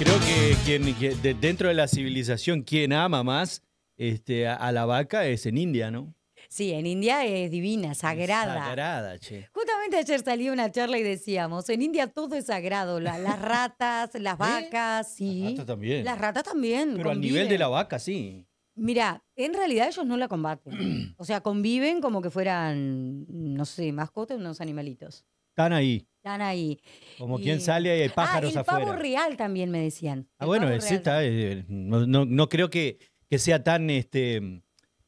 Creo que, dentro de la civilización, quien ama más este, a, la vaca es en India, ¿no? Sí, en India es divina, sagrada. Sagrada, che. Justamente ayer salía una charla y decíamos, en India todo es sagrado, las ratas, las ¿Eh? vacas, sí. Las ratas también. Las ratas también. Pero al nivel de la vaca, sí. Mira, en realidad ellos no la combaten. o sea, conviven como que fueran, no sé, mascotas, unos animalitos. Están ahí están ahí. Como quien sale y hay ah, pájaros ah, el pavo real también me decían. Ah, bueno, ese está, eh, no, creo que, que, sea tan este,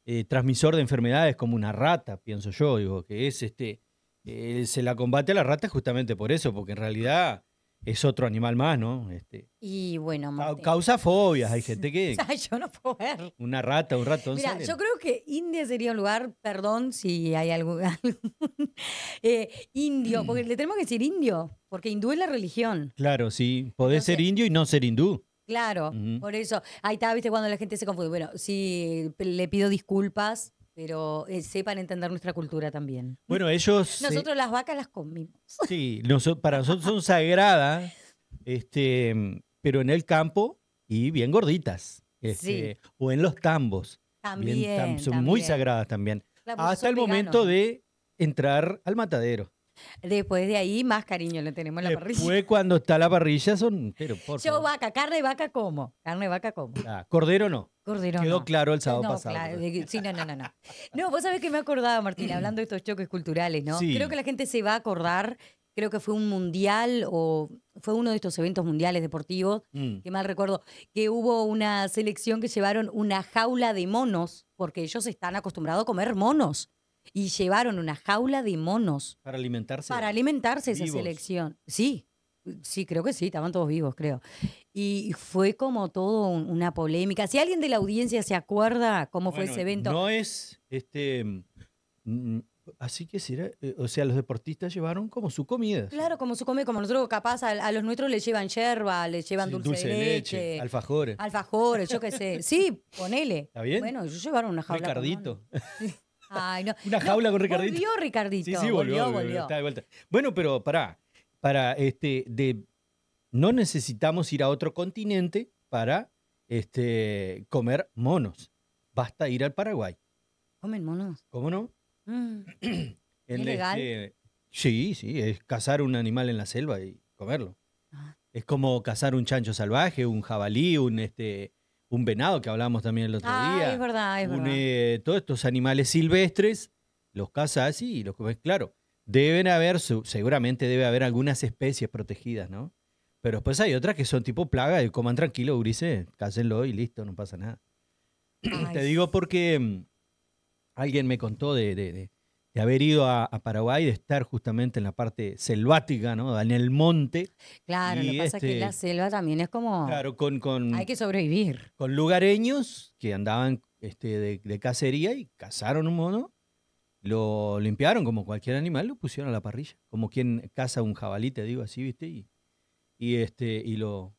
eh, transmisor de enfermedades como una rata, pienso yo, digo, que es este, eh, se la combate a la rata justamente por eso, porque en realidad es otro animal más, ¿no? Este, y bueno, causa fobias, hay gente que... o yo no puedo ver. Una rata, un ratón. Mira, yo creo que India sería un lugar, perdón si hay algo eh, indio, porque mm. le tenemos que decir indio, porque hindú es la religión. Claro, sí, podés ser indio y no ser hindú. Claro, por eso. Ahí está, viste, cuando la gente se confunde. Bueno, sí, le pido disculpas pero eh, sepan entender nuestra cultura también. Bueno, ellos... Eh, nosotros las vacas las comimos. Sí, para nosotros son sagradas, este, mm, pero en el campo y bien gorditas, este, o en los tambos. También. son muy sagradas también. Hasta el momento de entrar al matadero. Después de ahí, más cariño le tenemos la parrilla. Después, cuando está la parrilla, son. Pero por Yo, vaca, carne de vaca como. Carne de vaca como. Ah, cordero no. Quedó claro el sábado pasado. Sí, no, no, no, no. vos sabés que me acordaba, Martín, hablando de estos choques culturales, ¿no? Creo que la gente se va a acordar, creo que fue un mundial o fue uno de estos eventos mundiales deportivos, mm. que mal recuerdo, que hubo una selección que llevaron una jaula de monos, porque ellos están acostumbrados a comer monos. Y llevaron una jaula de monos. Para alimentarse. Para alimentarse esa selección. Sí, sí, creo que sí, estaban todos vivos, creo. Y fue como todo una polémica. Si alguien de la audiencia se acuerda cómo fue ese evento. No es este. Mm, mm, así que será. Eh, o sea, los deportistas llevaron como su comida. Claro, como su comida, como nosotros capaz a, los nuestros les llevan yerba, les llevan dulce, de leche, alfajores. alfajores, yo qué sé. Sí, ponele. ¿Está bien? Bueno, ellos llevaron una jaula. Ricardito. Ay, no. Una jaula con Ricardito. Volvió Ricardito. Sí, volvió, volvió. Está de vuelta. Bueno, pero pará. Para este, de no necesitamos ir a otro continente para este, comer monos. Basta ir al Paraguay. ¿Comen monos? ¿Cómo no? Mm. legal? Este, sí, sí, es cazar un animal en la selva y comerlo. Ah. Es como cazar un chancho salvaje, un jabalí, un, este, un venado que hablábamos también el otro ah, día. Es verdad, es verdad. Eh, todos estos animales silvestres los cazas y los comes. Claro, deben haber, seguramente debe haber algunas especies protegidas, ¿no? Pero después hay otras que son tipo plaga y coman tranquilo, grises, cásenlo y listo, no pasa nada. Te digo porque mm, alguien me contó de, haber ido a, Paraguay, de estar justamente en la parte selvática, ¿no? En el monte. Claro, lo que pasa es que este la selva también es como. Claro, con, con. Hay que sobrevivir. Con lugareños que andaban este, de, de, cacería y cazaron un mono, lo limpiaron como cualquier animal, lo pusieron a la parrilla, como quien caza un jabalí, te digo así, ¿viste? Y y este y lo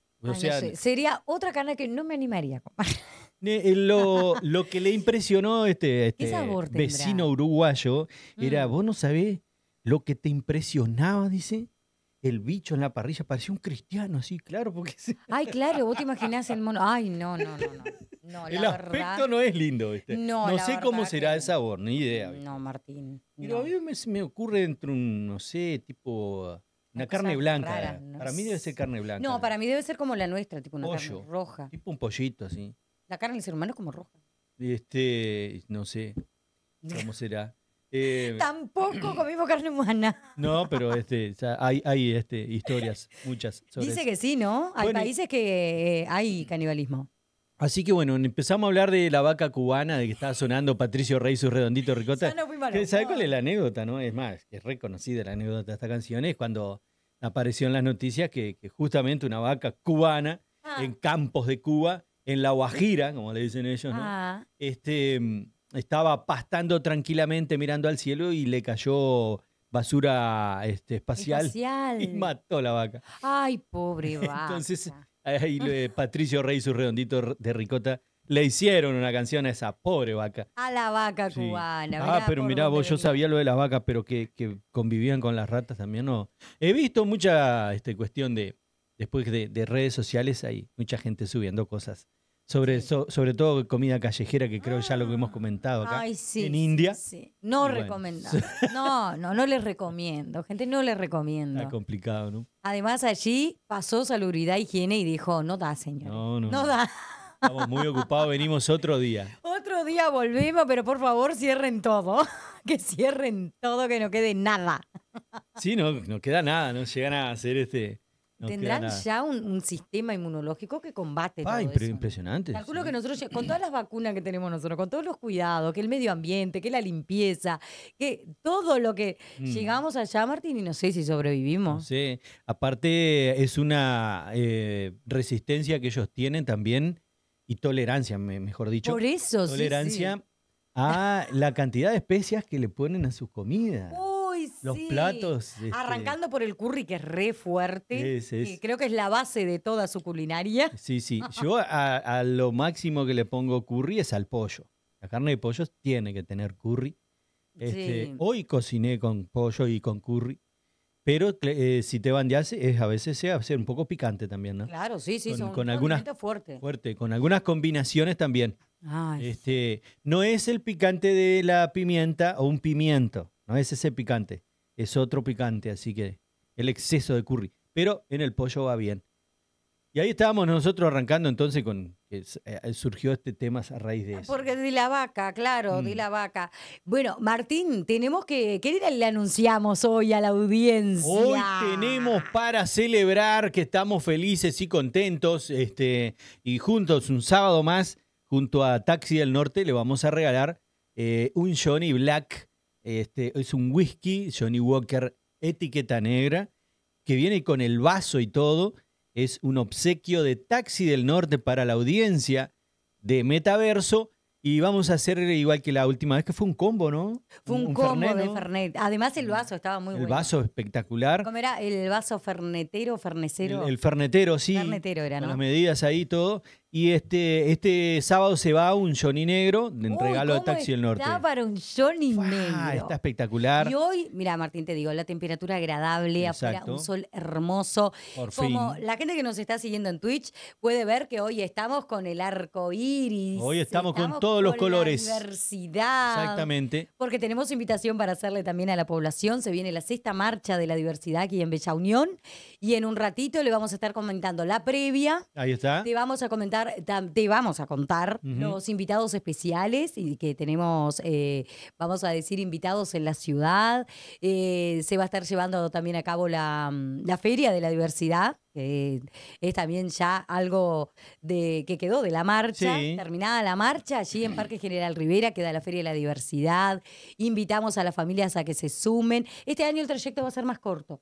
sería otra carne que no me animaría a eh, Lo, que le impresionó este, este vecino uruguayo era, mm. vos no sabés lo que te impresionaba, dice, el bicho en la parrilla parecía un cristiano, así, claro, porque... Ay, claro, vos te imaginás el mono. Ay, no, no, no, no. no el aspecto no es lindo, ¿viste? No, sé cómo será el sabor, ni idea. No, Martín. Pero a mí me, me ocurre entre un, no sé, tipo una carne blanca. Para mí debe ser carne blanca. No, para mí debe ser como la nuestra, tipo una carne roja. Tipo un pollito así. La carne del ser humano es como roja. Este, no sé cómo será. Eh, Tampoco comimos carne humana. No, pero este, hay, hay este, historias, muchas. Dice que sí, ¿no? Hay países que eh, hay canibalismo. Así que bueno, empezamos a hablar de la vaca cubana, de que estaba sonando Patricio Rey, su redondito ricota. No, ¿Sabes cuál es la anécdota? no? Es más, es reconocida la anécdota de esta canción, es cuando apareció en las noticias que, justamente una vaca cubana ah. en campos de Cuba, en La Guajira, como le dicen ellos, ¿no? Ah. este, mm, estaba pastando tranquilamente mirando al cielo y le cayó basura este, espacial, espacial, y mató la vaca. Ay, pobre vaca. Entonces Ahí Patricio Rey, su redondito de ricota, le hicieron una canción a esa pobre vaca. A la vaca cubana. Ah, pero mirá, vos, yo sabía lo de las vacas, pero que, convivían con las ratas también, no. He visto mucha este, cuestión de, después de, redes sociales, hay mucha gente subiendo cosas. Sobre, sobre todo comida callejera, que creo ya lo que hemos ah. comentado en India. No recomiendo, no, no, no les recomiendo. Gente, no les recomiendo. Está complicado, ¿no? Además, allí pasó salubridad, higiene y dijo, no da, señor. No, no. No da. Estamos muy ocupados, venimos otro día. Otro día volvemos, pero por favor cierren todo. Que cierren todo, que no quede nada. Sí, no, no queda nada, no llegan a hacer este tendrán ya un, sistema inmunológico que combate todo eso. impresionante. Calculo que nosotros, con todas las vacunas que tenemos nosotros, con todos los cuidados, que el medio ambiente, que la limpieza, que todo lo que mm. llegamos allá, Martín, y no sé si sobrevivimos. sí, aparte es una eh, resistencia que ellos tienen también y tolerancia, mejor dicho. Por eso, Tolerancia sí, Tolerancia a la cantidad de especias que le ponen a sus comidas. Los platos. Este, arrancando por el curry, que es re fuerte. creo que es la base de toda su culinaria. Sí, sí. Yo a, lo máximo que le pongo curry es al pollo. La carne de pollo tiene que tener curry. Este, hoy cociné con pollo y con curry. Pero eh, si te van de hace, es, a veces sea un poco picante también, ¿no? Claro, sí, sí, con, algunas, fuerte. Fuerte, con algunas combinaciones también. Este, no es el picante de la pimienta o un pimiento, no es ese picante es otro picante, así que el exceso de curry. Pero en el pollo va bien. Y ahí estábamos nosotros arrancando entonces con eh, eh, surgió este tema a raíz de ah, eso. Porque de la vaca, claro, de mm. la vaca. Bueno, Martín, tenemos que ¿qué le anunciamos hoy a la audiencia? Hoy tenemos para celebrar que estamos felices y contentos este y juntos un sábado más junto a Taxi del Norte le vamos a regalar eh, un Johnny Black este, es un whisky, Johnny Walker etiqueta negra, que viene con el vaso y todo. Es un obsequio de Taxi del Norte para la audiencia de Metaverso. Y vamos a hacer igual que la última vez, que fue un combo, ¿no? Fue un, combo de Fernet. Además, el vaso estaba muy bueno. El vaso espectacular. ¿Cómo era? ¿El vaso fernetero, fernecero? El, fernetero, sí. Fernetero era, ¿no? las medidas ahí todo. Y este, este sábado se va un Johnny Negro en regalo de Taxi del Norte. Está para un Johnny Negro. Negro. Está espectacular. Y hoy, mira, Martín, te digo, la temperatura agradable, un sol hermoso. Por Como la gente que nos está siguiendo en Twitch puede ver que hoy estamos con el arco iris. Hoy estamos, con todos los colores. La diversidad. Exactamente. Porque tenemos invitación para hacerle también a la población. Se viene la sexta marcha de la diversidad aquí en Bella Unión. Y en un ratito le vamos a estar comentando la previa. Ahí está. Te vamos a comentar te vamos a contar los invitados especiales y que tenemos, eh, vamos a decir, invitados en la ciudad. Eh, se va a estar llevando también a cabo mm, la, Feria de la Diversidad, que es también ya algo de, que quedó de la marcha, terminada la marcha, allí en Parque General Rivera queda la Feria de la Diversidad, invitamos a las familias a que se sumen. Este año el trayecto va a ser más corto.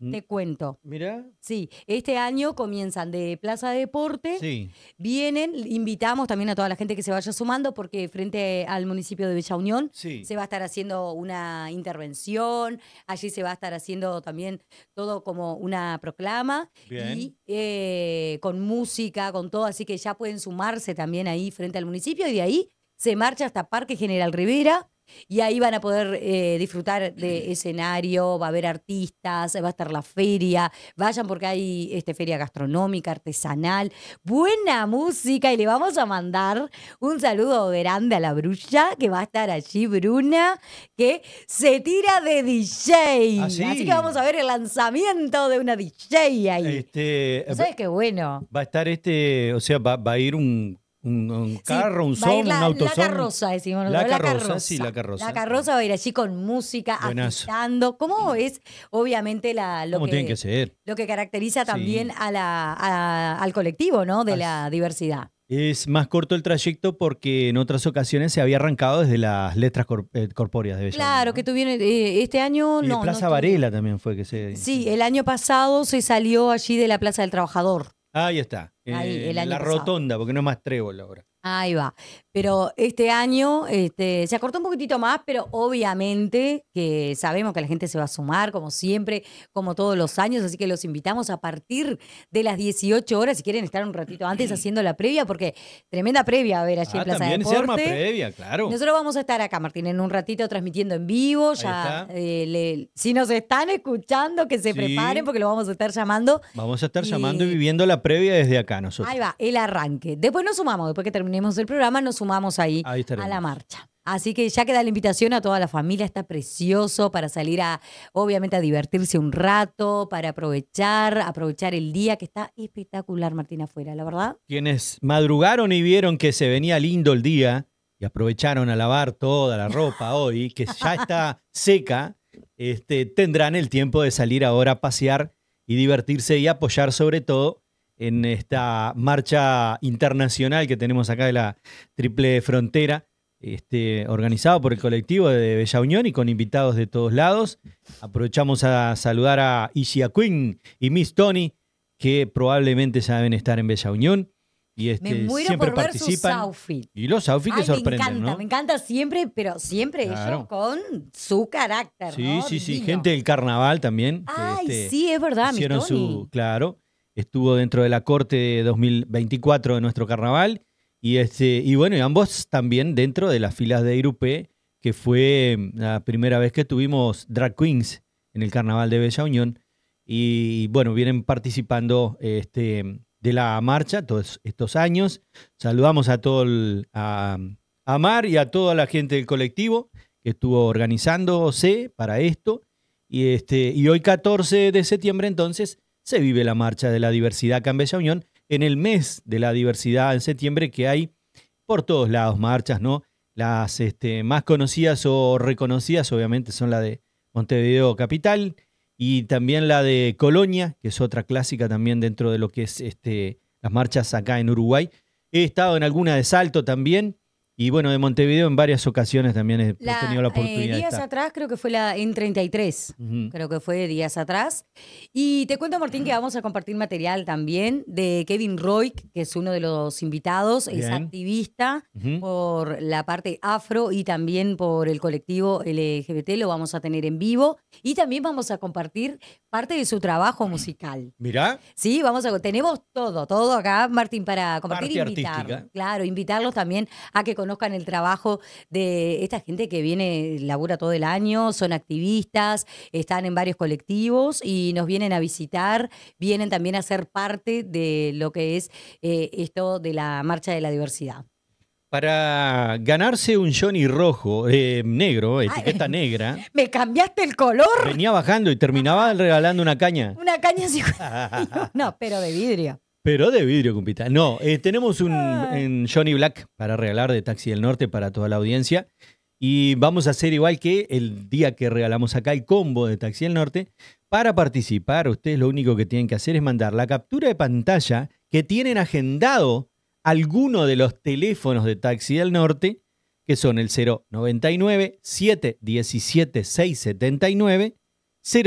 Te cuento. Mira. Sí, este año comienzan de Plaza Deporte. Sí. Vienen, invitamos también a toda la gente que se vaya sumando porque frente al municipio de Bella Unión se va a estar haciendo una intervención, allí se va a estar haciendo también todo como una proclama y eh, con música, con todo, así que ya pueden sumarse también ahí frente al municipio y de ahí se marcha hasta Parque General Rivera y ahí van a poder eh, disfrutar de escenario, va a haber artistas, va a estar la feria. Vayan porque hay este, feria gastronómica, artesanal, buena música. Y le vamos a mandar un saludo grande a la Brulla, que va a estar allí, Bruna, que se tira de DJ. Ah, Así que vamos a ver el lanzamiento de una DJ ahí. Este, eh, ¿Sabes qué bueno? Va a estar este, o sea, va a ir un un, carro, un son, la, un autosón. La carroza, decimos La, carroza, sí, la carroza. La carroza va a ir allí con música, agitando. ¿Cómo es, obviamente, lo, que, lo que caracteriza también a la, al colectivo ¿no? de la diversidad? Es más corto el trayecto porque en otras ocasiones se había arrancado desde las letras eh, corpóreas de Claro, que tuvieron eh, este año. no no, Plaza Varela también fue que se. Sí, el año pasado se salió allí de la Plaza del Trabajador. Ahí está. Eh, la rotonda, porque no es más trébol ahora. Ahí va. Pero este año este, se acortó un poquitito más, pero obviamente que sabemos que la gente se va a sumar, como siempre, como todos los años, así que los invitamos a partir de las 18 horas, si quieren estar un ratito antes haciendo la previa, porque tremenda previa a ver allí en ah, Plaza también se arma previa, claro. Nosotros vamos a estar acá, Martín, en un ratito transmitiendo en vivo, ya eh, si nos están escuchando, que se preparen, porque lo vamos a estar llamando. Vamos a estar llamando y viviendo la previa desde acá nosotros. Ahí va, el arranque. Después nos sumamos, después que terminamos tenemos el programa, nos sumamos ahí, a la marcha. Así que ya queda la invitación a toda la familia, está precioso para salir a, obviamente, a divertirse un rato, para aprovechar, aprovechar el día que está espectacular, Martín, afuera, la verdad. Quienes madrugaron y vieron que se venía lindo el día y aprovecharon a lavar toda la ropa hoy, que ya está seca, este, tendrán el tiempo de salir ahora a pasear y divertirse y apoyar sobre todo en esta marcha internacional que tenemos acá de la Triple Frontera, este, organizado por el colectivo de Bella Unión y con invitados de todos lados. Aprovechamos a saludar a Isia Queen y Miss Tony, que probablemente saben estar en Bella Unión. Y este, me muero siempre por ver participan. sus Y los outfits que sorprenden, me encanta, Me encanta siempre, pero siempre ellos con su carácter. Sí, sí, sí. Gente del carnaval también. Ay, este, sí, es verdad. Hicieron su, claro estuvo dentro de la corte de 2024 de nuestro carnaval. Y, este, y bueno, y ambos también dentro de las filas de Irupé, que fue mm, la primera vez que tuvimos drag queens en el carnaval de Bella Unión. Y bueno, vienen participando este, de la marcha todos estos años. Saludamos a todo a, Mar y a toda la gente del colectivo que estuvo organizándose para esto. Y, este, y hoy 14 de septiembre entonces se vive la marcha de la diversidad Cambella Unión en el mes de la diversidad en septiembre que hay por todos lados marchas, ¿no? Las este, más conocidas o reconocidas obviamente son la de Montevideo Capital y también la de Colonia, que es otra clásica también dentro de lo que es este, las marchas acá en Uruguay. He estado en alguna de Salto también y bueno, de Montevideo en varias ocasiones también he, tenido la eh, oportunidad. Eh, días atrás, creo que fue la en 33, creo que fue días atrás. Y te cuento, Martín, que vamos a compartir material también de Kevin Roy, que es uno de los invitados, es activista por la parte afro y también por el colectivo LGBT, lo vamos a tener en vivo. Y también vamos a compartir parte de su trabajo musical. Mirá. Sí, vamos a, tenemos todo, todo acá, Martín, para compartir, parte e invitar. Claro, invitarlos también a que conozcan conozcan el trabajo de esta gente que viene, labura todo el año, son activistas, están en varios colectivos y nos vienen a visitar, vienen también a ser parte de lo que es eh, esto de la marcha de la diversidad. Para ganarse un Johnny rojo, eh, negro, etiqueta negra. ¿Me cambiaste el color? Venía bajando y terminaba regalando una caña. Una caña, sí. no, pero de vidrio. Pero de vidrio, compita. No, eh, tenemos un ah. Johnny Black para regalar de Taxi del Norte para toda la audiencia. Y vamos a hacer igual que el día que regalamos acá el combo de Taxi del Norte. Para participar, ustedes lo único que tienen que hacer es mandar la captura de pantalla que tienen agendado alguno de los teléfonos de Taxi del Norte, que son el 099 717 679,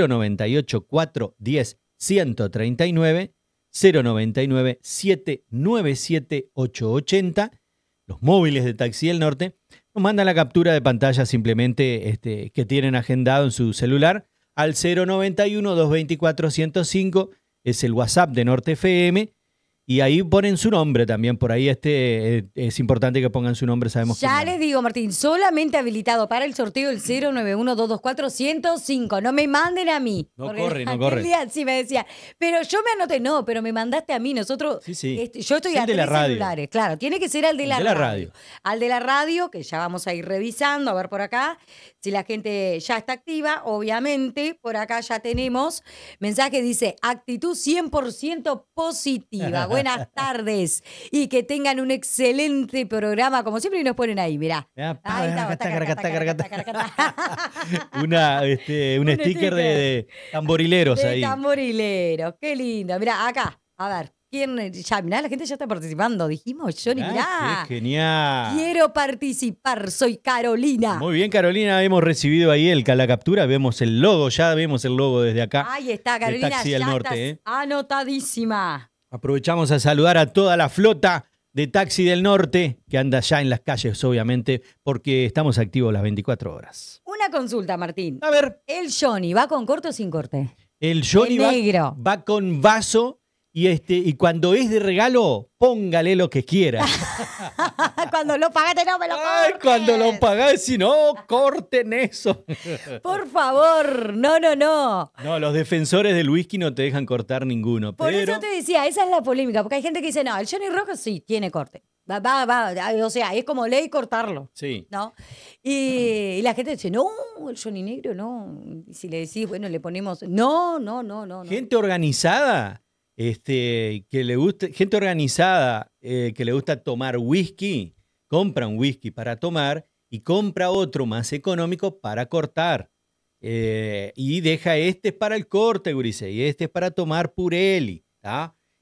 098 410 139 099-797-880, los móviles de Taxi del Norte, nos mandan la captura de pantalla simplemente este, que tienen agendado en su celular al 091 224 es el WhatsApp de Norte FM, y ahí ponen su nombre también, por ahí este eh, es importante que pongan su nombre, sabemos Ya les digo, Martín, solamente habilitado para el sorteo el 091-224-105. No me manden a mí. No corre, no corre. sí, me decía, pero yo me anoté, no, pero me mandaste a mí. Nosotros, este, yo estoy al de la Claro, tiene que ser al de la, radio. Al de la radio, que ya vamos a ir revisando, a ver por acá. Si la gente ya está activa, obviamente, por acá ya tenemos mensaje, dice, actitud 100% positiva. Buenas tardes y que tengan un excelente programa, como siempre, y nos ponen ahí, mirá. Una, este, un, un sticker, de, tamborileros de ahí. Tamborileros, qué lindo. Mirá, acá, a ver. Ya, mirá, la gente ya está participando. Dijimos, Johnny, mirá. genial. Quiero participar, soy Carolina. Muy bien, Carolina, hemos recibido ahí el, la captura, vemos el logo, ya vemos el logo desde acá. Ahí está, Carolina, taxi del norte, ¿eh? anotadísima. Aprovechamos a saludar a toda la flota de Taxi del Norte, que anda ya en las calles, obviamente, porque estamos activos las 24 horas. Una consulta, Martín. A ver. ¿El Johnny va con corte o sin corte? El Johnny va con vaso y, este, y cuando es de regalo, póngale lo que quiera. cuando lo pagaste, no me lo pago. cuando lo pagás, si no, corten eso. Por favor, no, no, no. No, los defensores del whisky no te dejan cortar ninguno. Por eso te decía, esa es la polémica, porque hay gente que dice, no, el Johnny Rojo sí tiene corte. Va, va, o sea, es como ley cortarlo. Sí. ¿No? Y, la gente dice, no, el Johnny Negro no. Y si le decís, bueno, le ponemos, no, no, no, no. Gente organizada este, que le gente organizada eh, que le gusta tomar whisky, compra un whisky para tomar y compra otro más económico para cortar. Eh, y deja este para el corte, Gurice, y este es para tomar Purelli,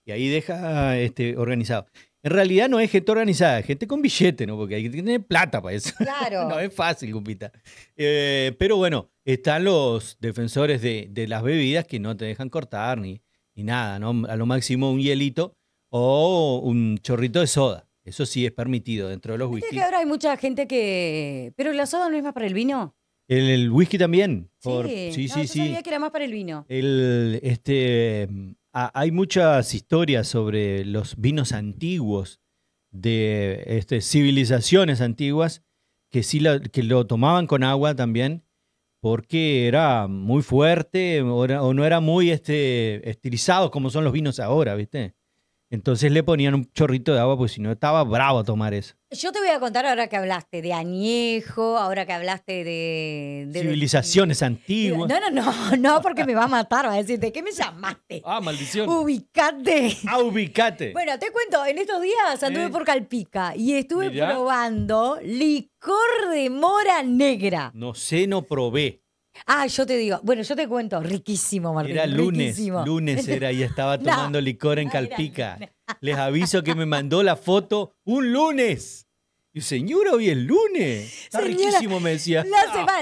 Y ahí deja este, organizado. En realidad no es gente organizada, es gente con billete, ¿no? Porque hay que tener plata para eso. Claro. no es fácil, compita. Eh, pero bueno, están los defensores de, las bebidas que no te dejan cortar ni, nada, ¿no? A lo máximo un hielito o un chorrito de soda. Eso sí es permitido dentro de los whisky. ahora hay mucha gente que. Pero la soda no es más para el vino. El, whisky también. Por... Sí, sí, sí. sabía que era más para el vino. este, hay muchas historias sobre los vinos antiguos de este, civilizaciones antiguas que sí que lo tomaban con agua también porque era muy fuerte o, no era muy este, estilizado como son los vinos ahora, ¿viste? Entonces le ponían un chorrito de agua, pues si no estaba bravo a tomar eso. Yo te voy a contar ahora que hablaste de añejo, ahora que hablaste de... de Civilizaciones antiguas. No, no, no, no, porque me va a matar, va a decir, ¿de qué me llamaste? Ah, maldición. Ubicate. Ah, ubicate. Bueno, te cuento, en estos días anduve por Calpica y estuve probando licor de mora negra. No sé, no probé. Ah, yo te digo, bueno, yo te cuento, riquísimo, Martín. Era lunes, lunes era y estaba tomando licor en Calpica. Les aviso que me mandó la foto un lunes. Y señora, hoy es lunes. Está riquísimo, me decía.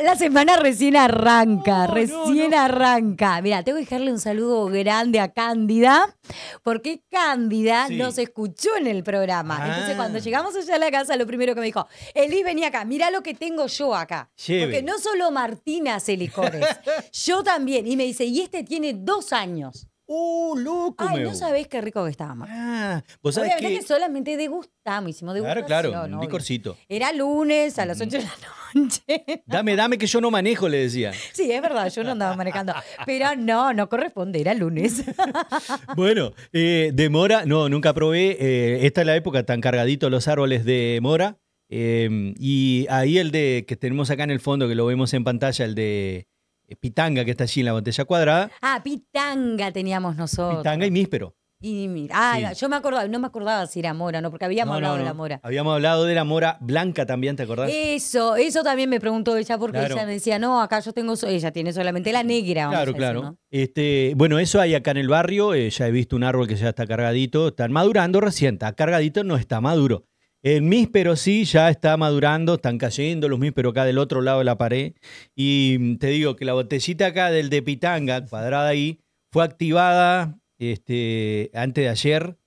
La, semana recién arranca, recién arranca. Mira, tengo que dejarle un saludo grande a Cándida, porque Cándida nos escuchó en el programa. Ah. Entonces, cuando llegamos allá a la casa, lo primero que me dijo, Eli, vení acá, mira lo que tengo yo acá. Porque no solo Martina hace licores, yo también. Y me dice, y este tiene dos años. ¡Uh, loco! Ay, no sabés qué rico que estábamos. Ah, vos sabés que... que... solamente degustamos, hicimos degustación. Claro, claro, un licorcito. Era lunes a las 8 de la noche. Dame, dame que yo no manejo, le decía. Sí, es verdad, yo no andaba manejando. Pero no, no corresponde, era lunes. bueno, eh, de mora, no, nunca probé. Eh, esta es la época tan cargadito los árboles de mora. Eh, y ahí el de que tenemos acá en el fondo, que lo vemos en pantalla, el de eh, pitanga, que está allí en la botella cuadrada. Ah, Pitanga teníamos nosotros. Pitanga y Míspero. Y mira, ah, yo me acordaba, no me acordaba si era mora, ¿no? Porque habíamos hablado de la mora. Habíamos hablado de la mora blanca también, ¿te acordás? Eso, eso también me preguntó ella, porque ella me decía, no, acá yo tengo, ella tiene solamente la negra. claro, claro. este, bueno, eso hay acá en el barrio, eh, ya he visto un árbol que ya está cargadito, están madurando recién, está cargadito, no está maduro. El pero sí ya está madurando, están cayendo los pero acá del otro lado de la pared. Y mm, te digo que la botellita acá del de Pitanga, cuadrada ahí, fue activada este, antes de ayer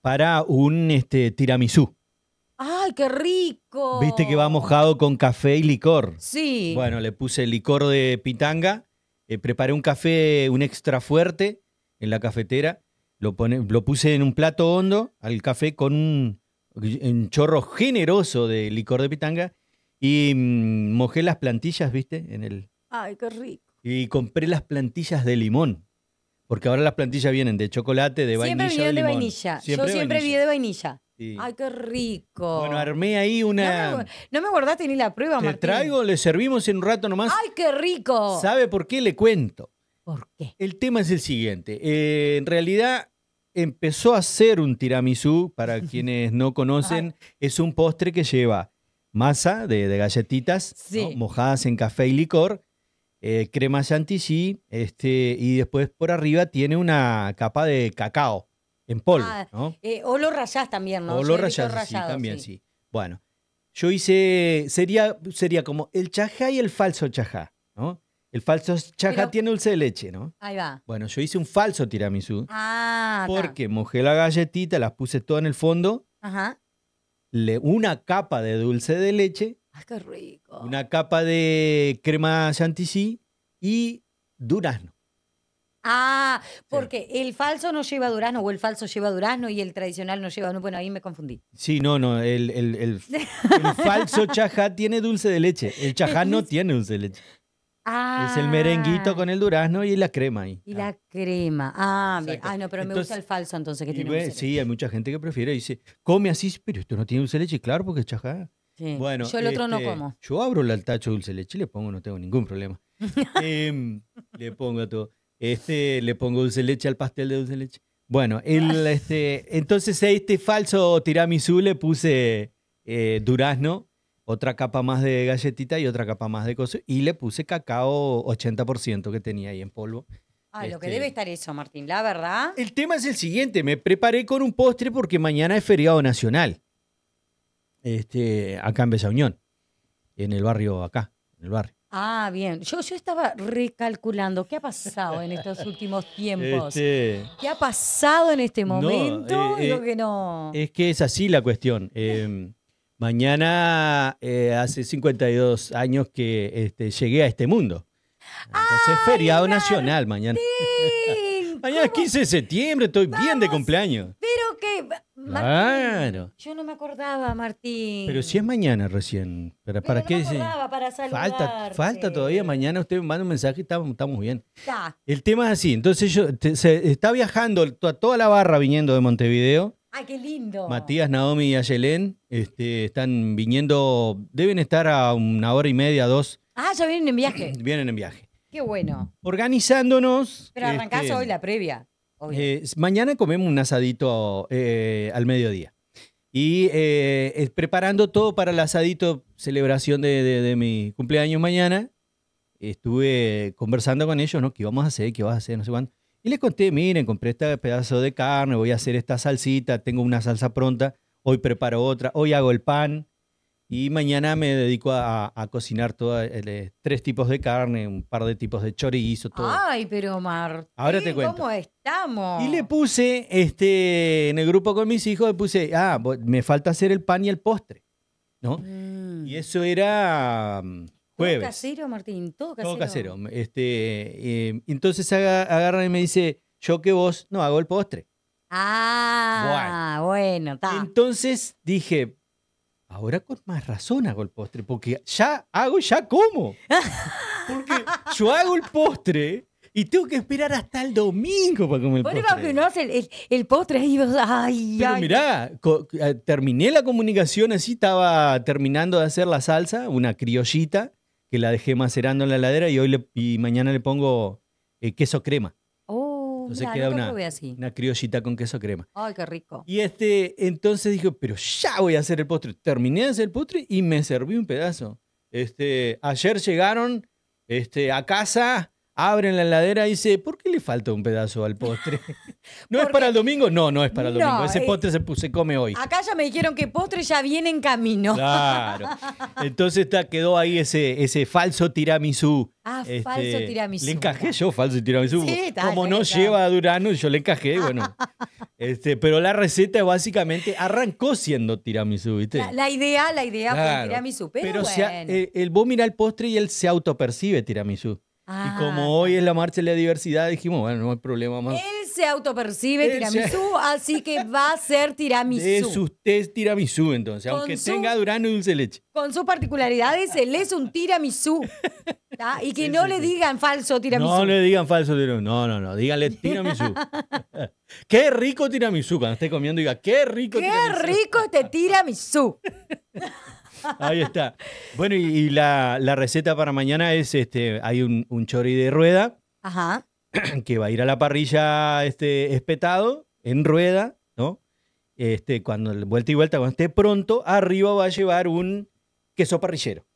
para un este, tiramisú. ¡Ay, qué rico! Viste que va mojado con café y licor. Sí. Bueno, le puse el licor de pitanga, eh, preparé un café, un extra fuerte en la cafetera, lo, lo puse en un plato hondo al café con un un chorro generoso de licor de pitanga y mm, mojé las plantillas, ¿viste? En el Ay, qué rico. Y compré las plantillas de limón. Porque ahora las plantillas vienen de chocolate, de siempre vainilla. de, vainilla. Yo siempre vi de vainilla. Ay, qué rico. Bueno, armé ahí una. No me, guardaste ni la prueba, Te traigo, le servimos en un rato nomás. ¡Ay, qué rico! ¿Sabe por qué le cuento? ¿Por qué? El tema es el siguiente. Eh, en realidad, empezó a hacer un tiramisú, para quienes no conocen, es un postre que lleva masa de, galletitas mojadas en café y licor, eh, crema chantilly, este, y después por arriba tiene una capa de cacao en polvo. Ah, eh, o lo rayás también, ¿no? O lo rayás, también, sí. Bueno, yo hice, sería, sería como el chajá y el falso chajá, ¿no? El falso chaja tiene dulce de leche, ¿no? Ahí va. Bueno, yo hice un falso tiramisú. Ah. Porque mojé la galletita, las puse todas en el fondo. Ajá. una capa de dulce de leche. qué rico. Una capa de crema chantilly y durazno. Ah, porque el falso no lleva durazno o el falso lleva durazno y el tradicional no lleva. Bueno, ahí me confundí. Sí, no, no. El, el falso chajá tiene dulce de leche. El chajá no tiene dulce de leche es el merenguito ah. con el durazno y la crema ahí. Y ah. la crema. Ah, bien. ah no, pero me gusta el falso entonces que tiene. sí, hay mucha gente que prefiere. Dice, come así, pero esto no tiene dulce leche. Claro, porque es chajá. Bueno, yo el otro no este, como. Yo abro el tacho de dulce leche y le pongo, no tengo ningún problema. Em, le pongo todo. Este, le pongo dulce leche al pastel de dulce leche. Bueno, este, entonces este falso tiramisú le puse eh, durazno otra capa más de galletita y otra capa más de cosas. Y le puse cacao 80% que tenía ahí en polvo. Ah, lo que este debe estar eso, Martín, la verdad. El tema es el siguiente, me preparé con un postre porque mañana es feriado nacional. Este, acá en Besa Unión, en el barrio acá, en el barrio. Ah, bien. Yo, yo estaba recalculando qué ha pasado en estos últimos tiempos. Este, ¿Qué ha pasado en este momento? Eh, eh, es que es así la cuestión. Em, Mañana eh, hace 52 años que este, llegué a este mundo. Entonces, feriado nacional mañana. mañana es 15 de septiembre, estoy bien de cumpleaños. Pero que. Eh, claro. Yo no me acordaba, Martín. Pero si es mañana recién. pero ¿para no para Falta, falta todavía. Mañana usted me manda un mensaje y estamos, bien. El tema es así. Entonces, yo, se, está viajando a toda la barra viniendo de Montevideo ¡Ay, qué lindo! Matías, Naomi y Ayelén este, están viniendo, deben estar a una hora y media, dos. Ah, ya vienen en viaje. vienen en viaje. Qué bueno. Organizándonos. Pero arrancás este, hoy la previa. Eh, mañana comemos un asadito eh, al mediodía. Y eh, preparando todo para el asadito, celebración de, mi cumpleaños mañana, estuve conversando con ellos, ¿no? ¿Qué vamos a hacer? ¿Qué vas a hacer? No sé cuándo. Y les conté, miren, compré este pedazo de carne, voy a hacer esta salsita, tengo una salsa pronta, hoy preparo otra, hoy hago el pan y mañana me dedico a, cocinar toda, eh, tres tipos de carne, un par de tipos de chorizo, todo. Ay, pero Martín, Ahora te cuento. ¿cómo estamos? Y le puse, este, en el grupo con mis hijos, le puse, ah, me falta hacer el pan y el postre, ¿no? Mm. Y eso era... Mm, ¿Todo casero, Martín? Todo casero. Este, eh, entonces agarra y me dice, yo que vos no hago el postre. Ah, bueno, entonces dije, ahora con más razón hago el postre, porque ya hago, ya como. Porque yo hago el postre y tengo que esperar hasta el domingo para comer el postre. el, postre ay, mirá, eh, terminé la comunicación así, estaba terminando de hacer la salsa, una criollita, que la dejé macerando en la heladera y hoy le, y mañana le pongo eh, queso crema. Oh, entonces queda una, una criollita con queso crema. Ay, qué rico. Y este, entonces dijo, pero ya voy a hacer el postre. Terminé de hacer el postre y me serví un pedazo. Este, ayer llegaron este, a casa abren la heladera y dice, ¿por qué le falta un pedazo al postre? ¿No es para el domingo? No, no es para el domingo. Ese eh, postre se, come hoy. Acá ya me dijeron que postre ya viene en camino. Claro. Entonces está, quedó ahí ese, ese falso tiramisú. Ah, falso este, tiramisú. Le encajé yo falso tiramisú. Como no lleva lleva durano, yo le encajé, bueno. este, pero la receta básicamente arrancó siendo tiramisú, ¿viste? La, idea, la idea fue tiramisú, pero, bueno. Eh, el, vos mirá el postre y él se autopercibe tiramisú y ah, como hoy es la marcha de la diversidad, dijimos, bueno, no hay problema más. Él se autopercibe tiramisú, así que va a ser tiramisú. Es usted tiramisú, entonces, aunque tenga durano y dulce leche. Con sus particularidades, él es un tiramisú. Y que no le digan falso tiramisú. No le digan falso tiramisú. No, no, no. Díganle tiramisú. qué rico tiramisú. Cuando esté comiendo, diga, qué rico qué tiramisú. Qué rico este tiramisú. Ahí está. Bueno, y, la, receta para mañana es, este, hay un, chori de rueda que va a ir a la parrilla este, espetado, en rueda, ¿no? Este, cuando vuelta y vuelta, cuando esté pronto, arriba va a llevar un queso parrillero.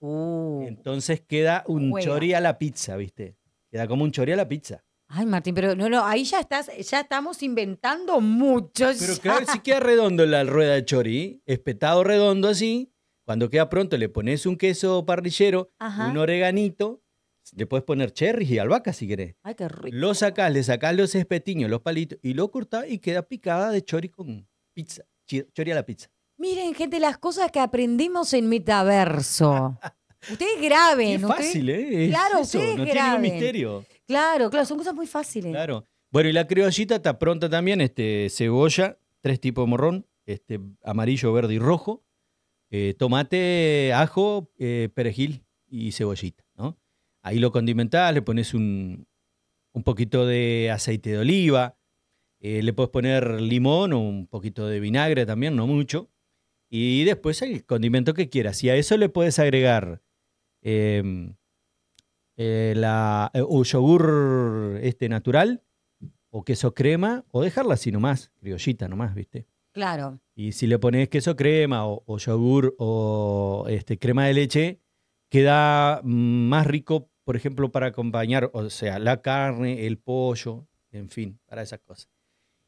Uh. Entonces queda un chori a la pizza, ¿viste? Queda como un chori a la pizza. Ay, Martín, pero no, no, ahí ya estás, ya estamos inventando mucho. Pero claro, sí queda redondo la rueda de chori, espetado redondo así, cuando queda pronto le pones un queso parrillero, un oreganito, le puedes poner cherry y albahaca si querés. Ay, qué rico. Lo sacás, le sacás los espetiños, los palitos y lo cortás y queda picada de chori con pizza. Chori a la pizza. Miren, gente, las cosas que aprendimos en Metaverso. ustedes graben. Es fácil, ¿eh? claro, sí, graben. no un misterio. Claro, claro, son cosas muy fáciles. Claro. Bueno, y la criollita está pronta también, este, cebolla, tres tipos de morrón, este, amarillo, verde y rojo. Eh, tomate, ajo, eh, perejil y cebollita. ¿no? Ahí lo condimentás, le pones un, poquito de aceite de oliva, eh, le puedes poner limón o un poquito de vinagre también, no mucho. Y después el condimento que quieras. Y a eso le puedes agregar em, yogur este, natural o queso crema o dejarla así nomás, criollita nomás, ¿viste? Claro. Y si le pones queso crema o, yogur o este, crema de leche, queda mm, más rico, por ejemplo, para acompañar, o sea, la carne, el pollo, en fin, para esas cosas.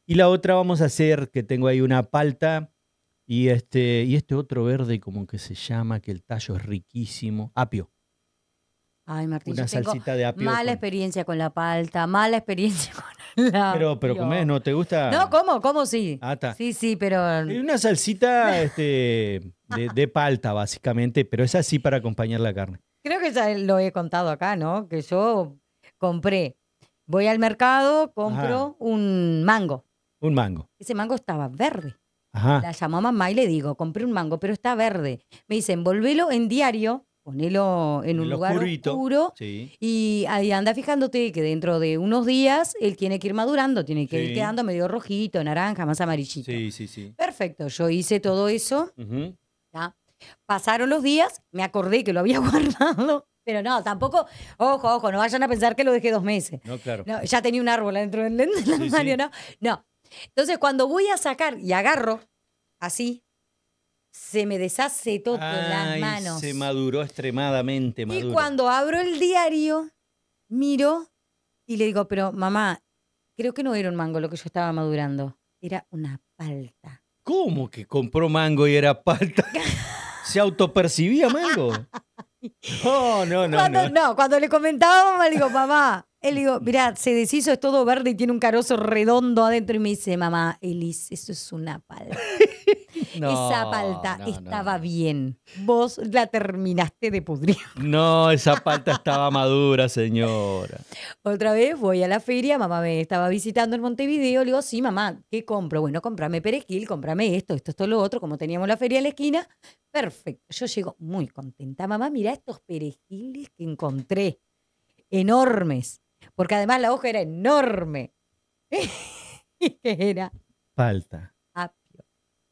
Y la otra vamos a hacer, que tengo ahí una palta y este, y este otro verde como que se llama, que el tallo es riquísimo, apio. Ay, Martín, una tengo salsita de apio. Mala experiencia con la palta, mala experiencia con pero, pero comés, ¿no te gusta? No, ¿cómo? ¿Cómo sí. Ah, sí, sí, pero. Una salsita este, de, palta, básicamente, pero es así para acompañar la carne. Creo que ya lo he contado acá, ¿no? Que yo compré. Voy al mercado, compro un mango. Un mango. Ese mango estaba verde. Ajá. La llamó mamá y le digo, compré un mango, pero está verde. Me dicen, envolvelo en diario ponelo en un lugar oscuro y ahí anda fijándote que dentro de unos días él tiene que ir madurando, tiene que ir quedando medio rojito, naranja, más amarillito. Sí, sí, sí. Perfecto, yo hice todo eso. Pasaron los días, me acordé que lo había guardado. Pero no, tampoco, ojo, ojo, no vayan a pensar que lo dejé dos meses. No, claro. ya tenía un árbol adentro del armario, ¿no? No. Entonces, cuando voy a sacar y agarro así, se me deshace todo las manos. Se maduró extremadamente. Y cuando abro el diario, miro y le digo, pero mamá, creo que no era un mango lo que yo estaba madurando, era una palta. ¿Cómo que compró mango y era palta? ¿Se autopercibía mango? Oh, no, no, no. no. cuando le mamá le digo, mamá, él digo, mirá, se deshizo, es todo verde y tiene un carozo redondo adentro. Y me dice, mamá, Elis, eso es una palta. esa palta estaba bien. Vos la terminaste de pudrir. No, esa palta estaba madura, señora. Otra vez voy a la feria, mamá me estaba visitando en Montevideo. Le digo, sí, mamá, ¿qué compro? Bueno, comprame perejil, comprame esto, esto, esto, lo otro. Como teníamos la feria en la esquina, perfecto. Yo llego muy contenta. Mamá, mira estos perejiles que encontré. Enormes porque además la hoja era enorme. era falta. Apio.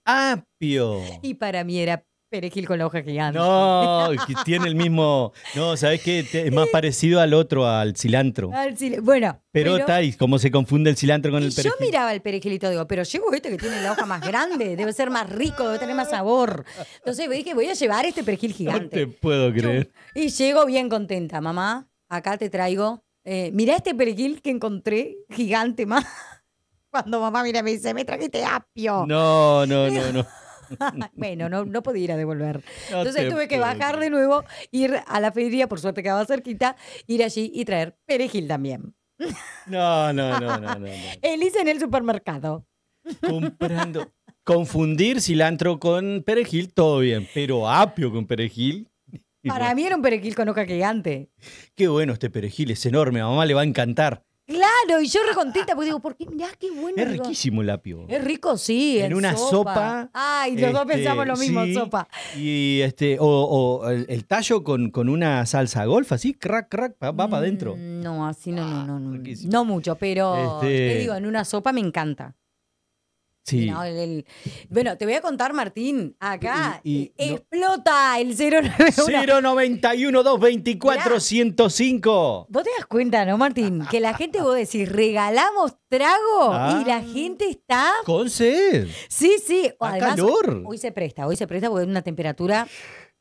Apio. Y para mí era perejil con la hoja gigante. No, que tiene el mismo. No, ¿sabes qué? Es más parecido al otro, al cilantro. Al Bueno. Pero, pero ¿cómo cómo se confunde el cilantro con el perejil. Yo miraba el perejilito, digo, pero llevo este que tiene la hoja más grande, debe ser más rico, debe tener más sabor. Entonces dije, voy a llevar este perejil gigante. No te puedo creer. y llego bien contenta, mamá. Acá te traigo eh, mira este perejil que encontré, gigante más. Cuando mamá mira me dice, me trajiste apio. No, no, no, no. bueno, no, podía ir a devolver. Entonces tuve que bajar de nuevo, ir a la feria, por suerte quedaba cerquita, ir allí y traer perejil también. No, no, no, no, no. Elisa en el supermercado. Comprando. Confundir cilantro con perejil, todo bien, pero apio con perejil. Para mí era un perejil con hoja gigante. Qué bueno este perejil, es enorme, a mamá le va a encantar. Claro, y yo recontenta, porque digo, ¿por qué? Mirá, qué bueno. Es riquísimo el apio. Es rico, sí. En, una sopa. Ay, los dos este, pensamos lo mismo, sopa. Y este, o, el, tallo con, una salsa golf, así, crack, crack, va, para mm, adentro. No, así no, no, no, no. Ah, no mucho, pero este, digo, en una sopa me encanta. Bueno, te voy a contar, Martín. Acá eh, explota el 091. 091 224 105. Vos te das cuenta, ¿no, Martín? Que la gente, vos decís, regalamos trago y la ah. gente está. Con sed. Sí, sí. calor. Hoy se presta, hoy se presta porque es una temperatura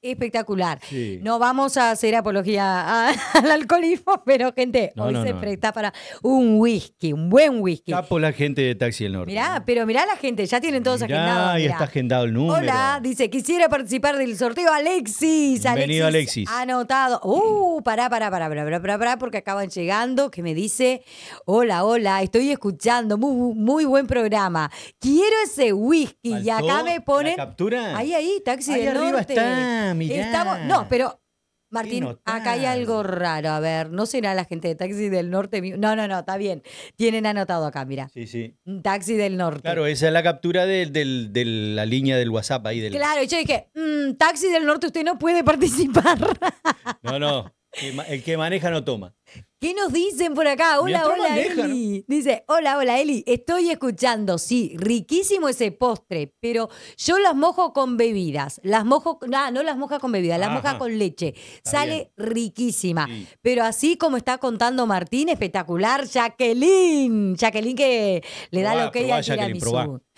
espectacular. No vamos a hacer apología al alcoholismo, pero gente, hoy se presta para un whisky, un buen whisky. por la gente de Taxi del Norte. Mirá, pero mirá la gente, ya tienen todos agendados. ya está agendado el número. Hola, dice, quisiera participar del sorteo Alexis. Bienvenido Alexis. Anotado. Uh, pará, pará, pará, pará, pará, pará, porque acaban llegando, que me dice, hola, hola, estoy escuchando, muy, muy buen programa. Quiero ese whisky. y acá me ponen... captura? Ahí, ahí, Taxi del Norte. Estamos, no, pero Martín, acá hay algo raro. A ver, ¿no será la gente de Taxi del Norte? No, no, no, está bien. Tienen anotado acá, mira. Sí, sí. Taxi del Norte. Claro, esa es la captura de, la línea del WhatsApp ahí. Del... Claro, y yo dije, mm, Taxi del Norte, usted no puede participar. No, no. El que maneja no toma. ¿Qué nos dicen por acá? Hola, hola, Eli. Dice, hola, hola, Eli. Estoy escuchando. Sí, riquísimo ese postre, pero yo las mojo con bebidas. Las mojo, nada, ah, no las moja con bebidas, las moja con leche. Sale riquísima. Pero así como está contando Martín, espectacular, Jacqueline. Jacqueline que le da lo que ella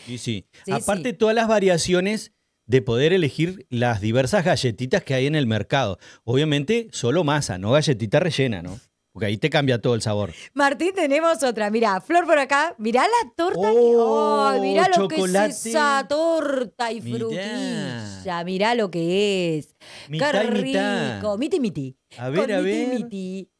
Sí, sí. Aparte, todas las variaciones de poder elegir las diversas galletitas que hay en el mercado. Obviamente, solo masa, no galletita rellena, ¿no? Porque ahí te cambia todo el sabor. Martín, tenemos otra. Mirá, Flor por acá. Mirá la torta oh, que. Oh, mirá lo que es esa torta y frutilla. Mirá lo que es. Qué rico. Miti miti. A ver, Miti.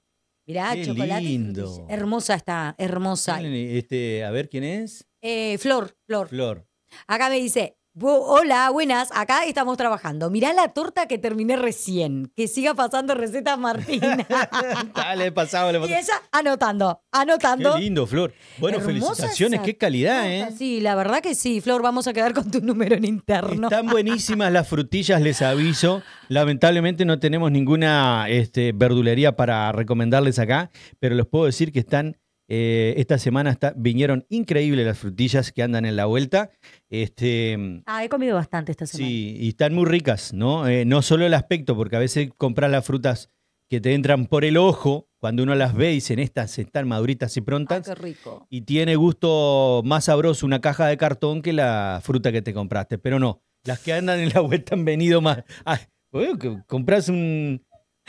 Mirá, Qué chocolate. Lindo. hermosa está, hermosa. Este, a ver quién es. Eh, flor, Flor. Flor. Acá me dice, Hola, buenas. Acá estamos trabajando. Mirá la torta que terminé recién. Que siga pasando recetas, Martina. Dale, pasado, Y esa anotando, anotando. Qué lindo, Flor. Bueno, felicitaciones, qué calidad, ¿eh? Sí, la verdad que sí, Flor. Vamos a quedar con tu número en interno. Están buenísimas las frutillas, les aviso. Lamentablemente no tenemos ninguna este, verdulería para recomendarles acá, pero les puedo decir que están eh, esta semana vinieron increíbles las frutillas que andan en la vuelta. Este, ah, he comido bastante esta semana. Sí, y están muy ricas, ¿no? Eh, no solo el aspecto, porque a veces compras las frutas que te entran por el ojo, cuando uno las ve y dicen, estas están maduritas y prontas. Ah, qué rico. Y tiene gusto más sabroso una caja de cartón que la fruta que te compraste. Pero no, las que andan en la vuelta han venido más... Ah, compras un,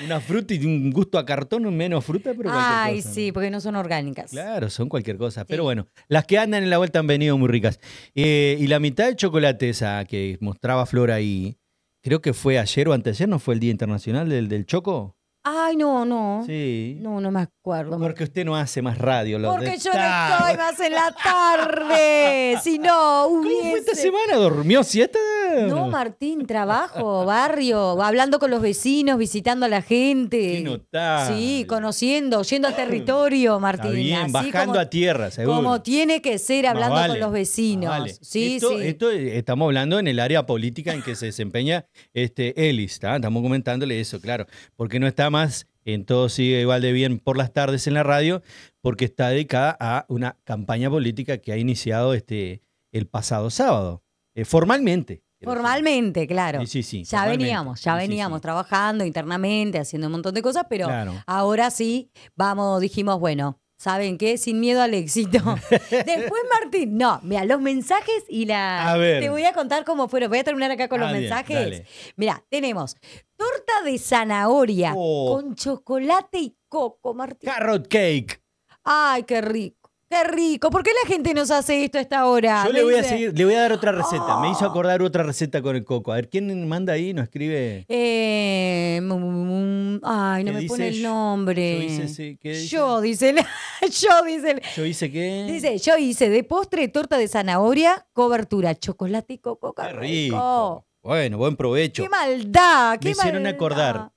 una fruta y un gusto a cartón, menos fruta, pero cualquier Ay, sí, porque no son orgánicas. Claro, son cualquier cosa. Pero bueno, las que andan en la vuelta han venido muy ricas. Eh, y la mitad de chocolate esa que mostraba Flor ahí, creo que fue ayer o anteayer, ¿no fue el Día Internacional del, del Choco? Ay, no, no. Sí. No, no me acuerdo. Porque usted no hace más radio. Lo Porque yo no estoy más en la tarde. si no, hubiese... esta semana? ¿Durmió siete? No, Martín, trabajo, barrio, hablando con los vecinos, visitando a la gente. Qué Sí, conociendo, yendo a territorio, Martín. bajando a tierra, seguro. Como tiene que ser, hablando con los vecinos. Sí, esto, sí. estamos hablando en el área política en que se desempeña este Ellis, estamos comentándole eso, claro. Porque no estamos más, en Todo Sigue Igual de Bien por las tardes en la radio, porque está dedicada a una campaña política que ha iniciado este, el pasado sábado, eh, formalmente. Formalmente, claro. Sí, sí, sí. Ya veníamos, ya veníamos trabajando internamente, haciendo un montón de cosas, pero ahora sí, vamos, dijimos, bueno, ¿Saben qué? Sin miedo al éxito. Después, Martín. No, mira, los mensajes y la. Te voy a contar cómo fueron. Voy a terminar acá con los ah, mensajes. Mira, tenemos torta de zanahoria oh. con chocolate y coco, Martín. Carrot cake. Ay, qué rico. Qué rico. ¿Por qué la gente nos hace esto a esta hora? Yo le voy, a seguir, le voy a dar otra receta. Me hizo oh. acordar otra receta con el coco. A ver, ¿quién manda ahí? ¿No escribe? Eh, mm, mm, mm, ay, no me pone el nombre. Yo sí, ¿qué dice? Yo, dice, yo, hice qué? Dice, yo hice de postre torta de zanahoria, cobertura, chocolate y coco. Qué rico. Bueno, buen provecho. Qué maldad, qué Me hicieron acordar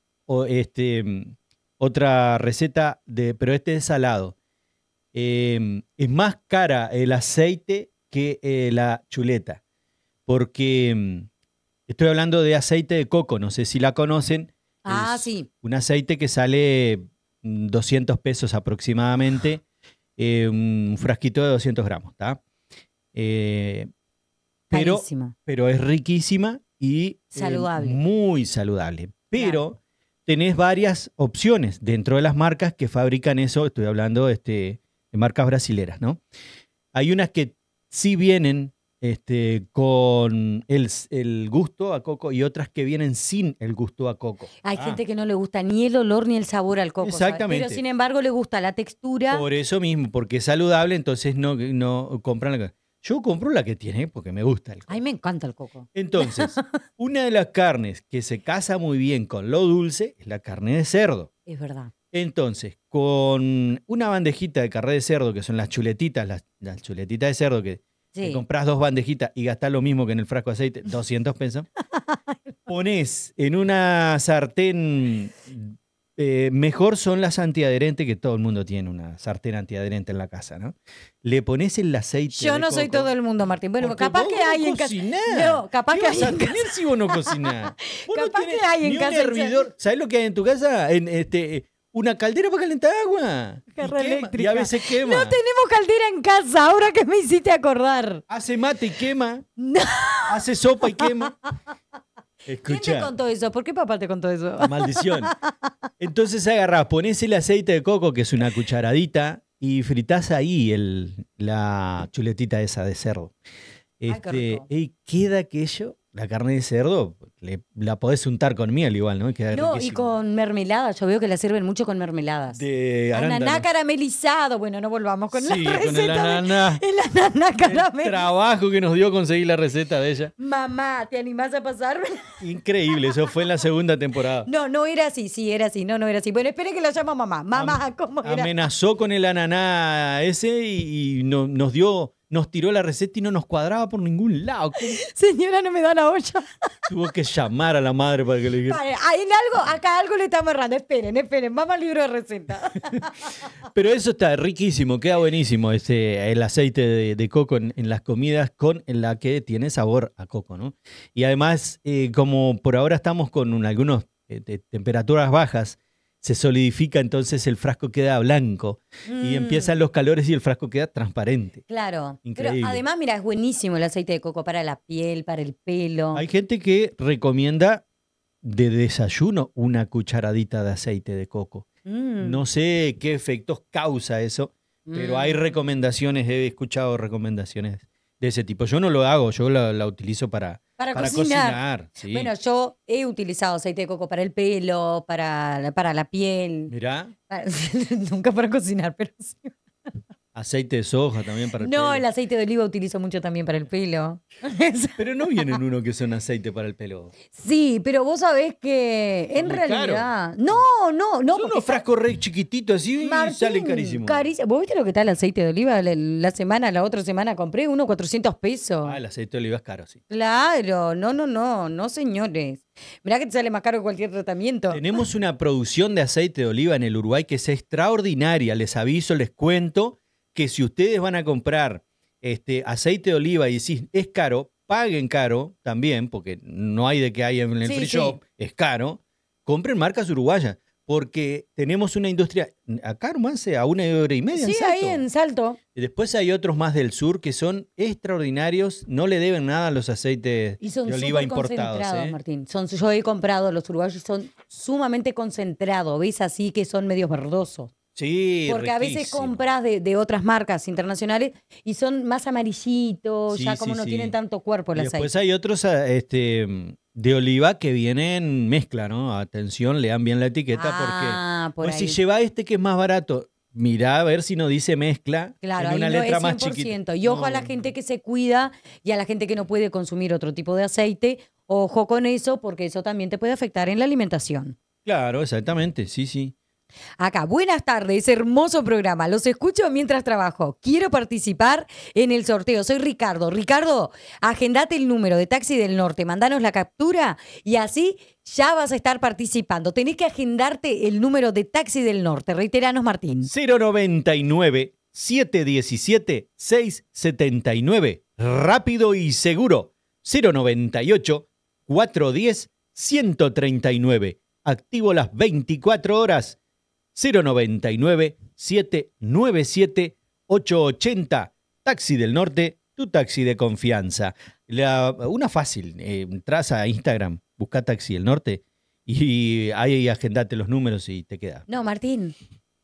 este, otra receta, de, pero este es salado Em, es más cara el aceite que eh, la chuleta, porque em, estoy hablando de aceite de coco, no sé si la conocen. Ah, sí. Un aceite que sale 200 mm, pesos aproximadamente, eh, un frasquito de 200 gramos, ¿está? Eh, pero, pero es riquísima y saludable. muy saludable. Pero tenés varias opciones dentro de las marcas que fabrican eso. Estoy hablando de este, marcas brasileras, ¿no? Hay unas que sí vienen este, con el, gusto a coco y otras que vienen sin el gusto a coco. Hay ah. gente que no le gusta ni el olor ni el sabor al coco. Pero sin embargo le gusta la textura. Por eso mismo, porque es saludable, entonces no, compran la Yo compro la que tiene porque me gusta el coco. me encanta el coco. Entonces, una de las carnes que se casa muy bien con lo dulce es la carne de cerdo. Es verdad. Entonces, con una bandejita de carré de cerdo, que son las chuletitas, las, chuletitas de cerdo, que, compras dos bandejitas y gastás lo mismo que en el frasco de aceite, 200 pesos, pones en una sartén, eh, mejor son las antiadherentes, que todo el mundo tiene una sartén antiadherente en la casa, ¿no? Le pones el aceite. Yo no soy todo el mundo, Martín. Bueno, capaz que hay en casa. No, capaz que hay en si no cocinás? capaz que hay en casa. ¿Sabés lo que hay en tu casa? En este una caldera para calentar agua. y, a veces quema. No tenemos caldera en casa, ahora que me hiciste acordar. Hace mate y quema. Hace sopa y quema. escucha ¿Quién te contó eso? ¿Por qué papá te contó eso? Maldición. Entonces agarras pones el aceite de coco, que es una cucharadita, y fritas ahí el, la chuletita esa de cerdo. Y este, queda aquello la carne de cerdo la podés untar con miel igual, ¿no? no, y con mermelada. Yo veo que la sirven mucho con mermeladas. Ananá caramelizado. Bueno, no volvamos con la receta. Con el ananá. el ananá caramelizado. trabajo que nos dio conseguir la receta de ella. Mamá, ¿te animás a pasarme? Increíble, eso fue en la segunda temporada. No, no era así, sí, era así. No, no era así. Bueno, espere que la llamo mamá. Mamá, ¿cómo era? Amenazó con el ananá ese y, nos dio nos tiró la receta y no nos cuadraba por ningún lado. Señora, no me da la olla. Tuvo que llamar a la madre para que le dijera. ahí en algo, acá algo le estamos errando. Esperen, esperen, vamos al libro de receta. Pero eso está riquísimo, queda buenísimo este, el aceite de, coco en, las comidas con la que tiene sabor a coco, ¿no? Y además, eh, como por ahora estamos con algunas eh, temperaturas bajas se solidifica, entonces el frasco queda blanco y mm. empiezan los calores y el frasco queda transparente. Claro. Increíble. Pero además, mira, es buenísimo el aceite de coco para la piel, para el pelo. Hay gente que recomienda de desayuno una cucharadita de aceite de coco. Mm. No sé qué efectos causa eso, pero hay mm. recomendaciones, he escuchado recomendaciones de ese tipo. Yo no lo hago, yo la, utilizo para, para, cocinar. Bueno, yo he utilizado aceite de coco para el pelo, para, para la piel. Mirá. nunca para cocinar, pero sí. Aceite de soja también para el no, pelo. No, el aceite de oliva utilizo mucho también para el pelo. pero no vienen uno que sea un aceite para el pelo. Sí, pero vos sabés que en realidad. No, no, no. Son unos frascos re chiquititos así y salen carísimos. Carísimo. ¿Vos viste lo que está el aceite de oliva? La, la, semana, la otra semana compré uno 400 pesos. Ah, el aceite de oliva es caro, sí. Claro, no, no, no, no, señores. Mirá que te sale más caro que cualquier tratamiento. Tenemos una producción de aceite de oliva en el Uruguay que es extraordinaria, les aviso, les cuento que si ustedes van a comprar este, aceite de oliva y decís es caro, paguen caro también, porque no hay de que hay en el free shop, es caro, compren marcas uruguayas. Porque tenemos una industria, acá Armance, eh, a una hora y media. Sí, en Salto. ahí en Salto. Y después hay otros más del sur que son extraordinarios, no le deben nada a los aceites de oliva importados. ¿eh? Martín. yo he comprado, los uruguayos son sumamente concentrados, ¿ves? Así que son medios verdosos. Sí, Porque a veces compras de, otras marcas internacionales y son más amarillitos, ya como no tienen tanto cuerpo el y Después hay otros ah, este, de oliva que vienen mezcla, ¿no? Atención, lean bien la etiqueta porque. Ah, pues si lleva este que es más barato, mirá a ver si no dice mezcla claro, en una ahí no letra es 100%. más Y ojo a la gente que se cuida y a la gente que no puede consumir otro tipo de aceite. Ojo con eso porque eso también te puede afectar en la alimentación. Claro, exactamente, sí, sí. Acá, buenas tardes, hermoso programa. Los escucho mientras trabajo. Quiero participar en el sorteo. Soy Ricardo. Ricardo, agendate el número de Taxi del Norte, mandanos la captura y así ya vas a estar participando. Tenés que agendarte el número de Taxi del Norte. Reiteranos, Martín. 099 717 679. Rápido y seguro. 098 410 139. Activo las 24 horas 099-797-880. Taxi del Norte, tu taxi de confianza. una fácil, eh, a Instagram, busca Taxi del Norte y ahí agendate los números y te queda. No, Martín,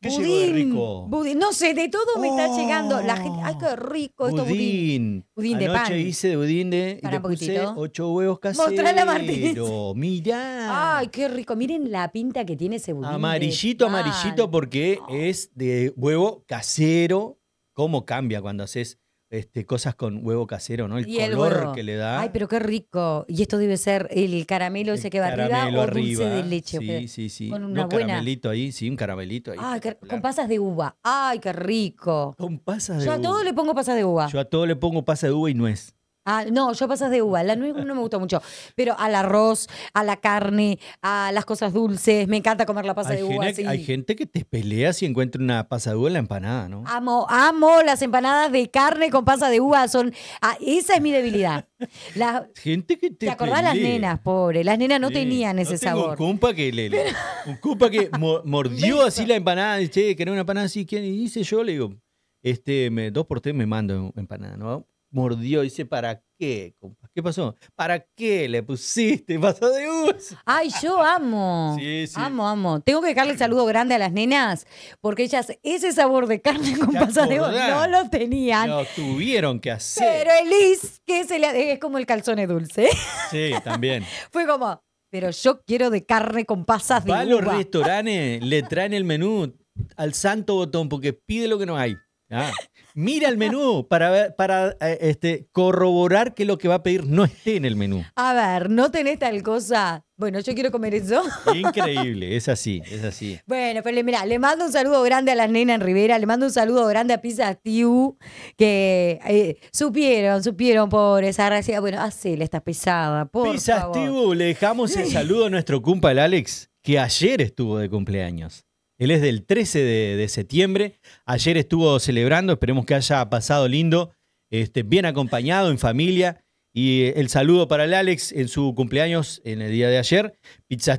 ¿Qué rico? Budín. No sé, de todo me está llegando. La gente, ay, qué rico esto budín. Budín. Budín de Anoche pan. hice de budín de, y le puse ocho huevos caseros. Mostrale a Martín. Mirá. Ay, qué rico. Miren la pinta que tiene ese budín. amarillito, amarillito porque es de huevo casero. ¿Cómo cambia cuando haces este, cosas con huevo casero, ¿no? El color que le da. Ay, pero qué rico. Y esto debe ser el caramelo ese que va arriba o dulce de leche. Sí, pues, sí, sí. Con una caramelito ahí, sí, un caramelito ahí. con pasas de uva. Ay, qué rico. Con pasas de uva. Yo a todo le pongo pasas de uva. Yo a todo le pongo pasas de uva y nuez. Ah, no, yo pasas de uva. La no me gusta mucho. Pero al arroz, a la carne, a las cosas dulces. Me encanta comer la pasa de uva. Hay gente que te pelea si encuentra una pasa de uva en la empanada, ¿no? Amo, amo las empanadas de carne con pasa de uva. Son, ah, esa es mi debilidad. La, gente que te. ¿Te acordás pelea? las nenas, pobre? Las nenas no tenían ese sabor. Un compa que, le, que mordió así la empanada. Che, querés una empanada así. ¿Quién? Y dice yo, le digo, este, dos por tres me mando empanada, ¿no? mordió. y Dice, ¿para qué, ¿Qué pasó? ¿Para qué le pusiste pasas de uso? Ay, yo amo. Sí, sí. Amo, amo. Tengo que dejarle el saludo grande a las nenas, porque ellas ese sabor de carne con pasas de uso no lo tenían. Lo tuvieron que hacer. Pero Elis, que se le, es como el calzone dulce. Sí, también. Fue como, pero yo quiero de carne con pasas de uva. Va a los restaurantes, le traen el menú al santo botón porque pide lo que no hay. Ah. mira el menú para, eh, este, corroborar que lo que va a pedir no esté en el menú. A ver, no tenés tal cosa. Bueno, yo quiero comer eso. Increíble, es así, es así. Bueno, pero mira, le mando un saludo grande a la nenas en Rivera, le mando un saludo grande a Pizza Tiu, que eh, supieron, supieron, por esa gracia. Bueno, le está pesada, por Tiu, le dejamos el saludo a nuestro cumpa, el Alex, que ayer estuvo de cumpleaños. Él es del 13 de, septiembre. Ayer estuvo celebrando, esperemos que haya pasado lindo, este, bien acompañado, en familia. Y eh, el saludo para el Alex en su cumpleaños en el día de ayer.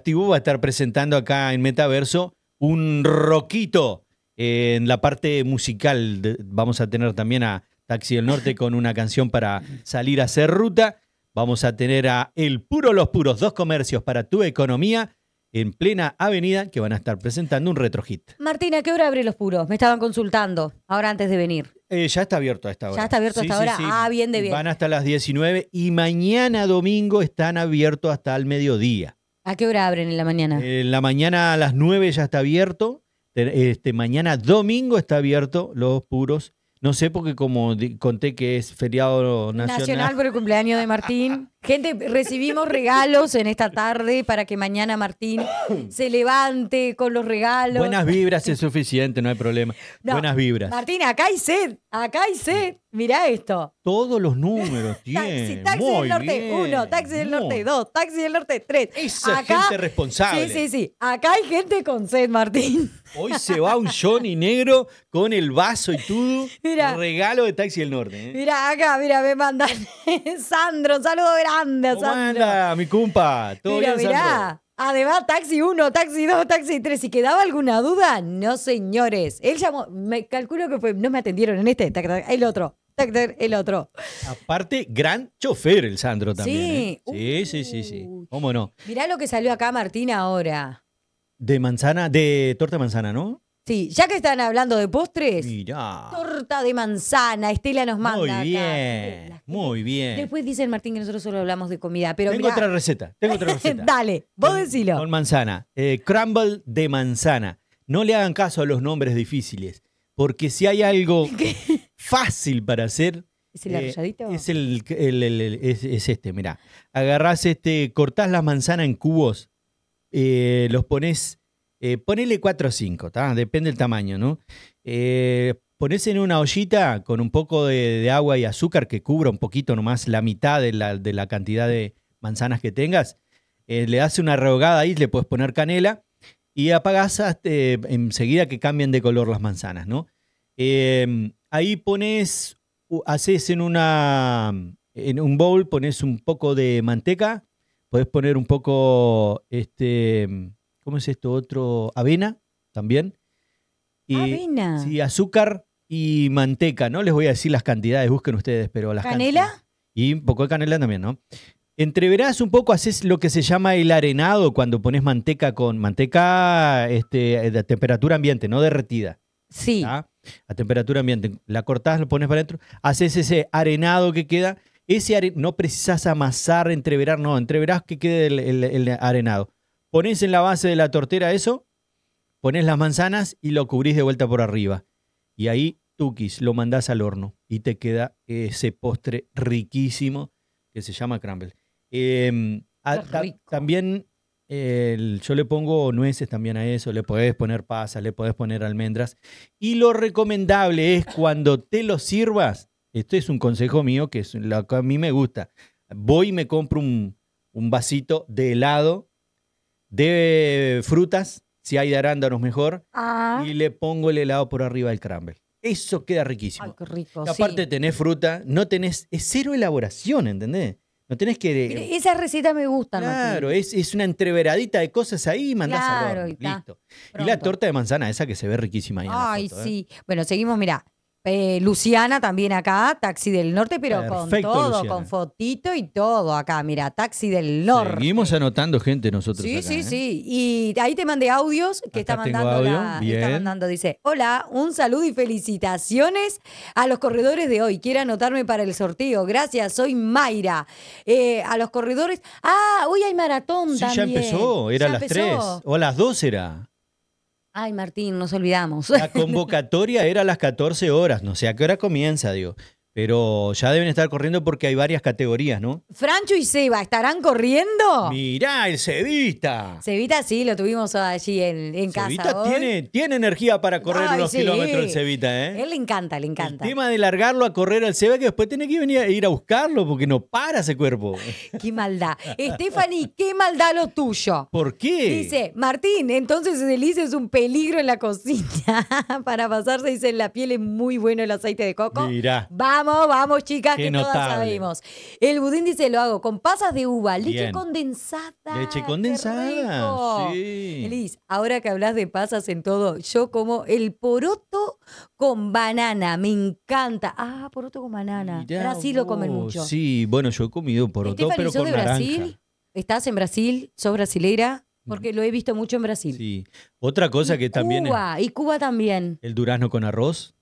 TV va a estar presentando acá en Metaverso un roquito eh, en la parte musical. Vamos a tener también a Taxi del Norte con una canción para salir a hacer ruta. Vamos a tener a El Puro Los Puros, dos comercios para tu economía en plena avenida que van a estar presentando un retrohit. Martina, ¿qué hora abren los puros? Me estaban consultando ahora antes de venir. Eh, ya está abierto a esta hora. Ya está abierto a esta hora? Ah, bien de bien. Van hasta las 19 y mañana domingo están abiertos hasta el mediodía. ¿A qué hora abren en la mañana? en la mañana a las 9 ya está abierto. Este, mañana domingo está abierto los puros no sé, porque como conté que es feriado nacional. Nacional por el cumpleaños de Martín. Gente, recibimos regalos en esta tarde para que mañana Martín se levante con los regalos. Buenas vibras es suficiente, no hay problema. Buenas vibras. Martín, acá hay sed, acá hay sed. Mirá esto. Todos los números tío. Sí, taxi del norte, 1, taxi del norte, 2, taxi del norte, 3. Esa gente responsable. Sí, sí, sí. Acá hay gente con sed, Martín. Hoy se va un Johnny negro con el vaso y todo. Mira. Regalo de Taxi del Norte. ¿eh? Mirá Mira, acá, mira, me mandan. Sandro, un saludo grande a Sandro. Anda, mi cumpa? ¿Todo mira, mirá. Además, taxi 1, taxi 2, taxi 3. Si quedaba alguna duda, no señores. Él llamó, me calculo que fue, no me atendieron en este, el otro el otro. Aparte, gran chofer el Sandro también. Sí, ¿eh? sí, sí, sí, ¿Cómo no? Mirá lo que salió acá Martín ahora. De manzana, de torta de manzana, ¿no? Sí, ya que están hablando de postres, Mirá. torta de manzana, Estela nos manda. Muy bien, muy bien. Después dicen Martín que nosotros solo hablamos de comida, pero Tengo otra receta, tengo otra receta. Dale, vos decilo. Con manzana, eh, crumble de manzana. No le hagan caso a los nombres difíciles, porque si hay algo... fácil para hacer. ¿Es el eh, arrolladito? es, el, es, este, mirá. Agarrás este, cortás la manzana en cubos, eh, los pones, eh, ponele 4 o 5, depende del tamaño, ¿no? pones en una ollita con un poco de, agua y azúcar que cubra un poquito nomás la mitad de la, cantidad de manzanas que tengas. le das una rehogada ahí, le puedes poner canela y apagás enseguida que cambien de color las manzanas, ¿no? ahí pones, haces en una, en un bowl, pones un poco de manteca, podés poner un poco, este, ¿cómo es esto otro? Avena también. Y, Sí, azúcar y manteca, ¿no? Les voy a decir las cantidades, busquen ustedes, pero las ¿Canela? Y un poco de canela también, ¿no? Entreverás un poco, haces lo que se llama el arenado cuando pones manteca con manteca este, de temperatura ambiente, no derretida. Sí. A temperatura ambiente. La cortás, lo pones para adentro, haces ese arenado que queda. Ese no precisas amasar, entreverar, no, entreverás que quede el, arenado. Pones en la base de la tortera eso, pones las manzanas y lo cubrís de vuelta por arriba. Y ahí, quis, lo mandás al horno y te queda ese postre riquísimo que se llama crumble. Em, también yo le pongo nueces también a eso, le podés poner pasas, le podés poner almendras. Y lo recomendable es cuando te lo sirvas, esto es un consejo mío que es lo que a mí me gusta, voy y me compro un, vasito de helado, de frutas, si hay de arándanos mejor, ah. y le pongo el helado por arriba del crumble. Eso queda riquísimo. aparte tenés fruta, no tenés, es cero elaboración, ¿entendés? No tenés que. Eh, Esas recetas me gustan. Claro, es, una entreveradita de cosas ahí, y mandás claro, Y listo. Y la torta de manzana, esa que se ve riquísima ahí. Ay, ¿eh? sí. Bueno, seguimos, mirá. Eh, Luciana también acá, Taxi del Norte, pero con todo, con fotito y todo acá. Mira, Taxi del Norte. Seguimos anotando gente nosotros. Sí, sí, ¿eh? sí. Y ahí te mandé audios que está mandando, Dice: Hola, un saludo y felicitaciones a los corredores de hoy. Quiero anotarme para el sorteo. Gracias, soy Mayra. Eh, a los corredores. Ah, hoy hay maratón sí, ya empezó, era a las 3 o a las 2 era. Ay, Martín, nos olvidamos. La convocatoria era a las 14 horas, no sé a qué hora comienza, Dios. Pero ya deben estar corriendo porque hay varias categorías, ¿no? Francho y Seba, ¿estarán corriendo? Mirá, el Cevita. Cevita sí, lo tuvimos allí en, en casa. Cevita tiene, energía para correr los unos kilómetros el Cevita, ¿eh? Él le encanta, le encanta. El tema de largarlo a correr al Seba, que después tiene que venir a ir a buscarlo porque no para ese cuerpo. qué maldad. Stephanie, qué maldad lo tuyo. ¿Por qué? Dice, Martín, entonces el es un peligro en la cocina. para pasarse, dice, la piel es muy bueno el aceite de coco. Mirá. Vamos Vamos, chicas, que todas sabemos. El budín dice, lo hago con pasas de uva, leche condensada. Leche condensada, sí. feliz ahora que hablas de pasas en todo, yo como el poroto con banana, me encanta. Ah, poroto con banana. Brasil lo comen mucho. Sí, bueno, yo he comido poroto, pero con de ¿Estás en Brasil? ¿Sos brasilera? Mm. Porque lo he visto mucho en Brasil. Sí. Otra cosa que también. Cuba, y Cuba también. El durazno con arroz.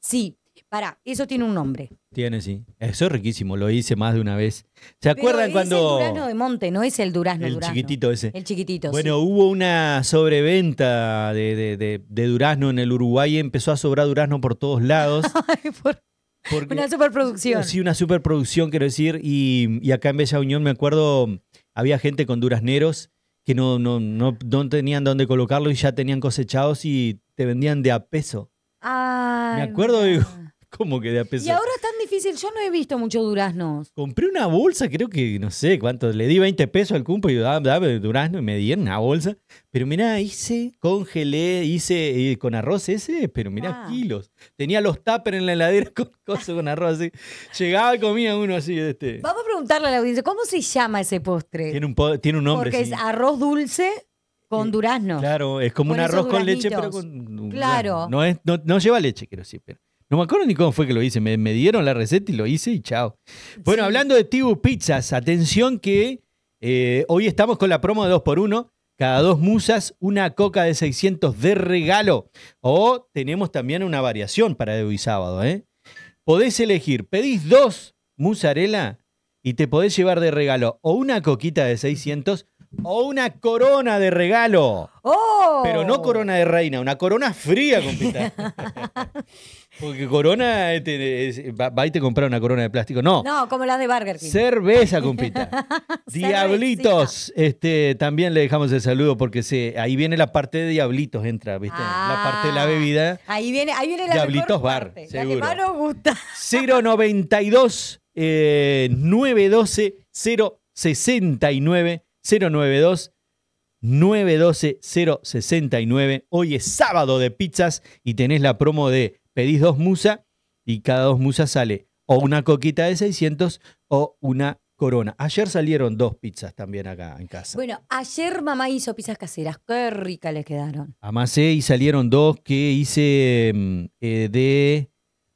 Sí, Pará, eso tiene un nombre. Tiene, sí. Eso es riquísimo, lo hice más de una vez. ¿Se acuerdan cuando.? El durazno de monte, no es el durazno. El chiquitito ese. El chiquitito. Bueno, hubo una sobreventa de, durazno en el Uruguay y empezó a sobrar durazno por todos lados. por... una superproducción. Sí, una superproducción, quiero decir. Y, acá en Bella Unión, me acuerdo, había gente con durazneros que no, no, no, no tenían dónde colocarlo y ya tenían cosechados y te vendían de a peso. Ah. me acuerdo, digo. ¿Cómo que de a pesar. Y ahora es tan difícil, yo no he visto muchos duraznos. Compré una bolsa, creo que, no sé cuánto, le di 20 pesos al cumple y daba, durazno y me dieron una bolsa. Pero mirá, hice, congelé, hice eh, con arroz ese, pero mirá, ah. kilos. Tenía los tuppers en la heladera con cosas con arroz así. Llegaba y comía uno así. este. Vamos a preguntarle a la audiencia, ¿cómo se llama ese postre? Tiene un, tiene un nombre. Porque es arroz dulce con durazno. Claro, es como un arroz con leche, pero con. Claro. No, es, no, lleva leche, quiero decir, pero. No me acuerdo ni cómo fue que lo hice. Me, dieron la receta y lo hice y chao. Bueno, hablando de Tibu Pizzas, atención que eh, hoy estamos con la promo de 2 por 1 Cada dos musas, una coca de 600 de regalo. O tenemos también una variación para de hoy sábado. ¿eh? Podés elegir, pedís dos musarela y te podés llevar de regalo o una coquita de 600 o una corona de regalo. ¡Oh! Pero no corona de reina, una corona fría, compita. Porque corona este, va, y te comprar una corona de plástico. No. No, como las de Burger King. Cerveza, compita. diablitos. Este, también le dejamos el saludo porque se, ahí viene la parte de Diablitos, entra, ¿viste? la ah, parte de la bebida. Ahí viene, ahí viene la Diablitos Bar. seguro. La que más nos gusta. 092 912 069 092 912 069. Hoy es sábado de pizzas y tenés la promo de pedís dos musas y cada dos musas sale o una coquita de 600 o una corona. Ayer salieron dos pizzas también acá en casa. Bueno, ayer mamá hizo pizzas caseras. Qué rica le quedaron. Amasé y salieron dos que hice mm, eh, de.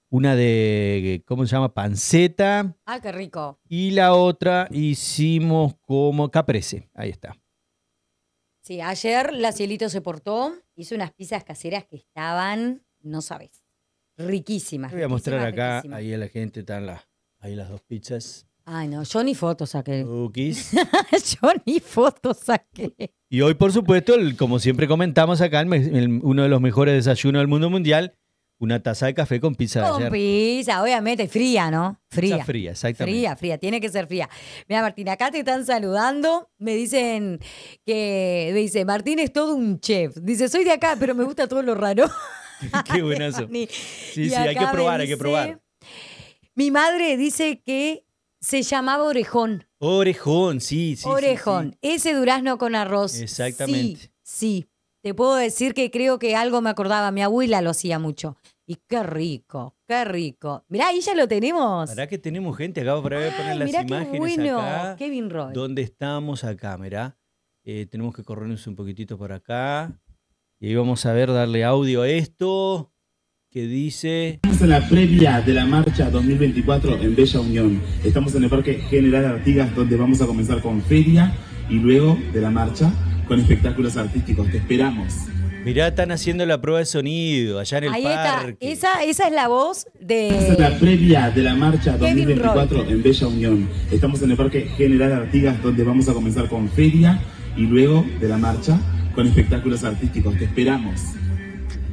Una de, ¿cómo se llama? Panceta. Ah, qué rico. Y la otra hicimos como caprese. Ahí está. Sí, ayer la Cielito se portó, hizo unas pizzas caseras que estaban, no sabes. Riquísimas. voy a mostrar acá, ahí a la gente están las, ahí las dos pizzas. Ay, no, yo ni fotos saqué. Cookies. yo ni fotos saqué. Y hoy, por supuesto, como siempre comentamos acá, uno de los mejores desayunos del mundo mundial, una taza de café con pizza. de Con pizza, obviamente, fría, ¿no? Fría. fría, exactamente. Fría, fría, tiene que ser fría. Mira, Martín, acá te están saludando. Me dicen que, dice, Martín es todo un chef. Dice, soy de acá, pero me gusta todo lo raro. Qué buenazo. sí, sí, hay que probar, hay que probar. Mi madre dice que se llamaba orejón. Orejón, sí, sí. Orejón, ese durazno con arroz. Exactamente. Sí, Te puedo decir que creo que algo me acordaba. Mi abuela lo hacía mucho. Y qué rico, qué rico. Mirá, ahí ya lo tenemos. Mirá que tenemos gente Acabo para poner las imágenes qué bueno. acá. Kevin Roy. ¿Dónde estamos acá? Mirá. Eh, tenemos que corrernos un poquitito por acá. Y vamos a ver, darle audio a esto que dice... Estamos en la previa de la marcha 2024 en Bella Unión. Estamos en el Parque General Artigas, donde vamos a comenzar con feria y luego de la marcha con espectáculos artísticos. Te esperamos. Mirá, están haciendo la prueba de sonido allá en el Ahí Está. Esa, es la voz de... Estamos en la previa de la marcha 2024 en Bella Unión. Estamos en el Parque General Artigas, donde vamos a comenzar con feria y luego de la marcha con espectáculos artísticos. Te esperamos.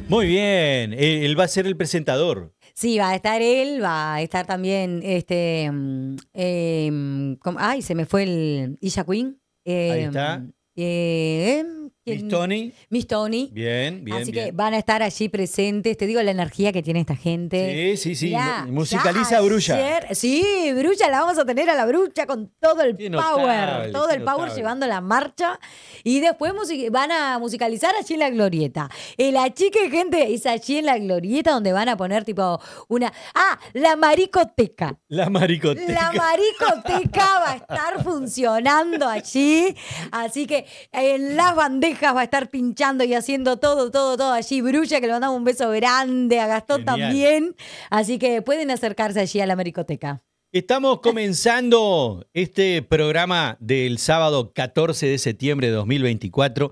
Muy bien, él, va a ser el presentador. Sí, va a estar él, va a estar también este. Mm, em, ay, se me fue el Isha Queen. está. Eh, Miss Tony. Miss Tony. Bien, bien. Así que van a estar allí presentes. Te digo la energía que tiene esta gente. Sí, sí, sí. musicaliza Musicaliza Brulla. Sí, Brulla la vamos a tener a la Bruja con todo el power. todo el power llevando la marcha. Y después van a musicalizar allí en la glorieta. El la chica gente es allí en la glorieta donde van a poner tipo una. Ah, la maricoteca. La maricoteca. La maricoteca va a estar funcionando allí. Así que en eh, las bandejas va a estar pinchando y haciendo todo, todo, todo allí. Brulla, que le mandamos un beso grande, a Gastón también. Así que pueden acercarse allí a la Maricoteca. Estamos comenzando este programa del sábado 14 de septiembre de 2024.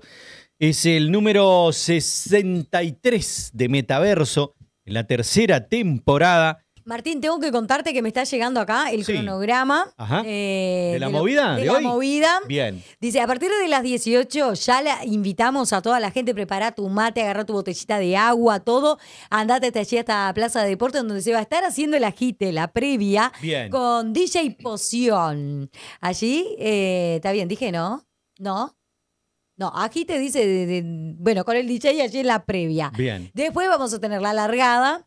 Es el número 63 de Metaverso, en la tercera temporada. Martín, tengo que contarte que me está llegando acá el cronograma. ¿De la eh, movida? de, la movida. Bien. Dice, a partir de las 18 ya la invitamos a toda la gente, prepara tu mate, agarra tu botellita de agua, todo. Andate hasta allí, hasta Plaza de Deportes, donde se va a estar haciendo el ajite, la previa, con DJ Poción. Allí, eh, está bien, dije no. ¿No? No, aquí te dice, bueno, con el DJ allí en la previa. Bien. Después vamos a tener la alargada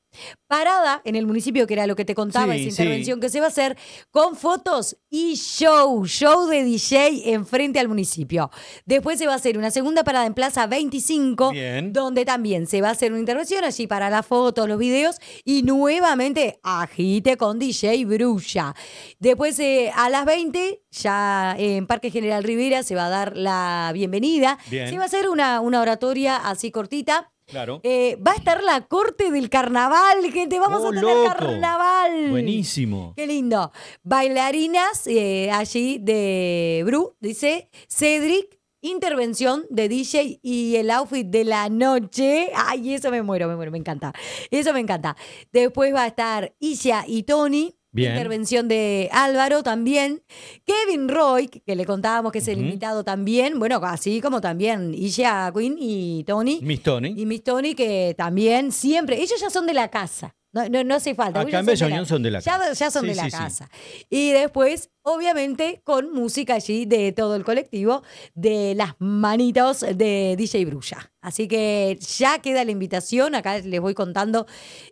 parada en el municipio, que era lo que te contaba, esa intervención que se va a hacer, con fotos y show, show de DJ enfrente al municipio. Después se va a hacer una segunda parada en Plaza 25, donde también se va a hacer una intervención allí para las fotos, los videos y nuevamente agite con DJ Brulla. Después eh, a las 20, ya en Parque General Rivera, se va a dar la bienvenida. Se va a hacer una oratoria así cortita Claro. Eh, va a estar la corte del carnaval, gente. Vamos oh, a tener carnaval. Buenísimo. Qué lindo. Bailarinas eh, allí de Bru, dice Cedric. Intervención de DJ y el outfit de la noche. Ay, eso me muero, me muero, me encanta. Eso me encanta. Después va a estar Isha y Tony. Intervención de Álvaro también. Kevin Roy, que le contábamos que es el invitado también. Bueno, así como también Isha Quinn y Tony. Miss Tony. Y Miss Tony, que también siempre. Ellos ya son de la casa. No, hace falta. Acá en son de la casa. Ya, son de la casa. Y después, obviamente, con música allí de todo el colectivo, de las manitos de DJ Brulla. Así que ya queda la invitación. Acá les voy contando.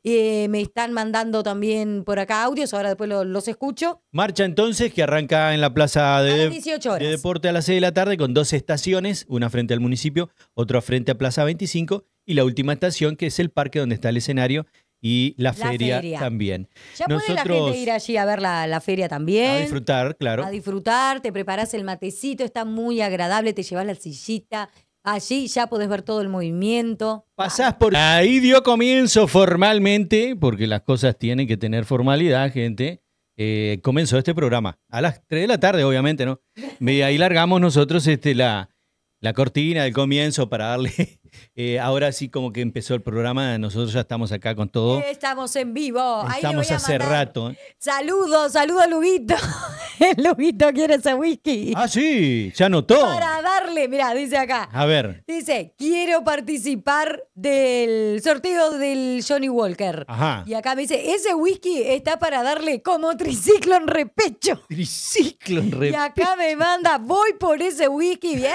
Eh, me están mandando también por acá audios. Ahora después los, escucho. Marcha entonces, que arranca en la plaza de, de deporte a las 6 de la tarde con dos estaciones: una frente al municipio, otra frente a Plaza 25 y la última estación, que es el parque donde está el escenario, y la, feria, también. Ya Nosotros, la gente ir allí a ver la, feria también. A disfrutar, claro. A disfrutar, te preparas el matecito, está muy agradable, te llevas la sillita. Allí ya podés ver todo el movimiento. Pasás por... Ahí dio comienzo formalmente, porque las cosas tienen que tener formalidad, gente. Eh, comenzó este programa. A las 3 de la tarde, obviamente, ¿no? ahí largamos nosotros este, la, la cortina del comienzo para darle eh, ahora sí, como que empezó el programa, nosotros ya estamos acá con todo. Estamos en vivo. Estamos hace rato. ¿eh? Saludos, saludos, Luguito. El Luguito quiere ese whisky. Ah, sí, ya notó. Para darle, mira, dice acá. A ver. Dice, quiero participar del sorteo del Johnny Walker. Ajá. Y acá me dice, ese whisky está para darle como triciclo en repecho. Triciclo en repecho. Y acá me manda, voy por ese whisky. Bien.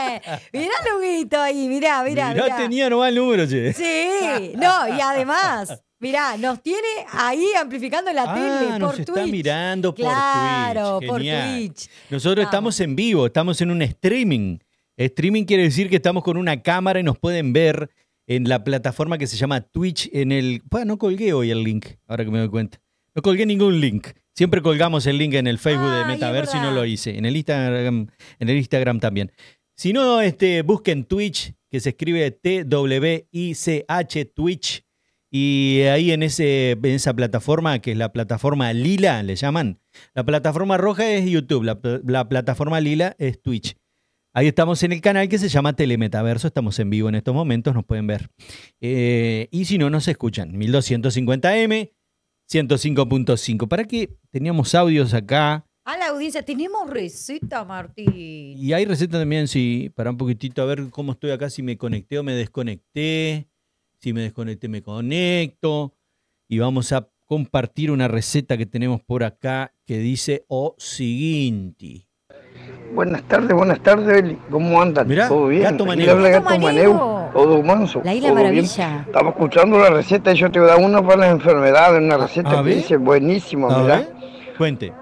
Mirá, Luguito ahí, mirá, mirá. No tenía nomás el número, che. Sí, no, y además, mirá, nos tiene ahí amplificando la ah, tele nos está mirando por Twitch. Claro, por Twitch. Nosotros estamos en vivo, estamos en un streaming. Streaming quiere decir que estamos con una cámara y nos pueden ver en la plataforma que se llama Twitch en el... Bueno, no colgué hoy el link, ahora que me doy cuenta. No colgué ningún link. Siempre colgamos el link en el Facebook de ah, Metaverso y no lo hice. En el Instagram, en el Instagram también. Si no, este, busquen Twitch, que se escribe TWICH, Twitch. Y ahí en, ese, esa plataforma, que es la plataforma lila, le llaman. La plataforma roja es YouTube, la, plataforma lila es Twitch. Ahí estamos en el canal que se llama Telemetaverso. Estamos en vivo en estos momentos, nos pueden ver. Eh, y si no, nos escuchan. 1250M, 105.5. ¿Para qué teníamos audios acá? a la audiencia. Tenemos receta, Martín. Y hay receta también, sí. Para un poquitito, a ver cómo estoy acá, si me conecté o me desconecté. Si me desconecté, me conecto. Y vamos a compartir una receta que tenemos por acá que dice o siguiente. Buenas tardes, buenas tardes, ¿Cómo andan? ¿Todo bien? Gato Todo manso. La Isla Maravilla. estamos escuchando la receta y yo te voy a dar una para ah, las enfermedades, una receta que dice buenísima, ¿verdad? Cuente.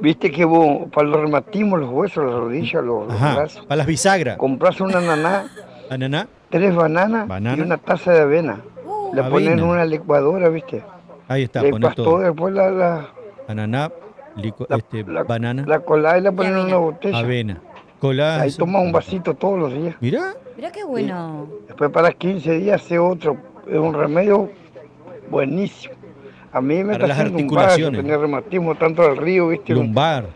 Viste que vos, para los rematimos los huesos, las rodillas, los, brazos. Para las bisagras. Compras una naná. ¿Ananá? Tres bananas y una taza de avena. Uh, la pones en una licuadora, ¿viste? Ahí está, Le pones todo. después la... Ananá, la, este, banana. La colás y la pones en una botella. Avena. Colás. Ahí tomas un vasito todos los días. mira mira qué bueno. después para 15 días hace otro. Es un remedio buenísimo. A mí me las articulaciones. Lumbar, tenía reumatismo tanto al río, ¿viste? Lumbar.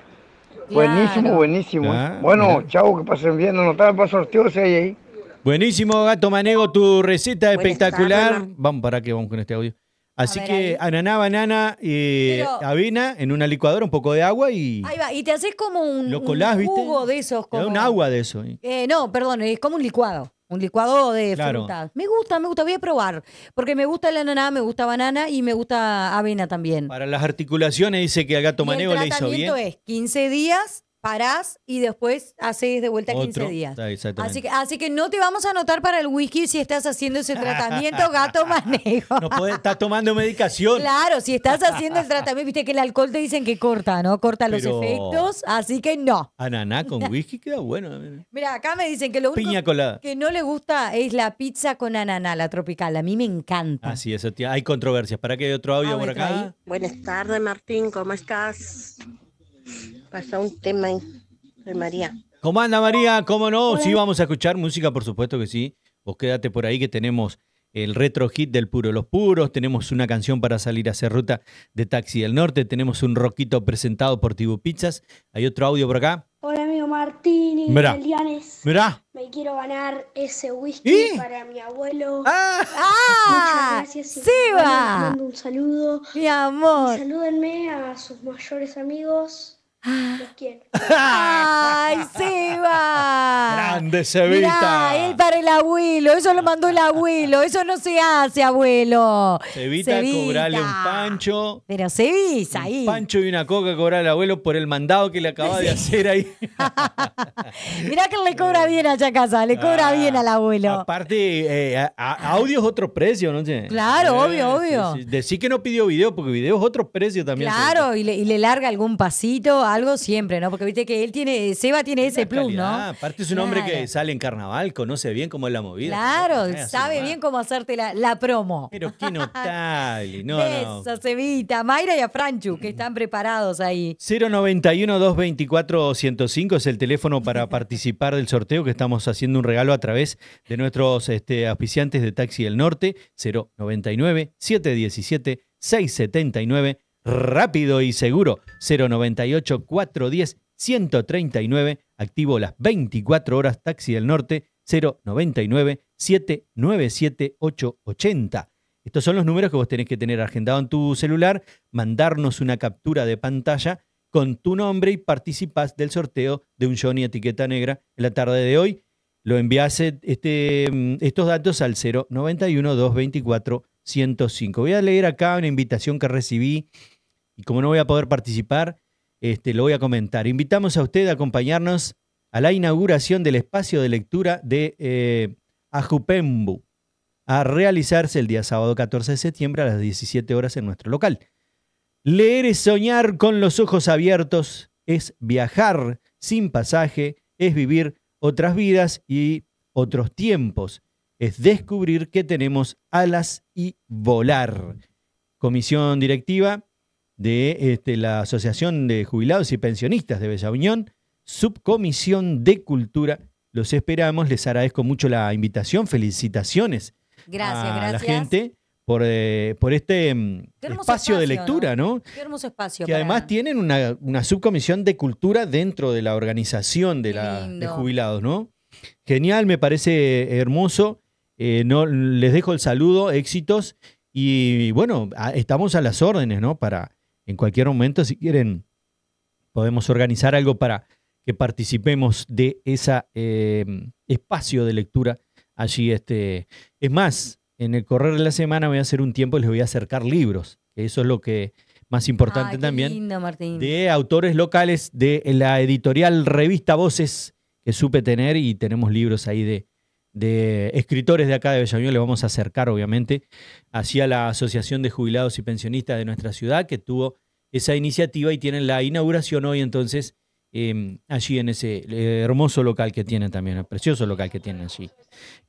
Buenísimo, buenísimo. ¿eh? Ah, bueno, chao, que pasen bien. notaban para sorteos ahí ahí. Buenísimo, Gato Manego, tu receta espectacular. vamos para que vamos con este audio. Así que ananá, banana, y eh, avena en una licuadora, un poco de agua y. Ahí va, y te haces como un, jugo de esos. Como, un agua de eso. Eh, no, perdón, es como un licuado. Un licuado de frutas. Me gusta, me gusta. Voy a probar. Porque me gusta la ananá, me gusta banana y me gusta avena también. Para las articulaciones dice que al gato manejo le hizo bien. El es 15 días parás y después haces de vuelta 15 días. Así que, así que no te vamos a anotar para el whisky si estás haciendo ese tratamiento gato manejo. no puede estar tomando medicación. Claro, si estás haciendo el tratamiento, viste que el alcohol te dicen que corta, ¿no? Corta los efectos, así que no. Ananá con whisky queda bueno. Eh. Mira, acá me dicen que lo que no le gusta es la pizza con ananá, la tropical. A mí me encanta. Así es, hay controversias. ¿Para qué hay otro audio ah, por acá? Buenas tardes, Martín, ¿cómo estás? Pasó un tema de María. ¿Cómo anda María? ¿Cómo no? Sí, vamos a escuchar música, por supuesto que sí. Vos quédate por ahí que tenemos el retro hit del Puro Los Puros, tenemos una canción para salir a hacer ruta de Taxi del Norte, tenemos un roquito presentado por Tibu Pizzas, hay otro audio por acá. Martini Me quiero ganar ese whisky para mi abuelo. ¡Ah! Muchas ah, gracias. Sí, va. un saludo. Mi amor. Y salúdenme a sus mayores amigos. Los ah. quiero. ¡Ay, Seba! ¡Grande, Cevita! Mirá, para el abuelo. Eso lo mandó el abuelo. Eso no se hace, abuelo. Cevita, cobrarle un pancho. Pero Cevita, un pancho y una coca cobrar al abuelo por el mandado que le acaba de hacer ahí. Mirá que le cobra bien allá a casa. Le cobra ah, bien al abuelo. Aparte, eh, audio es otro precio, ¿no? Claro, eh, obvio, obvio. Decí que no pidió video, porque video es otro precio también. Claro, y le, y le larga algún pasito algo siempre, ¿no? Porque viste que él tiene, Seba tiene ese plus, ¿no? Aparte es un hombre que sale en carnaval, conoce bien cómo es la movida. Claro, sabe bien cómo hacerte la, promo. Pero qué notable, no, Eso, no. Mayra y a Franchu, que están preparados ahí. 091-224-105 es el teléfono para participar del sorteo que estamos haciendo un regalo a través de nuestros este, auspiciantes de Taxi del Norte. 099 717 679 rápido y seguro. 098 410 139, activo las 24 horas Taxi del Norte 099 797 880. Estos son los números que vos tenés que tener agendado en tu celular, mandarnos una captura de pantalla con tu nombre y participás del sorteo de un Johnny Etiqueta Negra en la tarde de hoy. Lo enviaste eh, este, mm, estos datos al 091 224 105. Voy a leer acá una invitación que recibí y como no voy a poder participar, este, lo voy a comentar. Invitamos a usted a acompañarnos a la inauguración del espacio de lectura de eh, Ajupembu, a realizarse el día sábado 14 de septiembre a las 17 horas en nuestro local. Leer es soñar con los ojos abiertos, es viajar sin pasaje, es vivir otras vidas y otros tiempos, es descubrir que tenemos alas y volar. Comisión directiva de este, la Asociación de Jubilados y Pensionistas de Bella Unión, Subcomisión de Cultura. Los esperamos, les agradezco mucho la invitación, felicitaciones gracias, a la gente por, eh, por este mm, espacio, de lectura, ¿no? hermoso espacio. Que además tienen una, subcomisión de cultura dentro de la organización de, la, jubilados, ¿no? Genial, me parece eh, hermoso. Eh, no, les dejo el saludo, éxitos. Y bueno, estamos a las órdenes, ¿no? Para en cualquier momento, si quieren, podemos organizar algo para que participemos de ese eh, espacio de lectura allí. Este. Es más, en el correr de la semana voy a hacer un tiempo y les voy a acercar libros, que eso es lo que más importante también, de autores locales de la editorial Revista Voces, que supe tener y tenemos libros ahí de de escritores de acá de Bellavio, le vamos a acercar, obviamente, hacia la Asociación de Jubilados y Pensionistas de nuestra ciudad, que tuvo esa iniciativa y tienen la inauguración hoy entonces em, allí en ese eh, hermoso local que tienen también, el eh, precioso local que tienen allí.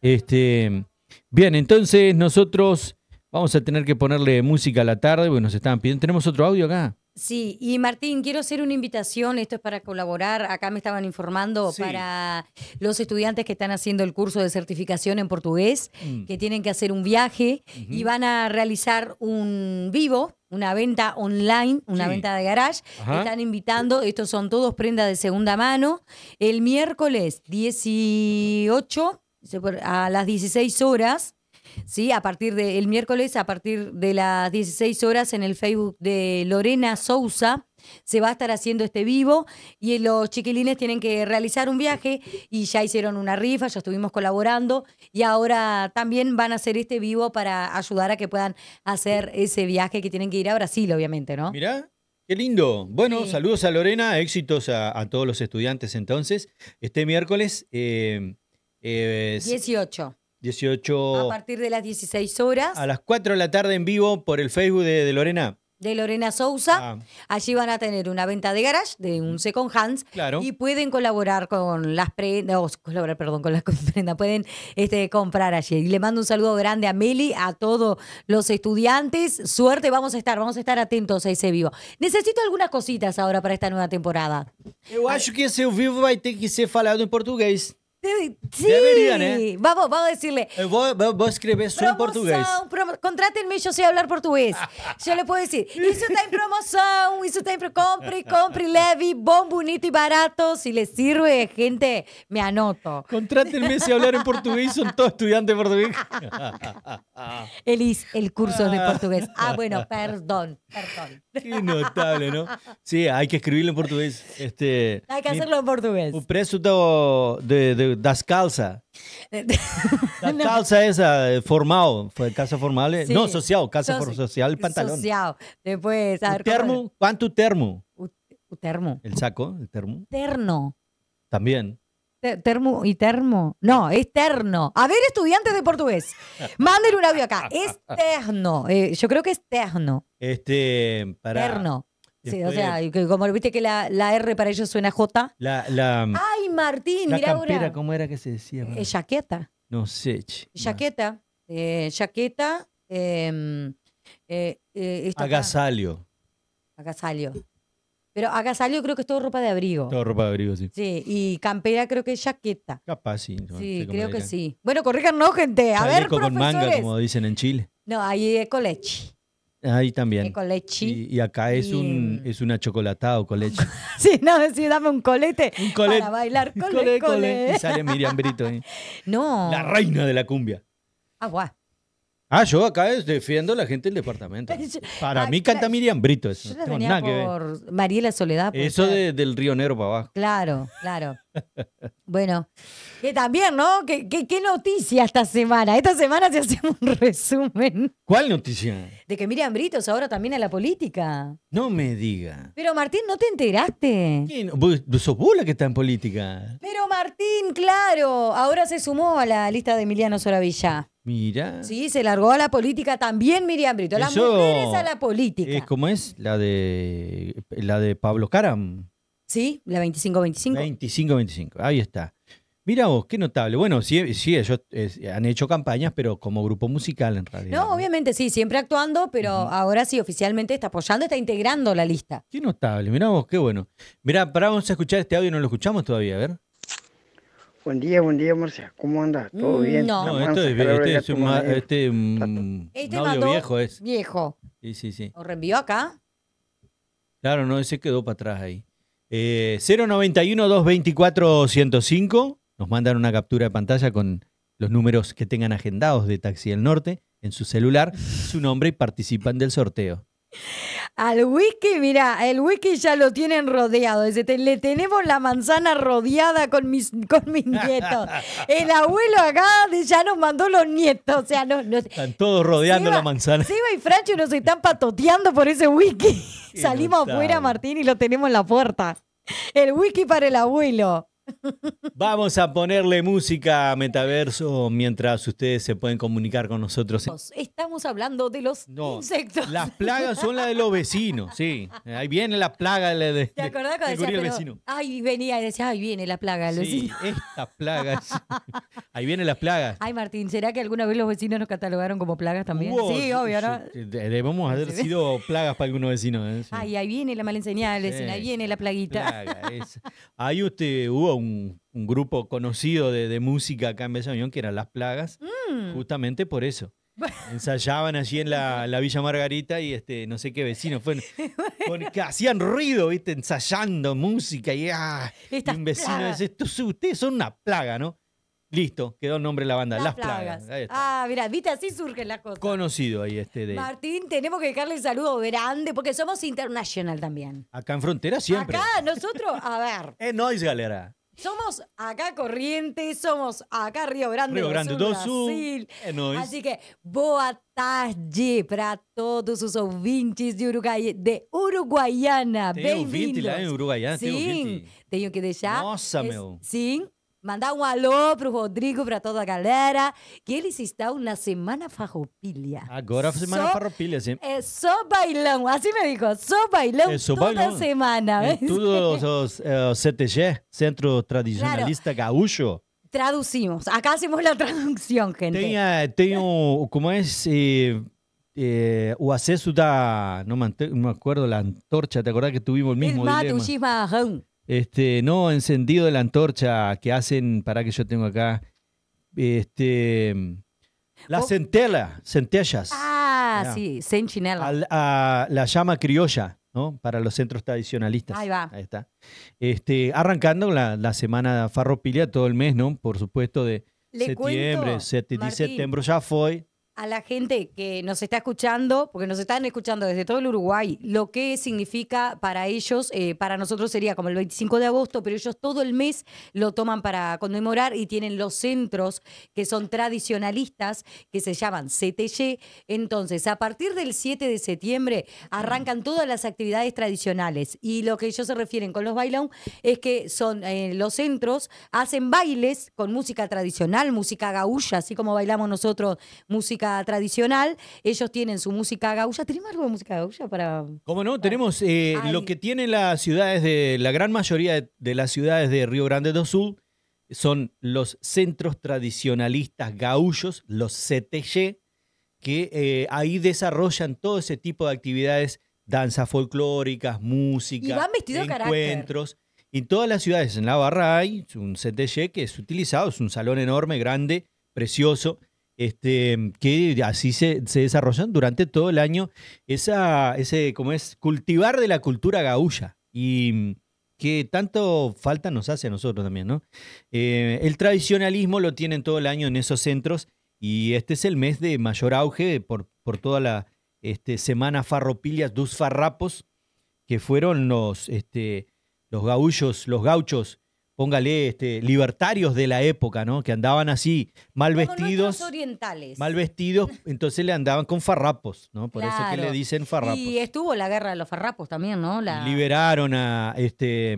Este, bien, entonces nosotros vamos a tener que ponerle música a la tarde, porque nos estaban pidiendo. ¿Tenemos otro audio acá? Sí, y Martín, quiero hacer una invitación, esto es para colaborar, acá me estaban informando para los estudiantes que están haciendo el curso de certificación en portugués, mm. que tienen que hacer un viaje y van a realizar un vivo, una venta online, una venta de garage. Están invitando, estos son todos prendas de segunda mano, el miércoles 18 a las 16 horas ¿sí? a partir del miércoles, a partir de las 16 horas en el Facebook de Lorena Sousa. Se va a estar haciendo este vivo y los chiquilines tienen que realizar un viaje y ya hicieron una rifa, ya estuvimos colaborando y ahora también van a hacer este vivo para ayudar a que puedan hacer ese viaje que tienen que ir a Brasil, obviamente, ¿no? Mirá, Qué lindo. Bueno, saludos a Lorena, éxitos a, todos los estudiantes entonces. Este miércoles... Eh, 18. Eh, 18. A partir de las 16 horas. A las 4 de la tarde en vivo por el Facebook de, Lorena. De Lorena Sousa. Ah. Allí van a tener una venta de garage de un mm. second hands. Claro. Y pueden colaborar con las prendas, colaborar, perdón, con las prendas. Pueden este, comprar allí. Y le mando un saludo grande a Meli, a todos los estudiantes. Suerte, vamos a estar, vamos a estar atentos a ese vivo. Necesito algunas cositas ahora para esta nueva temporada. Yo acho que ese vivo a tener que ser falado en em portugués. Sí, Deberían, ¿eh? vamos, vamos a decirle. Eh, vos, vos, vos escribes en portugués. Contratenme, yo sé hablar portugués. yo le puedo decir, eso está en promoción, eso está Compre, compre, leve, bon, bonito y barato. Si les sirve, gente, me anoto. Contrátenme si hablar en portugués, son todos estudiantes portugués. Elis, el curso de portugués. Ah, bueno, perdón, perdón. Qué notable, ¿no? Sí, hay que escribirlo en portugués. Este, hay que hacerlo en portugués. Un precio de das calza. Das calza esa, ah, formado, fue casa formal. No, social, casa social, pantalón. Social. Después, termo, ¿cuánto termo? termo. El saco, el termo. Terno. También. termo y termo. No, es terno. A ver, estudiantes de portugués, mándenle un audio acá. Es terno. Eh, yo creo que es terno. Este, para. Terno. Sí, o sea, como viste que la, R para ellos suena J. La, la ¡Ay, Martín! mira campera, ¿cómo era que se decía? Eh, jaqueta. No sé. Jaqueta. Eh, jaqueta. Em, eh, eh, agasalio. Agasalio. Pero agasalio creo que es todo ropa de abrigo. Todo ropa de abrigo, sí. Sí, y campera creo que es jaqueta. Capaz, sí. sí, creo que sí. Bueno, corríganos, gente. A ver, profesores. manga, como dicen en Chile. No, ahí es Ahí también. Eh, y Y, acá es, un, eh, es una chocolatada o con leche. sí, no, sí, dame un colete, un colete. para bailar cole, cole, Y sale Miriam Brito. No. La reina de la cumbia. Agua. Ah, yo acá defiendo a la gente del departamento. Para ah, mí canta Miriam Brito eso. Yo la tenía no, por la Soledad. Pues, eso del Río Negro para abajo. Claro, claro. Bueno, que también, ¿no? ¿Qué, ¿Qué, noticia esta semana? Esta semana se hace un resumen. ¿Cuál noticia? De que Miriam Britos ahora también a la política. No me diga. Pero Martín, ¿no te enteraste? ¿Quién? sos vos la que está en política? Pero Martín, claro, ahora se sumó a la lista de Emiliano Soravilla. Mira. Sí, se largó a la política también Miriam Brito. Las mujeres a la política. ¿Cómo como es la de la de Pablo Caram. Sí, la 25-25. 25-25, ahí está. Mira vos, qué notable. Bueno, sí, sí ellos han hecho campañas, pero como grupo musical en realidad. No, obviamente sí, siempre actuando, pero ahora sí oficialmente está apoyando, está integrando la lista. Qué notable, mira vos, qué bueno. mira para vamos a escuchar este audio, no lo escuchamos todavía, a ver. Buen día, buen día, Marcia. ¿Cómo andas? ¿Todo mm, bien? No, no este, este es un, este, audio viejo. Es. Viejo. Sí, sí, sí. ¿Lo reenvió acá? Claro, no, ese quedó para atrás ahí. Eh, 091-224-105. Nos mandan una captura de pantalla con los números que tengan agendados de Taxi del Norte en su celular, su nombre y participan del sorteo. Al whisky, mira, el whisky ya lo tienen rodeado. le tenemos la manzana rodeada con mis, con mis nietos. El abuelo acá ya nos mandó los nietos. O sea, no, están todos rodeando la manzana. Seba y Francho nos están patoteando por ese whisky. Salimos afuera, Martín, y lo tenemos en la puerta. El whisky para el abuelo. Vamos a ponerle música a Metaverso mientras ustedes se pueden comunicar con nosotros. Estamos hablando de los insectos. Las plagas son las de los vecinos, sí. Ahí viene la plaga de, ¿Te acordás cuando decía, vecino. Ay, venía y decía, ahí viene la plaga de sí, vecinos. Estas plagas. ahí vienen las plagas. Ay, Martín, ¿será que alguna vez los vecinos nos catalogaron como plagas también? sí, obvio, ¿no? Debemos haber sido plagas para algunos vecinos. ¿eh? Ay, ahí viene la malenseñada, ahí viene la plaguita. Ahí usted hubo un, grupo conocido de, música acá en Venezuela que eran Las Plagas, mm. justamente por eso. Ensayaban allí en la, Villa Margarita y este, no sé qué vecino fue Porque hacían ruido, ¿viste? Ensayando música y ah, un vecino dice, ustedes son una plaga, ¿no? Listo, quedó el nombre de la banda, Las, Plagas. Ah, mirá, viste, así surgen las cosas. Conocido ahí este de. Martín, tenemos que dejarle un saludo grande porque somos international también. Acá en Frontera siempre. Acá, nosotros, a ver. en eh, Noise Galera. Somos acá Corrientes, somos acá Río Grande, Rio Grande do Sul, Brasil. Eh, que boa tarde para todos los ouvintes de, Uruguay, de Uruguaiana. Tem sí, lá que dejar, Nossa, meu. Sim, Mandar um alô pro Rodrigo, para toda a galera, que él está una Semana Farroupilha. Ahora a Semana farropilia, Farroupilha, sim. É só bailão, assim me dijo, só bailão eh, toda semana. Em todos los eh, CTG, Centro Tradicionalista Gaúcho. Traducimos, acá hacemos la traducción, gente. Tenía, tengo, ¿cómo es? como eh, eh, o da. No me, acuerdo, la antorcha, ¿te acordás que tuvimos el mismo el dilema? Este, no, encendido de la antorcha que hacen, para que yo tengo acá, este, las centella, centellas. Ah, sí, centinela. la llama criolla, ¿no? Para los centros tradicionalistas. Ahí va. Ahí está. Este, arrancando la, semana de todo el mes, ¿no? Por supuesto, de septiembre, septiembre, ya fue, a la gente que nos está escuchando, porque nos están escuchando desde todo el Uruguay, lo que significa para ellos, eh, para nosotros sería como el 25 de agosto, pero ellos todo el mes lo toman para conmemorar y tienen los centros que son tradicionalistas, que se llaman CTG. Entonces, a partir del 7 de septiembre arrancan todas las actividades tradicionales y lo que ellos se refieren con los bailón es que son eh, los centros, hacen bailes con música tradicional, música gaúcha, así como bailamos nosotros música tradicional, ellos tienen su música gaucha. ¿Tenemos algo de música gaucha para...? ¿Cómo no? Tenemos eh, lo que tienen las ciudades de... La gran mayoría de, las ciudades de Río Grande do Sul son los centros tradicionalistas gaullos, los CTG, que eh, ahí desarrollan todo ese tipo de actividades, danzas folclóricas, música, encuentros. En todas las ciudades, en La Barra hay un CTG que es utilizado, es un salón enorme, grande, precioso, este, que así se, desarrollan durante todo el año esa, ese, como es, cultivar de la cultura gaúcha y mm, que tanto falta nos hace a nosotros también, ¿no? Eh, el tradicionalismo lo tienen todo el año en esos centros y este es el mes de mayor auge por, por toda la este, semana farropilias, dos farrapos, que fueron los, este, los gaullos, los gauchos póngale, este, libertarios de la época, ¿no? Que andaban así, mal vestidos. orientales. Mal vestidos, entonces le andaban con farrapos, ¿no? Por eso que le dicen farrapos. Y estuvo la guerra de los farrapos también, ¿no? La... Liberaron a, este,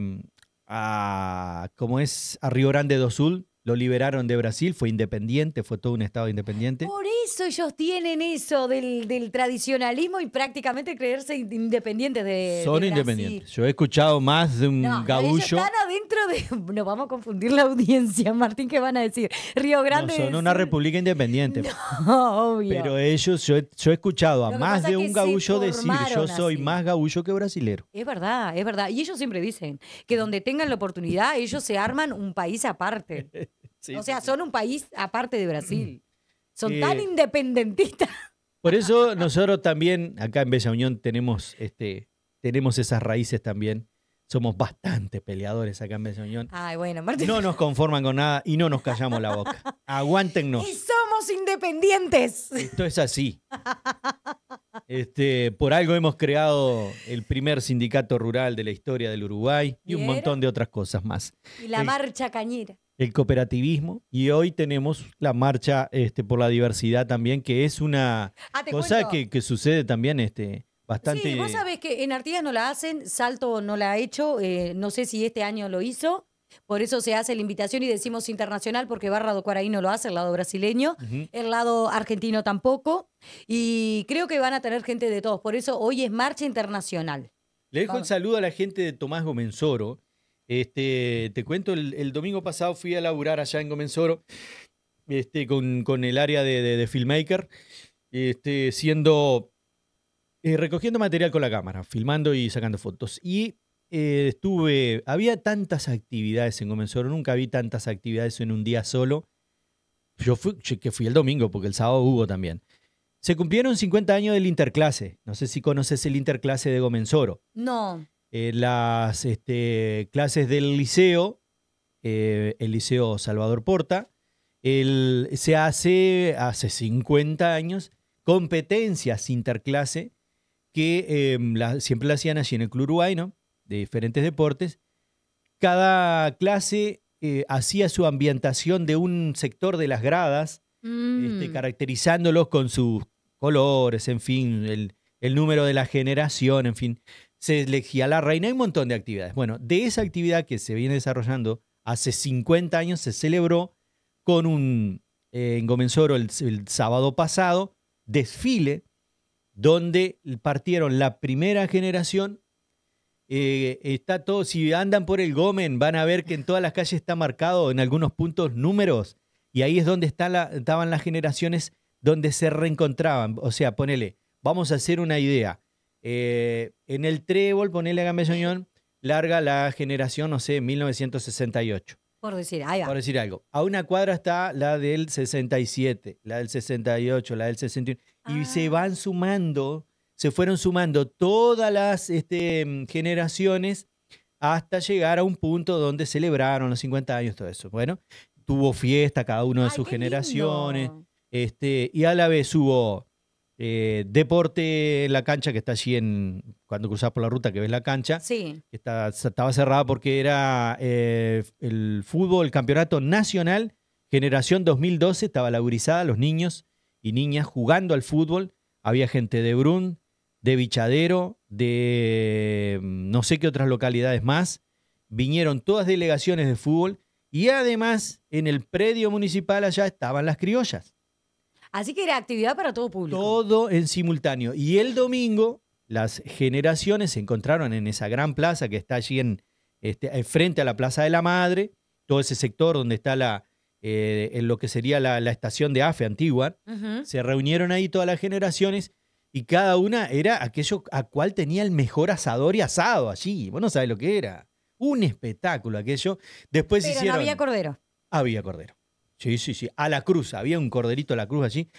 a, ¿cómo es? A Río Grande do Sul lo liberaron de Brasil, fue independiente, fue todo un estado independiente. Por eso ellos tienen eso del, tradicionalismo y prácticamente creerse independientes de Son independientes. Yo he escuchado más de un no, gabullo. no están adentro de... Nos vamos a confundir la audiencia, Martín, ¿qué van a decir? Río Grande... No, son una república independiente. obvio. Pero ellos, yo, he escuchado a más de un gabullo decir, yo soy más gabullo que brasilero. Es verdad, es verdad. Y ellos siempre dicen que donde tengan la oportunidad, ellos se arman un país aparte. o sea, son un país aparte de Brasil. Son tan independentistas. Por eso nosotros también, acá en Bella Unión, tenemos, este, tenemos esas raíces también. Somos bastante peleadores acá en Bella Unión. Ay, bueno, Martín. No nos conforman con nada y no nos callamos la boca. Aguántennos independientes. Esto es así. Este, por algo hemos creado el primer sindicato rural de la historia del Uruguay y un montón de otras cosas más. Y la marcha cañera. El cooperativismo y hoy tenemos la marcha este, por la diversidad también, que es una ah, cosa que, sucede también este, bastante. Sí, vos sabés que en Artigas no la hacen, Salto no la ha hecho, eh, no sé si este año lo hizo. Por eso se hace la invitación y decimos internacional porque Barra do Cuaraí no lo hace, el lado brasileño, el lado argentino tampoco. Y creo que van a tener gente de todos. Por eso hoy es marcha internacional. Le dejo el saludo a la gente de Tomás Gomenzoro. Este, te cuento, el, domingo pasado fui a laburar allá en Gomenzoro este, con, el área de, filmmaker, este, siendo eh, recogiendo material con la cámara, filmando y sacando fotos. Y eh, estuve, había tantas actividades en Gómezoro, nunca vi tantas actividades en un día solo. Yo fui, que fui el domingo, porque el sábado hubo también. Se cumplieron 50 años del interclase. No sé si conoces el interclase de Gomensoro. No. Eh, las este, clases del liceo, eh, el liceo Salvador Porta, el, se hace hace 50 años competencias interclase que siempre la hacían así en el Club Uruguay, ¿no? de diferentes deportes, cada clase eh, hacía su ambientación de un sector de las gradas, este, mm. caracterizándolos con sus colores, en fin, el, número de la generación, en fin. Se elegía la reina y un montón de actividades. Bueno, de esa actividad que se viene desarrollando hace 50 años se celebró con un, eh, en el, el sábado pasado, desfile donde partieron la primera generación eh, está todo, si andan por el Gomen, van a ver que en todas las calles está marcado en algunos puntos números y ahí es donde estaban las generaciones donde se reencontraban. O sea, ponele, vamos a hacer una idea. Eh, en el trébol, ponele a Gambesoñón, larga la generación, no sé, 1968. Por decir, Por decir algo. A una cuadra está la del 67, la del 68, la del 61. Y ah. se van sumando se fueron sumando todas las este, mm, generaciones hasta llegar a un punto donde celebraron los 50 años, todo eso. Bueno, tuvo fiesta cada uno de sus generaciones. Este, y a la vez hubo eh, deporte en la cancha que está allí en cuando cruzás por la ruta que ves la cancha. Sí. estaba cerrada porque era eh, el fútbol, el campeonato nacional, generación 2012, estaba laurizada, los niños y niñas jugando al fútbol. Había gente de Brun, de Bichadero, de mm, no sé qué otras localidades más. Vinieron todas delegaciones de fútbol y además en el predio municipal allá estaban las criollas. Así que era actividad para todo público. Todo en simultáneo. Y el domingo las generaciones se encontraron en esa gran plaza que está allí en, este, eh, frente a la Plaza de la Madre, todo ese sector donde está la, eh, en lo que sería la, estación de AFE antigua. Se reunieron ahí todas las generaciones y cada una era aquello a cual tenía el mejor asador y asado allí. Vos no sabés lo que era. Un espectáculo aquello. Después hicieron. había cordero. Había cordero. Sí, sí, sí. A la cruz. Había un corderito a la cruz allí.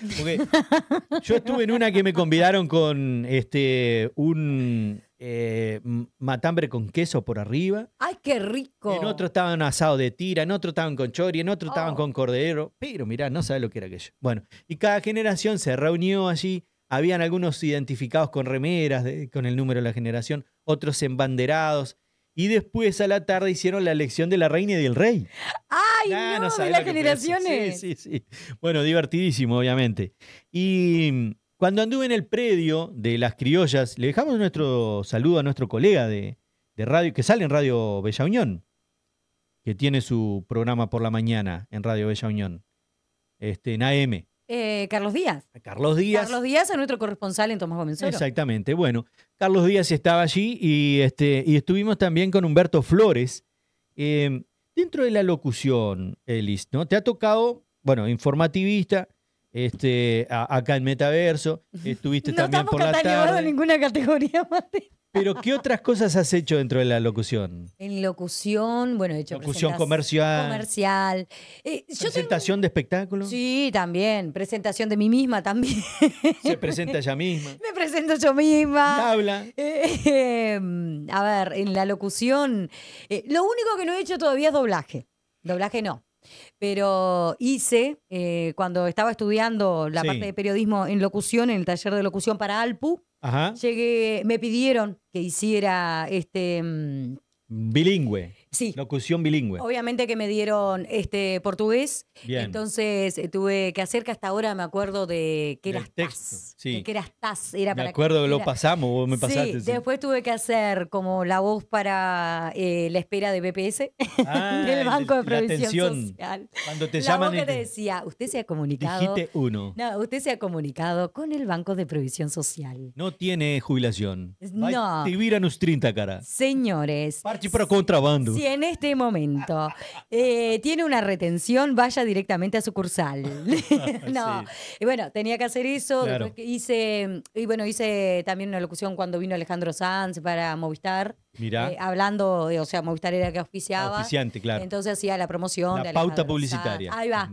yo estuve en una que me convidaron con este un eh, matambre con queso por arriba. ¡Ay, qué rico! En otro estaban asado de tira, en otro estaban con chori, en otro estaban oh. con cordero. Pero mirá, no sabes lo que era aquello. Bueno, y cada generación se reunió allí habían algunos identificados con remeras, con el número de la generación, otros embanderados. Y después a la tarde hicieron la elección de la reina y del rey. ¡Ay, no! de las generaciones. Sí, sí, sí. Bueno, divertidísimo, obviamente. Y mm, cuando anduve en el predio de las criollas, le dejamos nuestro saludo a nuestro colega de, radio, que sale en Radio Bella Unión, que tiene su programa por la mañana en Radio Bella Unión, este, en AM. Eh, Carlos Díaz. Carlos Díaz. Carlos Díaz es nuestro corresponsal en Tomás Gómez. Exactamente. Bueno, Carlos Díaz estaba allí y, este, y estuvimos también con Humberto Flores. Em, dentro de la locución, Elis, ¿no? Te ha tocado, bueno, informativista, este, acá en Metaverso, estuviste también por la tarde. No estamos ninguna categoría, Mati. Pero ¿qué otras cosas has hecho dentro de la locución? En locución, bueno, he hecho locución comercial. Comercial. Eh, presentación de espectáculo. Sí, también. Presentación de mí misma también. Se presenta ella misma. Me presento yo misma. Habla. Eh, a ver, en la locución, eh, lo único que no he hecho todavía es doblaje. Doblaje no. Pero hice, cuando estaba estudiando la parte de periodismo en locución, en el taller de locución para Alpu, Ajá. Llegué, me pidieron que hiciera este. Mm, Bilingüe. Sí. Locución bilingüe. Obviamente que me dieron este portugués. Entonces eh, tuve que hacer que hasta ahora me acuerdo de que eras TAS. Sí. Que eras TAS. Era me acuerdo que, lo pasamos, me pasaste. Sí, después tuve que hacer como la voz para eh, la espera de BPS, ah, del Banco de Provisión Social. Cuando te la llaman. Voz que te... decía, usted se ha comunicado. Dijiste uno. No, usted se ha comunicado con el Banco de Provisión Social. No tiene jubilación. No. te viran 30, cara. Señores. Parche para contrabando en este momento eh, tiene una retención, vaya directamente a sucursal. no, y bueno, tenía que hacer eso. Hice, y bueno, hice también una locución cuando vino Alejandro Sanz para Movistar. Mirá. Eh, hablando, de, eh, o sea, Movistar era que oficiaba. Oficiante, claro. Entonces hacía la promoción. La pauta publicitaria. Ahí va.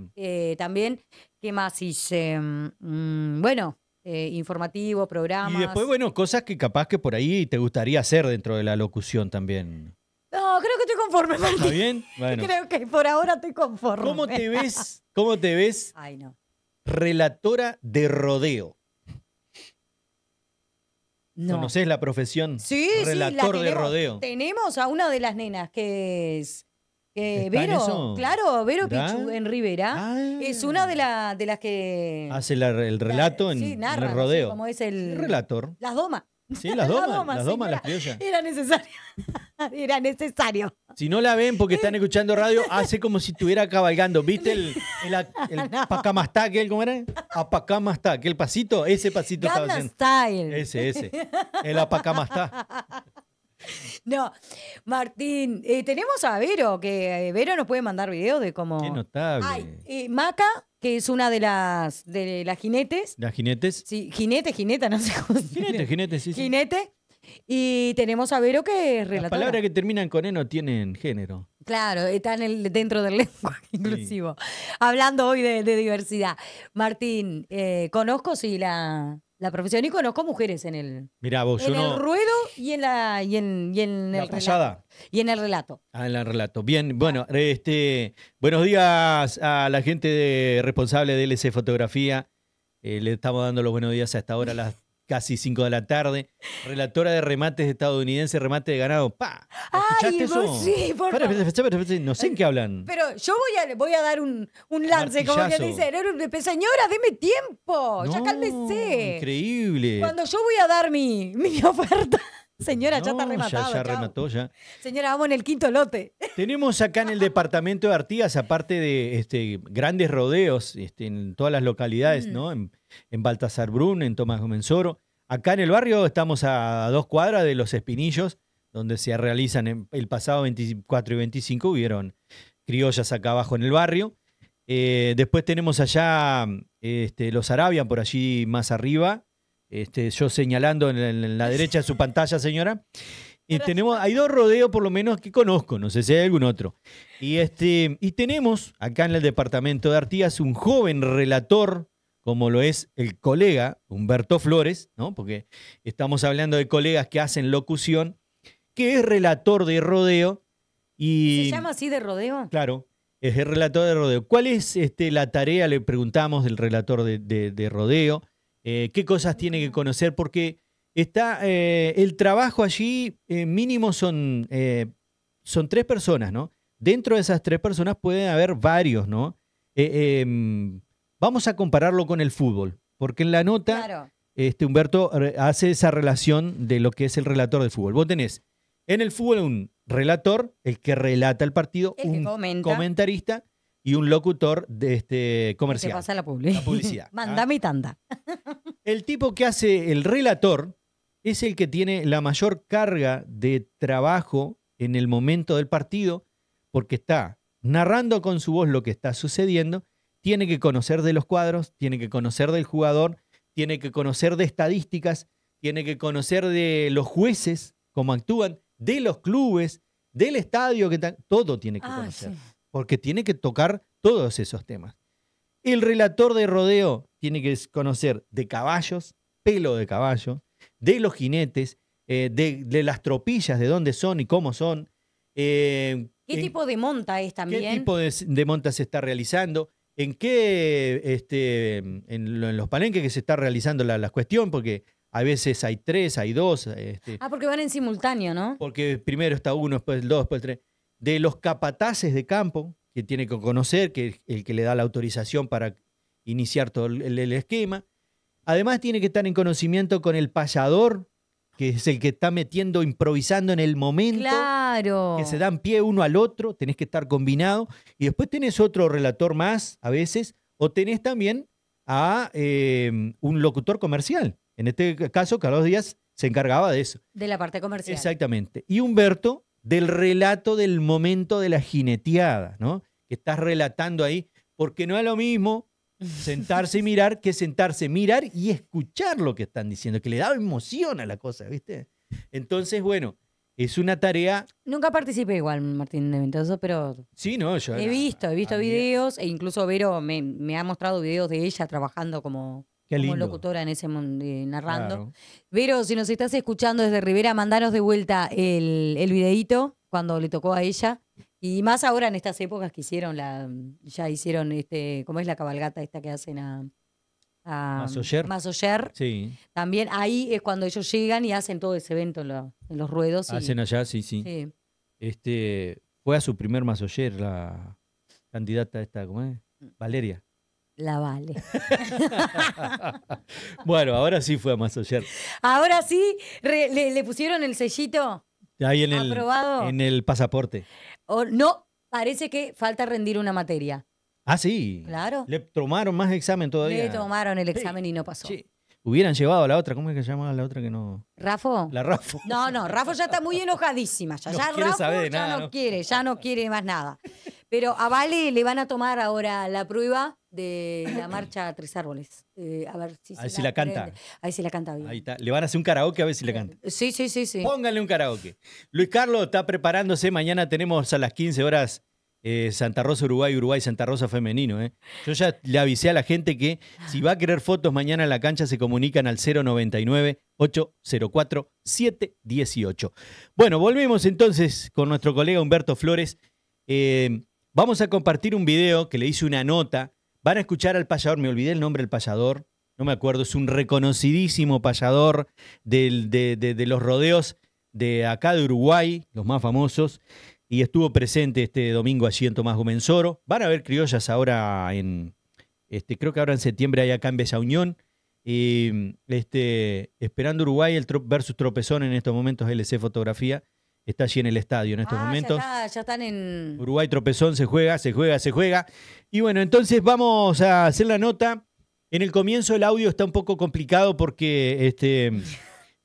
también, ¿qué más hice? Mm, bueno, eh, informativo, programas. Y después, bueno, cosas que capaz que por ahí te gustaría hacer dentro de la locución también. No, creo que estoy conforme, ¿Está bien? Creo que por ahora estoy conforme. ¿Cómo te ves? ¿Cómo te ves? Ay, no. Relatora de rodeo. No. Conoces la profesión? Sí, Relator sí, de rodeo. Tenemos a una de las nenas que es. Vero, claro, Vero Pichu en Rivera ah. es una de, de las que hace el relato en, el rodeo. Sí, como es el relator. Las domas. Sí, las domas, las domas, las criollas. Era necesario. Era necesario. Si no la ven porque están escuchando radio, hace como si estuviera cabalgando. ¿Viste el, el, ¿Cómo era? Apacamastá, que el pasito, ese pasito estaba haciendo. Style. Ese, ese. El apacamastá. No, Martín, eh, tenemos a Vero, que eh, Vero nos puede mandar videos de cómo. Qué notable. Ay, eh, Maca que es una de las, de las jinetes. ¿Las jinetes? Sí, jinete, jineta, no sé cómo Jinete, jinete, sí, sí. Jinete. Y tenemos a Vero que es palabra Las palabras que terminan con E no tienen género. Claro, están dentro del lenguaje inclusivo. Hablando hoy de, diversidad. Martín, eh, conozco si la, la profesión y conozco mujeres en el, Mirá vos, en el ruedo y en la y en, y en el Relato. Y en el relato. Ah, en el relato. Bien, bueno, este, buenos días a la gente de, responsable de LC Fotografía. Eh, le estamos dando los buenos días a esta hora, a las casi 5 de la tarde. Relatora de remates estadounidense, remate de ganado. ¡Pa! Ay, Sí, por No sé en qué hablan. Pero yo voy a, voy a dar un, lance, como que dicen, Señora, deme tiempo. ya cálmese. Increíble. Cuando yo voy a dar mi, mi oferta. Señora, ya está rematado. remató, Señora, vamos en el quinto lote. Tenemos acá en el departamento de Artigas, aparte de este, grandes rodeos este, en todas las localidades, ¿no? Mm. En, Baltasar Brun, en Tomás Gomenzoro. Acá en el barrio estamos a dos cuadras de Los Espinillos, donde se realizan el pasado 24 y 25, hubieron criollas acá abajo en el barrio. Eh, después tenemos allá este, los Arabian, por allí más arriba, este, yo señalando en, la derecha de su pantalla, señora. Y tenemos, hay dos rodeos por lo menos que conozco, no sé si hay algún otro. Y, este, y tenemos acá en el departamento de Artigas un joven relator, como lo es el colega Humberto Flores, ¿no? porque estamos hablando de colegas que hacen locución, que es relator de rodeo. Y, ¿Se llama así de rodeo? Claro, es el relator de rodeo. ¿Cuál es este, la tarea, le preguntamos, del relator de rodeo? Eh, qué cosas tiene que conocer, porque está eh, el trabajo allí, eh, mínimo son, son tres personas, ¿no? Dentro de esas tres personas pueden haber varios, ¿no? Em, vamos a compararlo con el fútbol, porque en la nota este, Humberto hace esa relación de lo que es el relator del fútbol. Vos tenés en el fútbol un relator, el que relata el partido, un comentarista y un locutor de este comercial. ¿Qué pasa la publicidad? La publicidad. ¿ah? tanda. el tipo que hace el relator es el que tiene la mayor carga de trabajo en el momento del partido porque está narrando con su voz lo que está sucediendo, tiene que conocer de los cuadros, tiene que conocer del jugador, tiene que conocer de estadísticas, tiene que conocer de los jueces, cómo actúan, de los clubes, del estadio, que todo tiene que ah, conocer porque tiene que tocar todos esos temas. El relator de rodeo tiene que conocer de caballos, pelo de caballo, de los jinetes, eh, de, las tropillas, de dónde son y cómo son. Eh, ¿Qué tipo de monta es también? ¿Qué tipo de, monta se está realizando? ¿En qué, este, en, los palenques que se está realizando la, cuestión? Porque a veces hay tres, hay dos. Este ah, porque van en simultáneo, ¿no? Porque primero está uno, después el dos, después el tres de los capataces de campo, que tiene que conocer, que es el que le da la autorización para iniciar todo el, esquema. Además tiene que estar en conocimiento con el payador, que es el que está metiendo, improvisando en el momento. Claro. Que se dan pie uno al otro, tenés que estar combinado. Y después tenés otro relator más, a veces, o tenés también a em, un locutor comercial. En este caso, Carlos Díaz se encargaba de eso. De la parte comercial. Exactamente. Y Humberto del relato del momento de la jineteada, ¿no? Que estás relatando ahí, porque no es lo mismo sentarse y mirar que sentarse, mirar y escuchar lo que están diciendo, que le da emoción a la cosa, ¿viste? Entonces, bueno, es una tarea. Nunca participé igual, Martín de Ventoso, pero. Sí, no, yo. He visto, he visto videos, e incluso Vero me, me ha mostrado videos de ella trabajando como como locutora en ese mundo, eh, narrando. Pero si nos estás escuchando desde Rivera, mandanos de vuelta el, el videíto cuando le tocó a ella. Y más ahora en estas épocas que hicieron la, ya hicieron este, ¿cómo es la cabalgata esta que hacen a, a Masoyer. Sí. También ahí es cuando ellos llegan y hacen todo ese evento en, los ruedos. hacen allá, sí, sí, Este, fue a su primer Masoyer la candidata esta, ¿cómo es? Mm. Valeria la vale. bueno, ahora sí fue a más ayer. Ahora sí, le, pusieron el sellito. Ahí en el, en el pasaporte. no, parece que falta rendir una materia. Ah, sí. Claro. Le tomaron más examen todavía. Le tomaron el examen y no pasó. Sí. Hubieran llevado a la otra, ¿cómo es que se llama la otra que no? ¿Rafo? La Rafo. No, no, Rafo ya está muy enojadísima. Ya, no ya no quiere, ya no quiere más nada. Pero a Vale le van a tomar ahora la prueba de la marcha a Tres Árboles. Eh, a ver si, la, canta. A ver si la canta bien. Ahí está. Le van a hacer un karaoke a ver si la canta. Eh, sí, sí, sí, sí. Pónganle un karaoke. Luis Carlos está preparándose. Mañana tenemos a las 15 horas eh, Santa Rosa Uruguay, Uruguay Santa Rosa femenino. Yo ya le avisé a la gente que si va a querer fotos mañana en la cancha se comunican al 099 804 718. Bueno, volvemos entonces con nuestro colega Humberto Flores. Vamos a compartir un video que le hice una nota. Van a escuchar al payador, me olvidé el nombre del payador, no me acuerdo, es un reconocidísimo payador de, los rodeos de acá de Uruguay, los más famosos, y estuvo presente este domingo allí en Tomás Gomenzoro. Van a ver criollas ahora en, este, creo que ahora en septiembre hay acá en Besa Unión. Y este, esperando Uruguay el versus tropezón en estos momentos LC Fotografía está allí en el estadio en estos ah, momentos. en. Uruguay tropezón, se juega, se juega, se juega. Y bueno, entonces vamos a hacer la nota. En el comienzo el audio está un poco complicado porque este,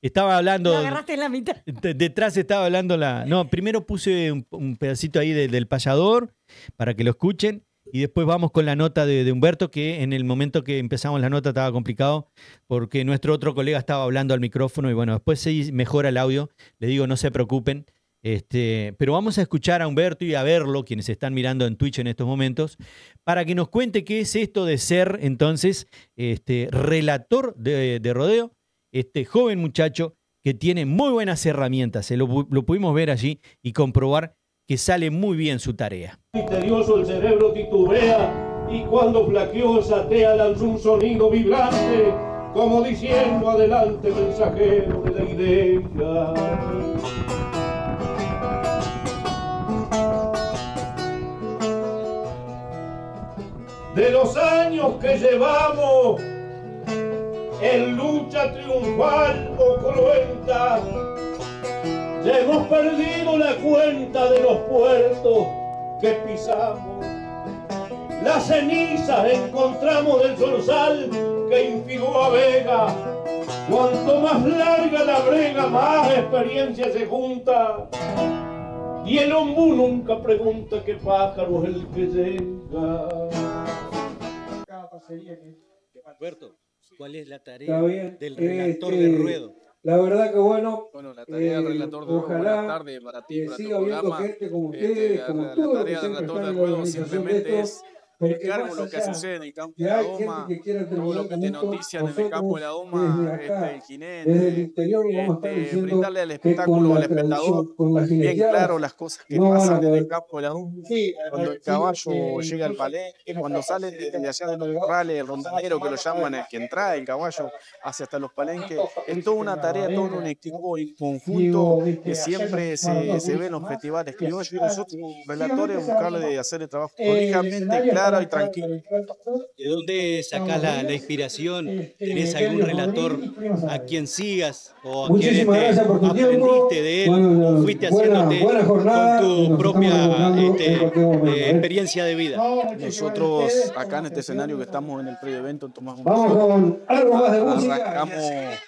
estaba hablando. Lo agarraste en la mitad. Detrás estaba hablando la. No, primero puse un, pedacito ahí del payador para que lo escuchen. Y después vamos con la nota de, Humberto, que en el momento que empezamos la nota estaba complicado, porque nuestro otro colega estaba hablando al micrófono y bueno, después se mejora el audio. Le digo, no se preocupen. Este, pero vamos a escuchar a Humberto y a verlo, quienes están mirando en Twitch en estos momentos, para que nos cuente qué es esto de ser entonces este, relator de, rodeo, este joven muchacho que tiene muy buenas herramientas. lo, pudimos ver allí y comprobar que sale muy bien su tarea. Misterioso el cerebro titubea y cuando flaqueó satea lanzó un sonido vibrante como diciendo adelante mensajero de la idea. De los años que llevamos en lucha triunfal o cruenta, Hemos perdido la cuenta de los puertos que pisamos. Las cenizas encontramos del zorzal que infigó a Vega. Cuanto más larga la brega, más experiencia se junta. Y el ombú nunca pregunta qué pájaro es el que llega. ¿cuál es la tarea del relator de este, ruedo? La verdad que bueno. Bueno, la tarea del eh, relator de ojalá, buenas tardes para ti, eh, para siga tu programa. gente como este, ustedes, como la, todos la tarea del relator de juego simplemente de es explicar lo que sucede en el campo de la Doma, todo lo que te notician en el campo de la Doma, este, el jinete, este, brindarle al espectáculo, al espectador, bien claro las cosas que pasan en el campo de la Doma, cuando el caballo eh, llega al palé, cuando salen de allá de los corrales, el rondadero que lo llaman, el que entra el caballo hacia hasta los palenques, es toda una tarea, todo un eh, equipo y conjunto que siempre se, se ve en los festivales yo, yo nosotros, relatores, buscarle de hacer el trabajo eh, correctamente, claro, y tranquilo. ¿De dónde sacas la, inspiración? ¿Tenés algún relator a quien sigas o a quien este, aprendiste de él o fuiste haciéndote con tu propia este, eh, ¿eh? experiencia de vida? Nosotros acá en este escenario que estamos en el pre-evento Tomás Vamos con algo más de Arrancamos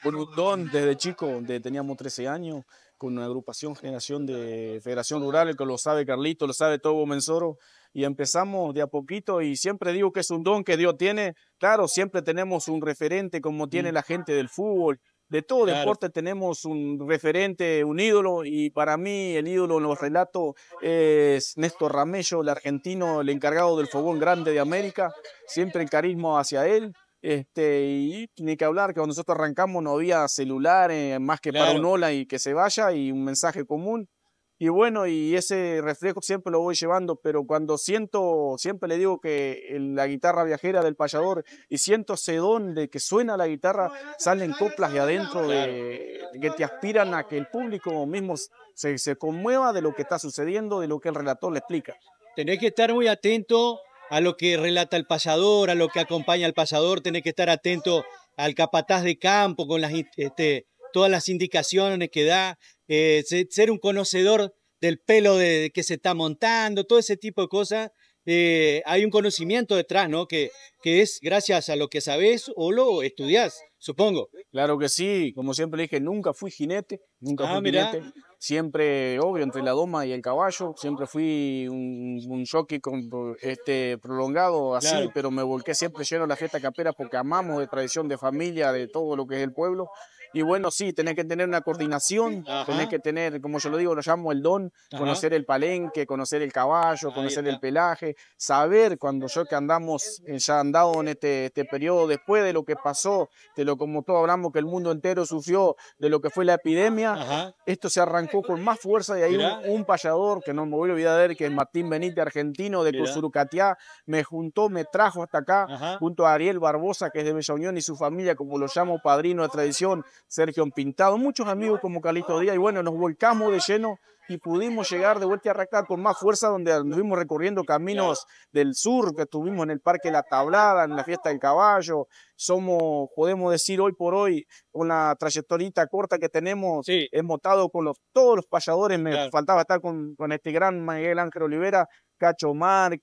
con un don desde chico, donde teníamos 13 años con una agrupación Generación de Federación Rural, el que lo sabe Carlito, lo sabe todo Mensoro, y empezamos de a poquito y siempre digo que es un don que Dios tiene. Claro, siempre tenemos un referente como tiene la gente del fútbol. De todo deporte tenemos un referente, un ídolo, y para mí el ídolo en los relatos es Néstor Ramello, el argentino, el encargado del Fogón Grande de América, siempre el carisma hacia él, este, y ni que hablar que cuando nosotros arrancamos no había celular eh, más que para un hola y que se vaya y un mensaje común. Y bueno, y ese reflejo siempre lo voy llevando, pero cuando siento, siempre le digo que la guitarra viajera del payador y siento ese don de que suena la guitarra, salen coplas de adentro de, que te aspiran a que el público mismo se, se conmueva de lo que está sucediendo, de lo que el relator le explica. Tenés que estar muy atento a lo que relata el payador, a lo que acompaña al payador, tenés que estar atento al capataz de campo con las, este, todas las indicaciones que da, eh, ser un conocedor del pelo de, que se está montando, todo ese tipo de cosas. Eh, hay un conocimiento detrás, ¿no? Que, que es gracias a lo que sabes o lo estudias, supongo. Claro que sí, como siempre dije, nunca fui jinete, nunca ah, fui jinete. Siempre, obvio, entre la doma y el caballo, siempre fui un, un con, este, prolongado así, pero me volqué siempre lleno de la fiesta capera porque amamos de tradición, de familia, de todo lo que es el pueblo y bueno, sí, tenés que tener una coordinación, tenés que tener, como yo lo digo, lo llamo el don, conocer el palenque, conocer el caballo, conocer el pelaje, saber cuando yo que andamos, eh, ya andado en este, este periodo, después de lo que pasó, de lo como todos hablamos que el mundo entero sufrió, de lo que fue la epidemia, esto se arrancó con más fuerza y ahí un, payador, que no me voy a olvidar de él, que es Martín Benítez, argentino, de Cusurucatiá, me juntó, me trajo hasta acá, junto a Ariel Barbosa, que es de Bella Unión y su familia, como lo llamo, padrino de tradición, Sergio Pintado, muchos amigos como Calixto Díaz, y bueno, nos volcamos de lleno y pudimos llegar de vuelta a arrancar con más fuerza donde anduvimos recorriendo caminos del sur, que estuvimos en el Parque La Tablada, en la Fiesta del Caballo, somos, podemos decir hoy por hoy, con la trayectorita corta que tenemos, sí. montado con todos los payadores, me faltaba estar con, este gran Miguel Ángel Olivera, Cacho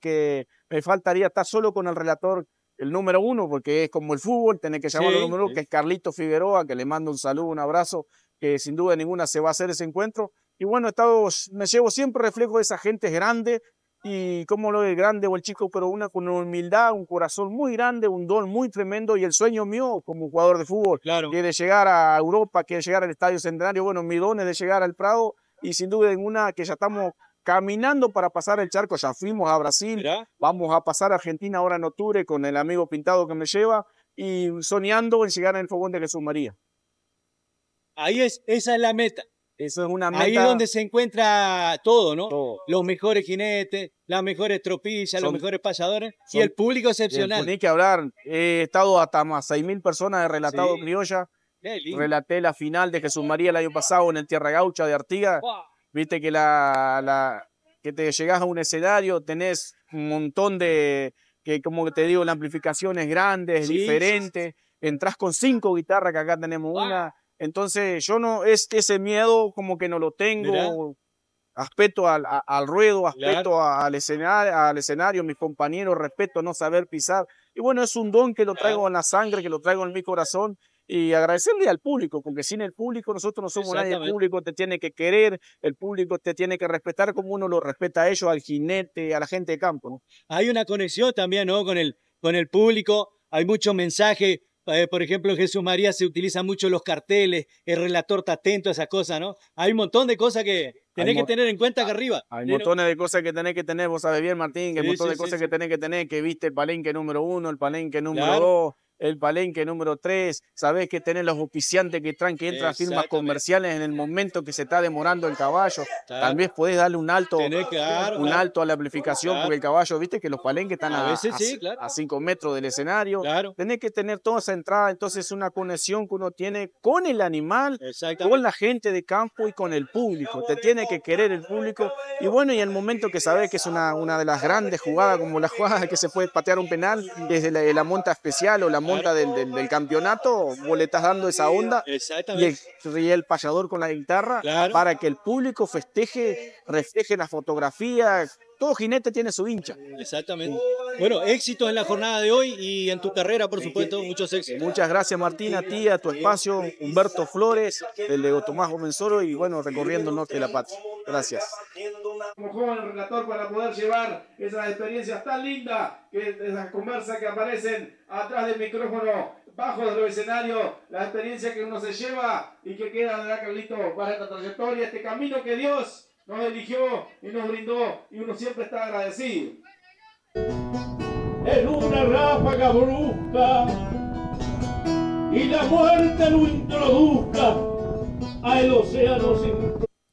que me faltaría estar solo con el relator el número uno, porque es como el fútbol, tener que llamarlo el número uno, que es Carlito Figueroa, que le mando un saludo, un abrazo, que sin duda ninguna se va a hacer ese encuentro. Y bueno, estado, me llevo siempre reflejo de esa gente grande y como lo es grande o el chico, pero una con humildad, un corazón muy grande, un don muy tremendo y el sueño mío como jugador de fútbol, claro. de llegar a Europa, que llegar al Estadio Centenario, bueno, mi don es de llegar al Prado y sin duda ninguna que ya estamos caminando para pasar el charco. Ya fuimos a Brasil, vamos a pasar Argentina ahora en octubre con el amigo pintado que me lleva y soñando en llegar al fogón de Jesús María. Ahí es, esa es la meta. Eso es una meta. Ahí es donde se encuentra todo, ¿no? Los mejores jinetes, las mejores tropillas, los mejores pasadores y el público excepcional. Tienes que hablar. He estado hasta más 6.000 personas de relatado criolla. Relaté la final de Jesús María el año pasado en el Tierra Gaucha de Artigas. Viste que, la, la, que te llegas a un escenario, tenés un montón de, que como te digo, la amplificación es grande, es diferente. entras con cinco guitarras, que acá tenemos una. Entonces, yo no, es, ese miedo como que no lo tengo. Aspecto al, al, ruedo, aspecto al, escenario, al escenario, mis compañeros, respeto no saber pisar. Y bueno, es un don que lo traigo en la sangre, que lo traigo en mi corazón y agradecerle al público, porque sin el público nosotros no somos nadie, el público te tiene que querer, el público te tiene que respetar como uno lo respeta a ellos, al jinete, a la gente de campo. Hay una conexión también ¿no? con, el, con el público, hay muchos mensajes, eh, por ejemplo en Jesús María se utilizan mucho los carteles, el relator está atento a esas cosas, ¿no? Hay un montón de cosas que, Tenés que tener en cuenta acá ah, arriba. Hay un montón de cosas que tenés que tener, vos sabés bien, Martín, que hay montones de cosas que tenés que tener, que viste el palenque número uno, el palenque número dos, el palenque número 3, sabés que tenés los oficiantes que traen, que entran firmas comerciales en el momento que se está demorando el caballo. Tal vez podés darle un alto, un alto a la amplificación, porque el caballo, viste que los palenques están a 5 metros del escenario. Tenés que tener toda esa entrada, entonces una conexión que uno tiene con el animal, con la gente de campo y con el público. Te tiene que querer el público. Y bueno, y el momento que sabés que es una, una de las grandes jugadas, como la jugada que se puede patear un penal desde la, la monta especial o la monta Punta del, del, campeonato, boletas dando esa onda y el, el payador con la guitarra para que el público festeje, refleje las fotografías, todo jinete tiene su hincha. Exactamente. Bueno, éxitos en la jornada de hoy y en tu carrera, por supuesto, muchos éxitos. Muchas gracias, Martina, a ti, a tu espacio, Humberto Flores, el Lego Tomás Gomenzoro y bueno, recorriendo el norte de la patria. Gracias. Como joven relator para poder llevar esas experiencias tan lindas, que esas conversas que aparecen atrás del micrófono, bajo el escenario, la experiencia que uno se lleva y que queda, ¿verdad, Carlito? Para esta trayectoria, este camino que Dios nos eligió y nos brindó y uno siempre está agradecido. En una ráfaga brusca y la muerte lo introduzca al océano sin...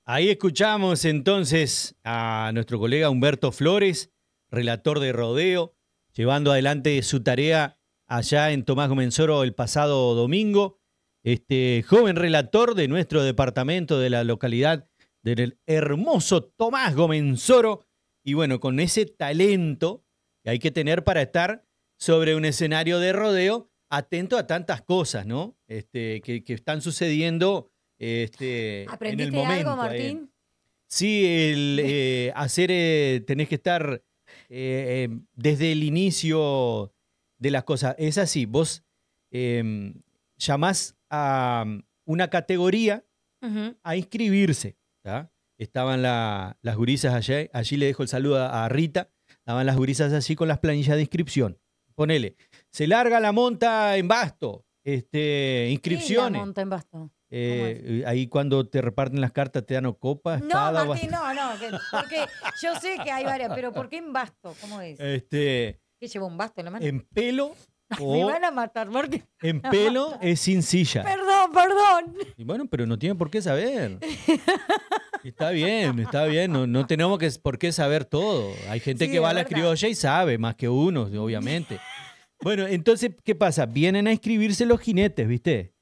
Ahí escuchamos entonces a nuestro colega Humberto Flores, relator de rodeo, llevando adelante su tarea allá en Tomás Gomenzoro el pasado domingo. Este joven relator de nuestro departamento de la localidad del hermoso Tomás Gomenzoro. Y bueno, con ese talento que hay que tener para estar sobre un escenario de rodeo, atento a tantas cosas, ¿no? Este, que, están sucediendo este, en el momento. algo, Martín? Sí, el eh, hacer, eh, tenés que estar eh, em, desde el inicio de las cosas. Es así, vos em, llamás a una categoría a inscribirse. Estaban las gurisas allí, allí le dejo el saludo a, Rita, estaban las gurisas así con las planillas de inscripción. Ponele, se larga la monta en basto, este, inscripciones. Eh, ahí cuando te reparten las cartas te dan copas no, Martín, no, no, porque yo sé que hay varias, pero ¿por qué en basto? ¿Cómo es? Este, ¿Qué llevó un basto en la mano? En pelo Me van a matar porque. En pelo es sin silla. Perdón, perdón. Y bueno, pero no tiene por qué saber. Está bien, está bien. No, tenemos que, por qué saber todo. Hay gente que va a la criolla y sabe, más que uno, obviamente. Bueno, entonces, ¿qué pasa? Vienen a inscribirse los jinetes, ¿viste?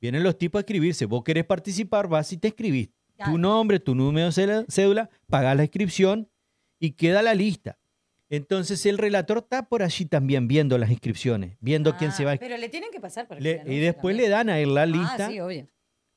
Vienen los tipos a escribirse. Vos querés participar, vas y te escribís. Tu nombre, tu número de cédula, pagás la inscripción y queda la lista. Entonces el relator está por allí también viendo las inscripciones, viendo quién se ah, va. Pero le tienen que pasar por le, Y después le dan a él la ah, lista. Ah, sí, obvio.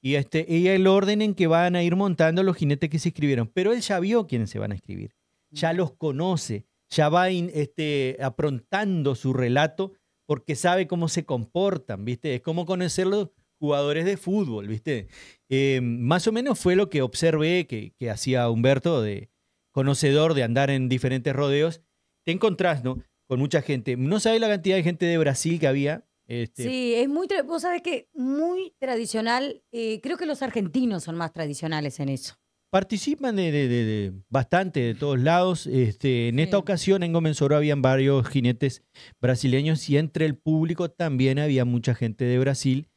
Y, este, y el orden en que van a ir montando los jinetes que se inscribieron. Pero él ya vio quiénes se van a inscribir, ya mm. los conoce, ya va este, aprontando su relato porque sabe cómo se comportan, ¿viste? Es como conocer los jugadores de fútbol, ¿viste? Eh, más o menos fue lo que observé que, que hacía Humberto, de conocedor de andar en diferentes rodeos te encontrás ¿no? con mucha gente. No sabés la cantidad de gente de Brasil que había. Este, sí, es muy, vos sabés que muy tradicional, eh, creo que los argentinos son más tradicionales en eso. Participan de, bastante de todos lados. Este, en esta ocasión en Oro habían varios jinetes brasileños y entre el público también había mucha gente de Brasil.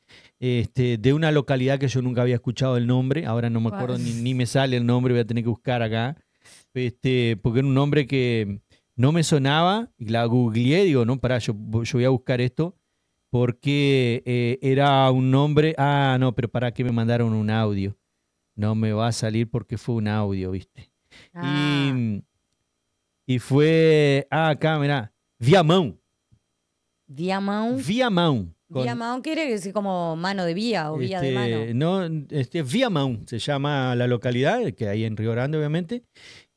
Este, de una localidad que yo nunca había escuchado el nombre, ahora no me acuerdo ni, me sale el nombre, voy a tener que buscar acá, este, porque era un nombre que no me sonaba, la googleé, digo, no, Para yo, voy a buscar esto, porque eh, era un nombre, ah, no, pero para que me mandaron un audio. No me va a salir porque fue un audio, viste. Y, ah. fue, ah, acá, mirá, Viamão. Viamão. Viamão. Viamão quiere decir como mano de vía o vía de este, mano. No, este, Viamão se llama la localidad, que hay en Río Grande, obviamente.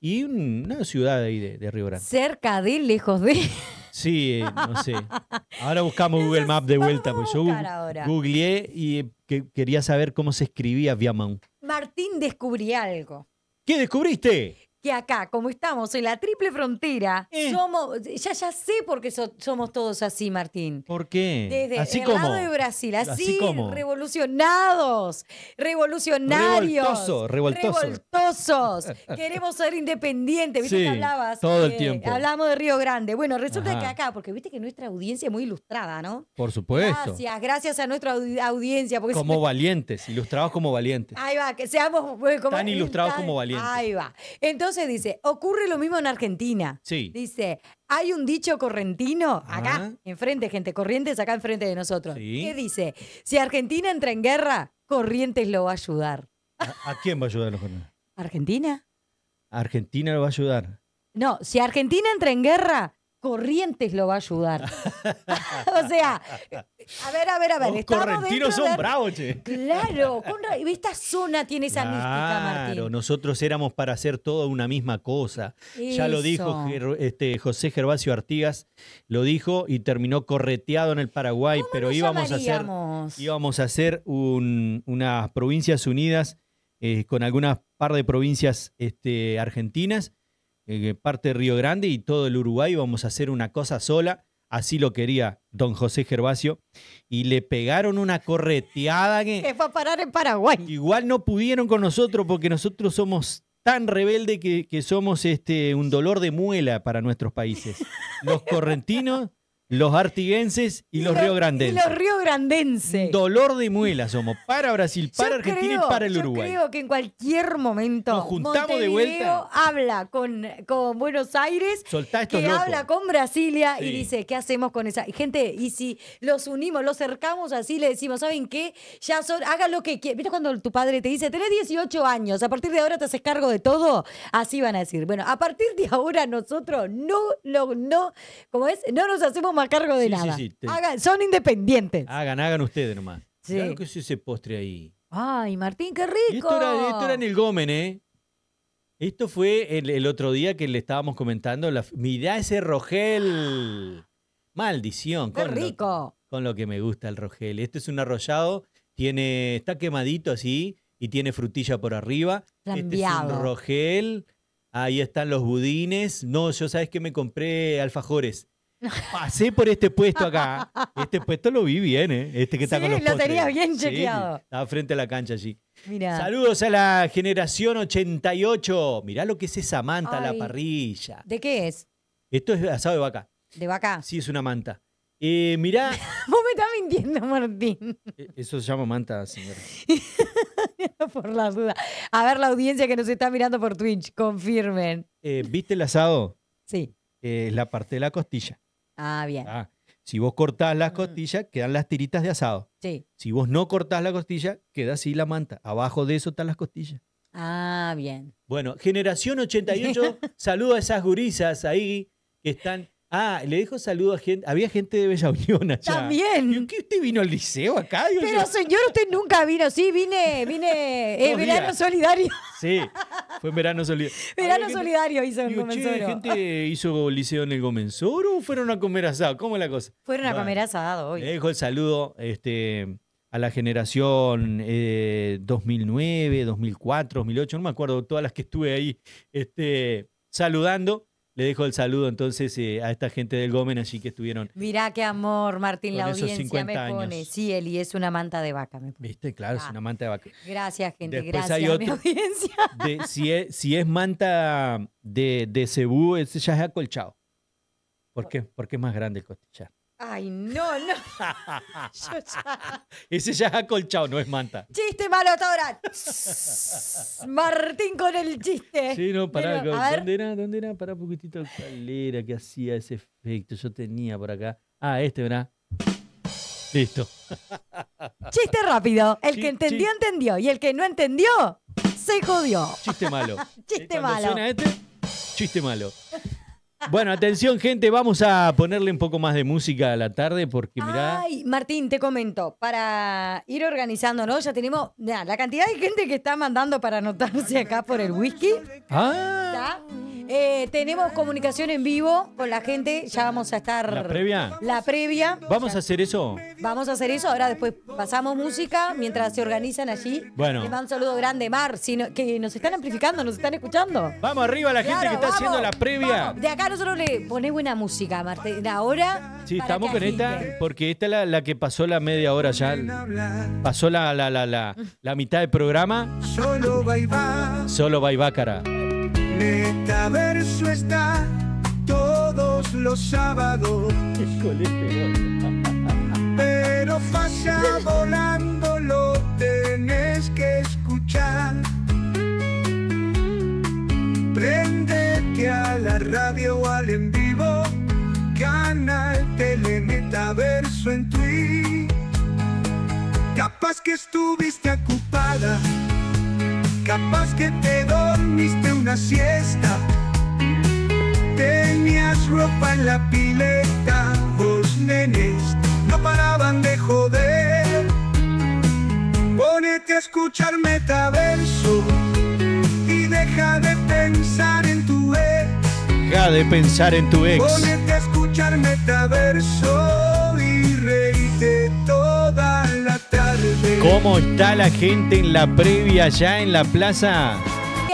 Y una ciudad ahí de, de Río Grande. Cerca de, lejos de. Sí, eh, no sé. Ahora buscamos Google Maps de vuelta, pues yo googleé y eh, quería saber cómo se escribía Viamont Martín descubrí algo. ¿Qué descubriste? que acá, como estamos en la triple frontera, eh. somos, ya, ya sé por qué somos todos así, Martín. ¿Por qué? Desde el lado de Brasil, así, revolucionados, revolucionarios, revoltosos. revoltosos. Queremos ser independientes, ¿viste hablabas? Todo el eh, tiempo. Hablamos de Río Grande. Bueno, resulta que acá, porque viste que nuestra audiencia es muy ilustrada, ¿no? Por supuesto. Gracias, gracias a nuestra audiencia. Porque como valientes, ilustrados como valientes. Ahí va, que seamos... Pues, como... Tan ilustrados como valientes. Ahí va. Entonces, se dice, ocurre lo mismo en Argentina. Dice, hay un dicho correntino acá, ah. enfrente, gente, Corrientes acá enfrente de nosotros. ¿Qué dice? Si Argentina entra en guerra, Corrientes lo va a ayudar. ¿A, quién va a ayudar Argentina. ¿Argentina lo va a ayudar? No, si Argentina entra en guerra, Corrientes lo va a ayudar. o sea, a ver, a ver, a ver. Los correntinos son bravos, che. Claro, y esta zona tiene esa mística, Claro, nosotros éramos para hacer toda una misma cosa. Ya lo dijo este, José Gervasio Artigas, lo dijo y terminó correteado en el Paraguay, pero íbamos a hacer, íbamos a hacer unas provincias unidas eh, con algunas par de provincias este, argentinas eh, parte de Río Grande y todo el Uruguay, vamos a hacer una cosa sola. Así lo quería don José Gervasio. Y le pegaron una correteada que... fue a parar en Paraguay. Igual no pudieron con nosotros porque nosotros somos tan rebelde que, que, somos este, un dolor de muela para nuestros países. Los correntinos los artiguenses y, los, río riograndenses. Y los grandenses. Dolor de muela somos. Para Brasil, para Argentina y para el Uruguay. yo creo que en cualquier momento nos juntamos de vuelta. habla con, con Buenos Aires, Soltá que habla con Brasilia y dice, ¿qué hacemos con esa gente? Y si los unimos, los cercamos así, le decimos, ¿saben qué? Ya son, hagan lo que quieran. ¿Viste cuando tu padre te dice, tenés 18 años, a partir de ahora te haces cargo de todo? Así van a decir. Bueno, a partir de ahora nosotros no, no es, no nos hacemos más a cargo de nada. son independientes. Hagan, hagan ustedes nomás. Claro que es ese postre ahí. Ay, Martín, qué rico. esto, era, en el Gómen, ¿eh? Esto fue el, otro día que le estábamos comentando. La, mirá ese Rogel. Maldición. Qué con rico. con lo que me gusta el Rogel. Este es un arrollado. Tiene, está quemadito así y tiene frutilla por arriba. Este es un Rogel. Ahí están los budines. No, yo sabes que me compré alfajores. pasé por este puesto acá. Este puesto lo vi bien, ¿eh? Este que está con los lo tenía bien chequeado. estaba frente a la cancha allí. Mirá. Saludos a la generación 88. Mirá lo que es esa manta la parrilla. ¿De qué es? Esto es asado de vaca. ¿De vaca? Sí, es una manta. Eh, mirá. Vos me estás mintiendo, Martín. E, eso se llama manta, señora. por la duda. A ver, la audiencia que nos está mirando por Twitch, confirmen. Eh, ¿Viste el asado? Sí. Eh, es la parte de la costilla. Ah, bien. Ah, si vos cortás las mm. costillas, quedan las tiritas de asado. Sí. Si vos no cortás la costilla, queda así la manta. Abajo de eso están las costillas. Ah, bien. Bueno, generación 88, saludo a esas gurisas ahí que están Ah, le dejo saludo a gente. Había gente de Bella Unión allá. También. ¿Qué usted vino al liceo acá? Pero señor, usted nunca vino. Sí, vine, vine eh, verano solidario. Sí, fue en verano solidario. Verano solidario hizo en Gomenzoro. Che, gente hizo liceo en el Gomenzoro o fueron a comer asado? ¿Cómo es la cosa? Fueron a comer asado hoy. Le dejo el saludo este, a la generación 2009, 2004, 2008, no me acuerdo, todas las que estuve ahí este, saludando. Le dejo el saludo entonces eh, a esta gente del Gómez, así que estuvieron. Mirá qué amor, Martín, la audiencia me pone. Sí, Eli, es una manta de vaca. Me pone. Viste, claro, es ah. una manta de vaca. Gracias, gente, gracias a mi audiencia. si, es, si, es, manta de, de cebú, ese ya es acolchado. ¿Por, qué? Porque es más grande el costillar. Ay, no, no. Ese ya es acolchado no es manta. Chiste malo hasta ahora. Martín con el chiste. Sí, no, pará. ¿Dónde era? ¿Dónde era? Pará poquitito. ¿Cuál que hacía ese efecto? Yo tenía por acá. Ah, este, ¿verdad? Listo. Chiste rápido. El que entendió, entendió. Y el que no entendió, se jodió. Chiste malo. Eh, este, chiste malo. chiste malo. Bueno, atención, gente, vamos a ponerle un poco más de música a la tarde porque mirá. Ay, Martín, te comento, para ir organizándonos, ya tenemos mirá, la cantidad de gente que está mandando para anotarse acá por el whisky. Ah. Eh, tenemos comunicación en vivo con la gente. Ya vamos a estar. ¿La previa? La previa. ¿Vamos a hacer eso? Vamos a hacer eso. Ahora después pasamos música mientras se organizan allí. Bueno. Les mando un saludo grande, Mar. que nos están amplificando, nos están escuchando. Vamos arriba la gente que está haciendo la previa. De acá nosotros le ponés buena música, Martín. Ahora. Sí, estamos con esta, porque esta es la, que pasó la media hora ya. Pasó la, la, la, la, la mitad del programa. Solo va y va. Solo va y cara. Metaverso está todos los sábados. Pero pasa volando, lo tenés que escuchar. Prendete a la radio o al en vivo, canal Telemetaverso en Twitch. Capaz que estuviste ocupada Capaz que te dormiste una siesta. Tenías ropa en la pileta, vos nenes no paraban de joder. Ponete a escuchar metaverso y deja de pensar en tu ex. Deja de pensar en tu ex. Ponete a escuchar metaverso y reíte toda la ¿Cómo está la gente en la previa ya en la plaza?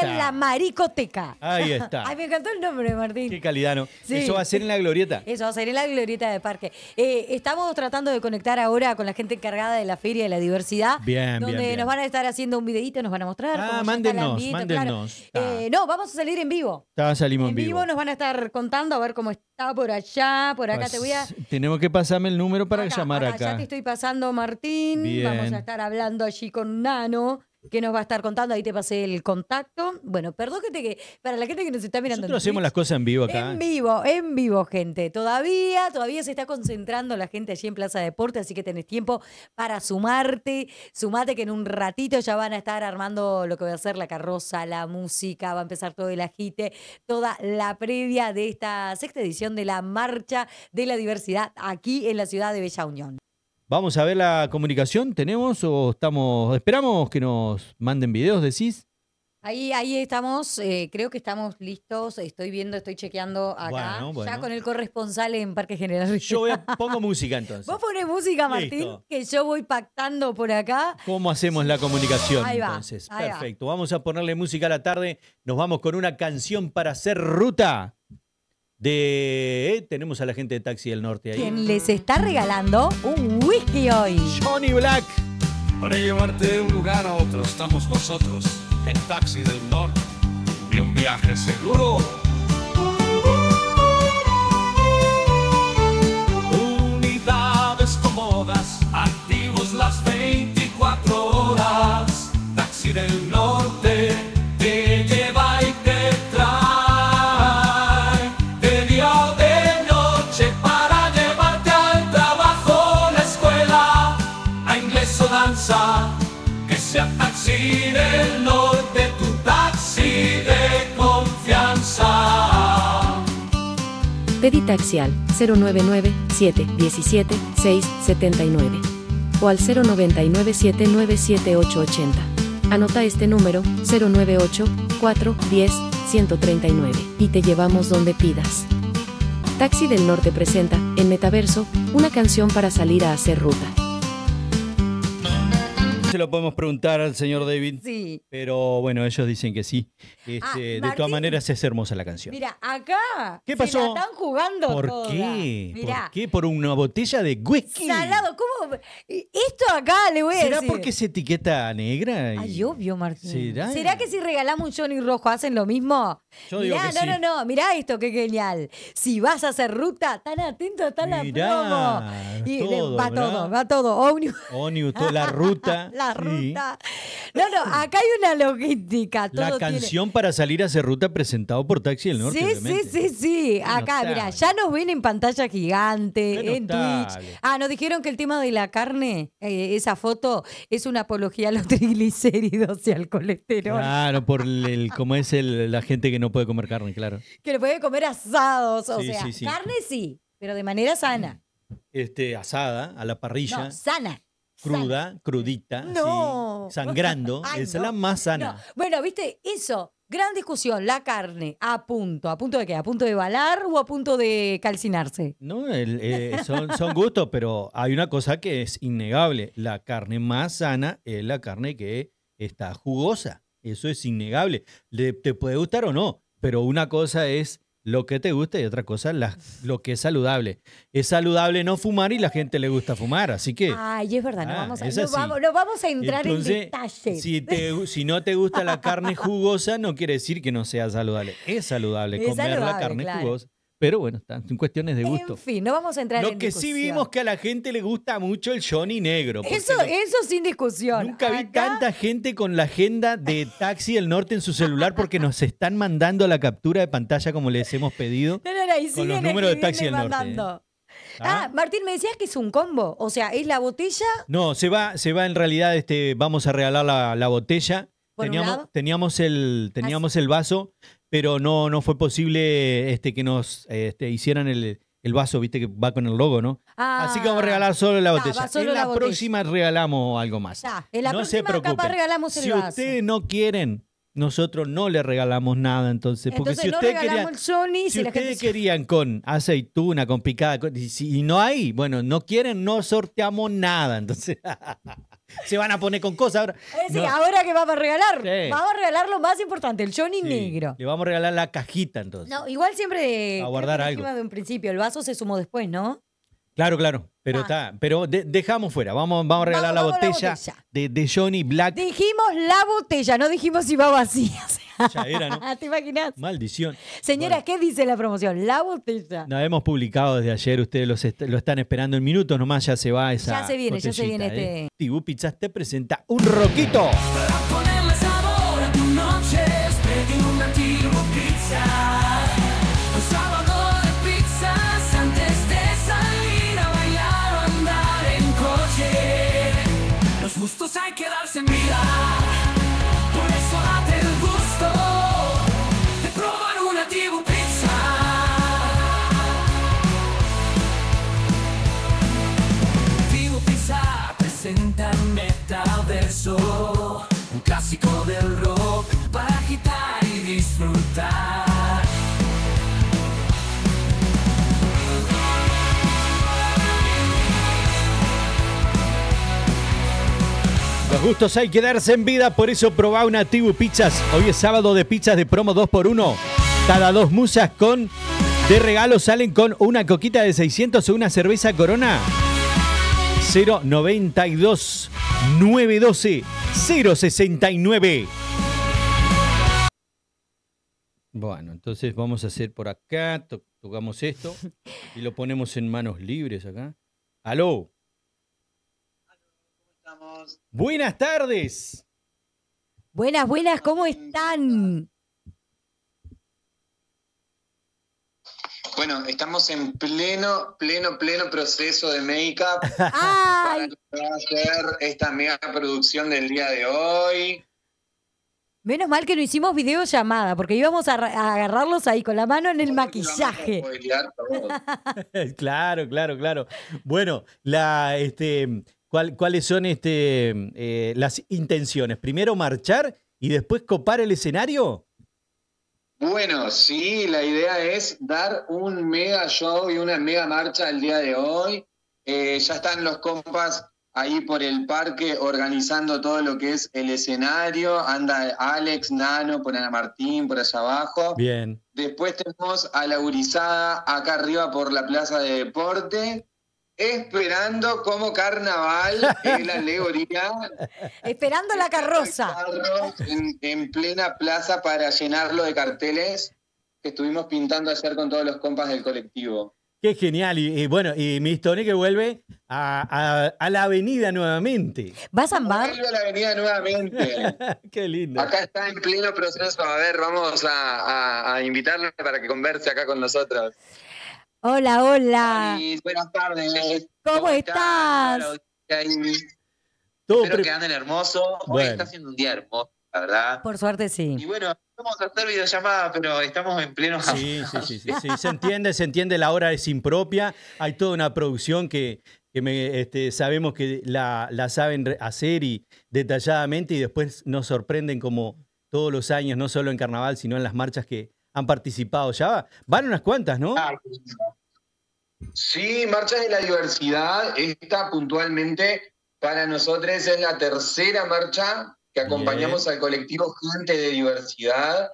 en la maricoteca. Ahí está. Ay, me encantó el nombre, Martín. Qué calidad, Eso va a ser en la glorieta. Eso va a ser en la glorieta de parque. Eh, estamos tratando de conectar ahora con la gente encargada de la Feria de la Diversidad. Bien, Donde nos van a estar haciendo un videito, nos van a mostrar. Ah, cómo mándenos, mándenos. Eh, ah. no, vamos a salir en vivo. salimos en vivo. nos van a estar contando a ver cómo está por allá, por acá. te voy a... Tenemos que pasarme el número para llamar acá. Ya te estoy pasando, Martín. Vamos a estar hablando allí con Nano que nos va a estar contando. Ahí te pasé el contacto. Bueno, perdón que para la gente que nos está mirando. Nosotros hacemos las cosas en vivo acá. En vivo, en vivo, gente. Todavía, todavía se está concentrando la gente allí en Plaza Deporte, así que tenés tiempo para sumarte. Sumate que en un ratito ya van a estar armando lo que va a ser la carroza, la música, va a empezar todo el agite, toda la previa de esta sexta edición de la Marcha de la Diversidad aquí en la ciudad de Bella Unión. Vamos a ver la comunicación. ¿Tenemos o estamos? Esperamos que nos manden videos, decís. Ahí, ahí estamos, eh, creo que estamos listos. Estoy viendo, estoy chequeando acá. Ya con el corresponsal en Parque General. Yo pongo música entonces. Vos pones música, Martín, que yo voy pactando por acá. ¿Cómo hacemos la comunicación ahí va, entonces? Perfecto. Vamos a ponerle música a la tarde. Nos vamos con una canción para hacer ruta de... Eh, tenemos a la gente de Taxi del Norte ahí. Quien les está regalando un whisky hoy. Johnny Black. Para llevarte de un lugar a otro estamos nosotros en Taxi del Norte. Y un viaje seguro al 099 7 17 6 79. o al 099 797 880. Anota este número 098 410 139 y te llevamos donde pidas. Taxi del Norte presenta, en Metaverso, una canción para salir a hacer ruta se lo podemos preguntar al señor David. Sí. Pero bueno, ellos dicen que sí. Ah, este, de todas maneras es hermosa la canción. Mira, acá. ¿Qué pasó? Se la están jugando ¿Por qué? ¿Por qué? Por una botella de whisky. Salado, ¿cómo? Esto acá le voy a decir. ¿Será porque es etiqueta negra? Ay, obvio, Martín. ¿Será? que si regalamos un Johnny Rojo hacen lo mismo? Yo digo que no, no, no. Mirá esto, qué genial. Si vas a hacer ruta, tan atento, tan a promo. va todo, va todo. Onius, toda la ruta. la ruta. No, no, acá hay una logística. la canción para salir a hacer ruta presentado por Taxi del Norte. Sí, sí, sí, sí. Acá, mira, ya nos ven en pantalla gigante, en Twitch. Ah, nos dijeron que el tema de la carne, eh, esa foto, es una apología a los triglicéridos y al colesterol. Claro, por el, cómo es la gente que no puede comer carne, claro. Que le puede comer asados, o sea, carne sí, pero de manera sana. Este, asada, a la parrilla. No, sana cruda, crudita, sangrando. es la más sana. Bueno, viste, eso, gran discusión, la carne, a punto. ¿A punto de qué? ¿A punto de balar o a punto de calcinarse? No, eh, son, gustos, pero hay una cosa que es innegable. La carne más sana es la carne que está jugosa. Eso es innegable. te puede gustar o no, pero una cosa es lo que te gusta y otra cosa la, lo que es saludable. Es saludable no fumar y la gente le gusta fumar, así que... Ay, es verdad, no, ah, vamos a, entrar en detalles. Si, te, si no te gusta la carne jugosa, no quiere decir que no sea saludable. Es saludable comer la carne jugosa. Pero bueno, están, son cuestiones de gusto. En fin, no vamos a entrar en Lo que sí vimos que a la gente le gusta mucho el Johnny Negro. Eso, sin discusión. Nunca vi tanta gente con la agenda de Taxi del Norte en su celular porque nos están mandando la captura de pantalla como les hemos pedido. No, no, y con los números de Taxi del Norte. ¿Ah? ¿Ah? Martín, me decías que es un combo. O sea, es la botella. No, se va, se va en realidad, este, vamos a regalar la, botella. Teníamos, teníamos, el, teníamos el vaso, pero no, no fue posible este, que nos este, hicieran el, el vaso, viste que va con el logo, ¿no? Así que vamos a ah. regalar solo la botella. en la, próxima regalamos algo más. Ya, en la no próxima se preocupen. regalamos el si ustedes no quieren, nosotros no le regalamos nada. Entonces, porque entonces si ustedes querían, si, ustedes querían con aceituna, con picada, y, y no hay, bueno, no quieren, no sorteamos nada. Entonces. Se van a poner con cosas ahora. ahora que vamos a regalar. Vamos a regalar lo más importante, el Johnny negro. Le vamos a regalar la cajita entonces. No, igual siempre. A guardar algo. De un principio, el vaso se sumó después, ¿no? Claro, claro. Pero está, pero dejamos fuera. Vamos, vamos a regalar la, botella de, Johnny Black. Dijimos la botella, no dijimos si va vacía. Ya era, ¿no? ¿Te imaginas? Maldición. Señora, ¿qué dice la promoción? La botella. La hemos publicado desde ayer. Ustedes los lo están esperando en minutos nomás. Ya se va esa. Ya se viene, ya se viene ¿eh? este. Tibú Pizzas te presenta un roquito. Quedarse en vida. Por eso date el gusto de probar una Tibu Pizza. Tibu Pizza presenta Metaverso, un clásico del rock para agitar y disfrutar. gustos hay que darse en vida, por eso probá una Tibu Pizzas. Hoy es sábado de pizzas de promo 2x1. Cada dos musas con de regalo salen con una coquita de 600 o una cerveza Corona. 092 912 069. Bueno, entonces vamos a hacer por acá, tocamos esto y lo ponemos en manos libres acá. ¡Aló! Buenas tardes. Buenas, buenas, ¿cómo están? Bueno, estamos en pleno, pleno, pleno proceso de make-up para hacer esta mega producción del día de hoy. Menos mal que no hicimos videollamada, porque íbamos a, a agarrarlos ahí con la mano en el maquillaje. claro, claro, claro. Bueno, la, este, cuáles son este, eh, las intenciones. Primero marchar y después copar el escenario. Bueno, sí, la idea es dar un mega show y una mega marcha el día de hoy. Eh, ya están los compas ahí por el parque organizando todo lo que es el escenario. Anda Alex, Nano, por Ana Martín, por allá abajo. Bien. Después tenemos a la Urizada acá arriba por la plaza de deporte esperando como carnaval, en la alegoría. esperando la carroza. En, plena plaza para llenarlo de carteles que estuvimos pintando ayer con todos los compas del colectivo. Qué genial. Y, bueno, y historia que vuelve a, la avenida nuevamente. ¿Vas a andar? Vuelve a la avenida nuevamente. Qué lindo. Acá está en pleno proceso. A ver, vamos a, a para que converse acá con nosotros. Hola, hola. buenas tardes. ¿Cómo, ¿Cómo estás? Espero que anden hermoso. Hoy está siendo un día hermoso, la verdad. Por suerte sí. Y bueno, vamos a hacer videollamada, pero estamos en pleno... Sí, sí, sí, sí, sí. se entiende, se entiende, la hora es impropia. Hay toda una producción que, que este, sabemos que la, la saben hacer y detalladamente y después nos sorprenden como todos los años, no solo en carnaval, sino en las marchas que, han participado ya. Van unas cuantas, ¿no? Ah, sí, Marchas de la Diversidad. Esta puntualmente para nosotros es la tercera marcha que acompañamos al colectivo Gente de Diversidad,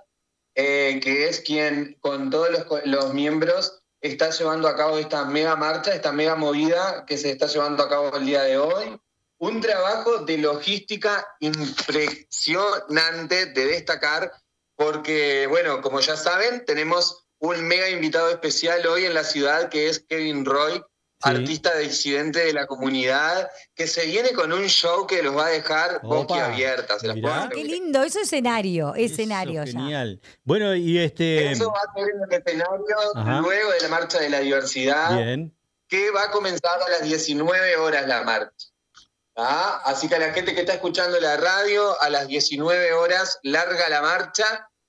eh, que es quien con todos los, los miembros está llevando a cabo esta mega marcha, esta mega movida que se está llevando a cabo el día de hoy. Un trabajo de logística impresionante de destacar porque, bueno, como ya saben, tenemos un mega invitado especial hoy en la ciudad que es Kevin Roy, artista disidente de la comunidad, que se viene con un show que los va a dejar boquiabiertas. Qué lindo, eso es escenario, escenario ya. Genial. Bueno, y este. Eso va a ser en el escenario luego de la marcha de la diversidad. Bien. Que va a comenzar a las 19 horas la marcha. Ah, así que a la gente que está escuchando la radio, a las 19 horas larga la marcha.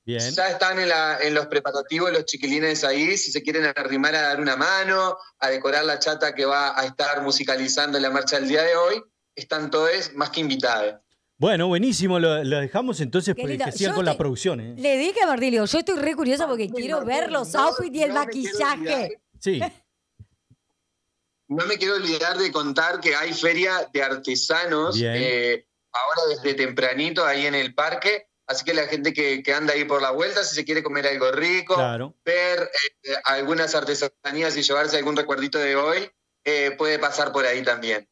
Ya están en, la, los preparativos los chiquilines ahí, si se quieren arrimar a dar una mano, a decorar la chata que va a estar musicalizando la marcha del día de hoy, están todos más que invitados. Bueno, buenísimo, lo, dejamos entonces para que con la producción. ¿eh? Le dije a Bardilio, yo estoy re curiosa porque ah, quiero ver los outfits y el maquillaje. Sí. no me quiero olvidar de contar que hay feria de artesanos eh, ahora desde tempranito ahí en el parque. Así que la gente que, anda ahí por la vuelta, si se quiere comer algo rico, ver eh, algunas artesanías y llevarse algún recuerdito de hoy, eh, puede pasar por ahí también.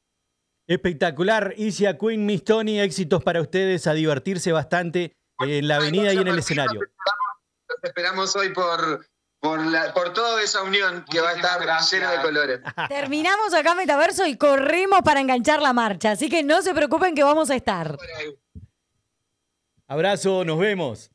Espectacular, Isia Queen, Miss Tony, éxitos para ustedes, a divertirse bastante en la avenida y en el escenario. Los esperamos hoy por, por, toda esa unión que va a estar llena de colores. Terminamos acá Metaverso y corrimos para enganchar la marcha. Así que no se preocupen que vamos a estar. Abrazo, nos vemos.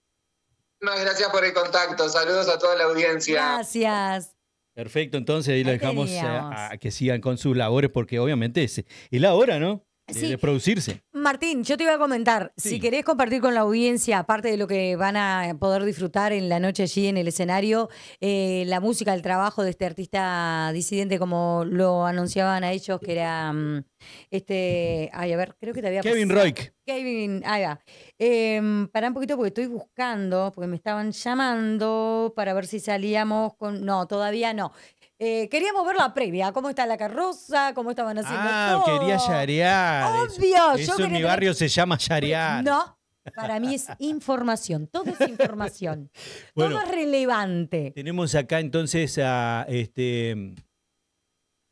Muchas gracias por el contacto. Saludos a toda la audiencia. Gracias. Perfecto, entonces ahí lo dejamos eh, a, que sigan con sus labores porque obviamente es, la hora, ¿no? de producirse. Martín, yo te iba a comentar, si querés compartir con la audiencia, aparte de lo que van a poder disfrutar en la noche allí en el escenario, eh, la música, el trabajo de este artista disidente, como lo anunciaban a ellos, que era mm, este, ay, a ver, creo que te había Kevin Roik. Kevin, ahí va. Em, pará un poquito porque estoy buscando, porque me estaban llamando para ver si salíamos con. No, todavía no. Eh, queríamos ver la previa, cómo está la carroza, cómo estaban haciendo ah, quería yarear. Obvio. Eso, en mi barrio se llama yarear. No, para mí es información, todo es información. todo es relevante. Tenemos acá entonces a este...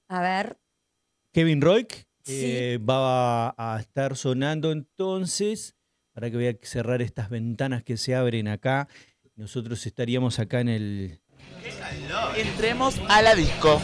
A ver. Kevin Roick eh, va a, a estar sonando entonces, para que voy a cerrar estas ventanas que se abren acá. Nosotros estaríamos acá en el, Entremos a la disco.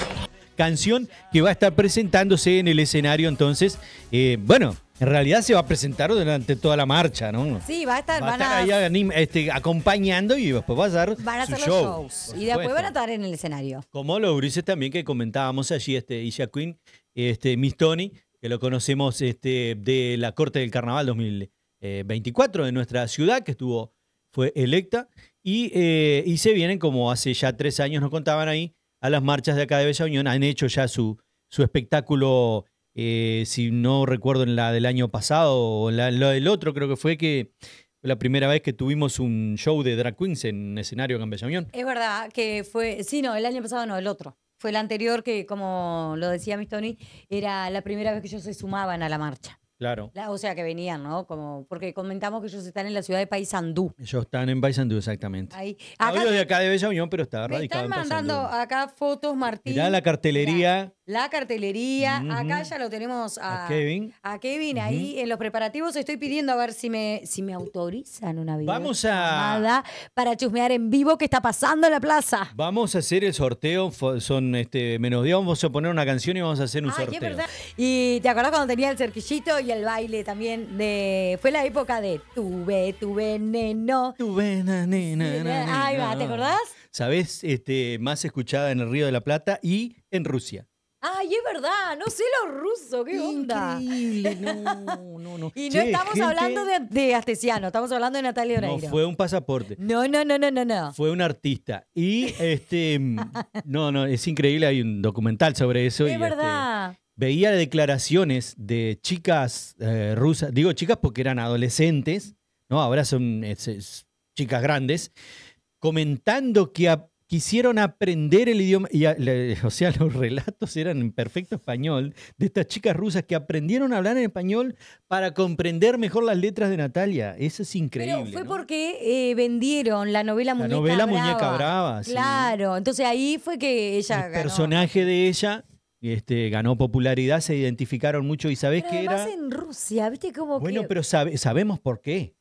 Canción que va a estar presentándose en el escenario, entonces, eh, bueno, en realidad se va a presentar durante toda la marcha, ¿no? Sí, va a estar, ahí este, acompañando y después va a van a hacer shows. Y después van a estar en el escenario. Como lo dice también que comentábamos allí, este Isha Queen, este Miss Tony, que lo conocemos este, de la Corte del Carnaval 2024 eh, de nuestra ciudad, que estuvo, fue electa. Y, eh, y, se vienen, como hace ya tres años nos contaban ahí, a las marchas de acá de Bella Unión. Han hecho ya su, su espectáculo, eh, si no recuerdo, en la del año pasado o la, del otro, creo que fue que la primera vez que tuvimos un show de drag queens en escenario acá en Bella Unión. Es verdad que fue, sí, no, el año pasado no, el otro. Fue el anterior que, como lo decía mi Tony, era la primera vez que ellos se sumaban a la marcha. Claro. o sea, que venían, ¿no? Como, porque comentamos que ellos están en la ciudad de Paysandú. Ellos están en Paysandú, exactamente. Ahí. Acá, de acá de Bella Unión, pero está radicado. en Paysandú. están mandando acá fotos, Martín. Mirá la cartelería la cartelería. Acá ya lo tenemos a, Kevin. A Kevin ahí en los preparativos. Estoy pidiendo a ver si me, si me autorizan una vida Vamos a. Para chusmear en vivo qué está pasando en la plaza. Vamos a hacer el sorteo. Son este menos día. Vamos a poner una canción y vamos a hacer un sorteo. Y te acordás cuando tenía el cerquillito y el baile también de. Fue la época de tuve, tu neno. Tuve, nena. Ahí va, ¿te acordás? Sabés, este, más escuchada en el Río de la Plata y en Rusia. Ay, es verdad, no sé lo ruso, qué onda. Increíble, no, no, no. y no estamos hablando de, de Astesiano, estamos hablando de Natalia Oreiro. No fue un pasaporte. No, no, no, no, no, Fue un artista. Y este, no, no, es increíble, hay un documental sobre eso. Es y, este, verdad. veía declaraciones de chicas eh, rusas, digo chicas porque eran adolescentes, ¿no? Ahora son chicas grandes, comentando que a, quisieron aprender el idioma, o sea, los relatos eran en perfecto español, de estas chicas rusas que aprendieron a hablar en español para comprender mejor las letras de Natalia. Eso es increíble. Pero fue porque eh, vendieron la novela Muñeca Brava. La novela Muñeca Brava. Claro, entonces ahí fue que ella... ganó. El personaje de ella este, ganó popularidad, se identificaron mucho y sabes qué era... en Rusia, viste cómo Bueno, pero sabemos por qué.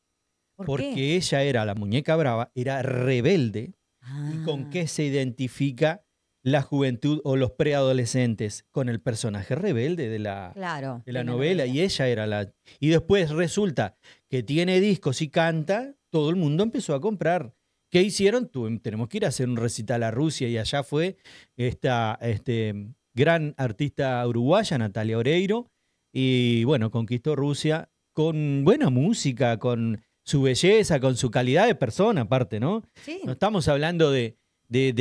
porque ella era la muñeca brava, era rebelde, y con ah. qué se identifica la juventud o los preadolescentes con el personaje rebelde de la, de la novela y ella era la... Y después resulta que tiene discos y canta, todo el mundo empezó a comprar. ¿Qué hicieron? Tú, tenemos que ir a hacer un recital a Rusia y allá fue esta este, gran artista uruguaya, Natalia Oreiro, y bueno, conquistó Rusia con buena música, con su belleza, con su calidad de persona, aparte, ¿no? No estamos hablando de,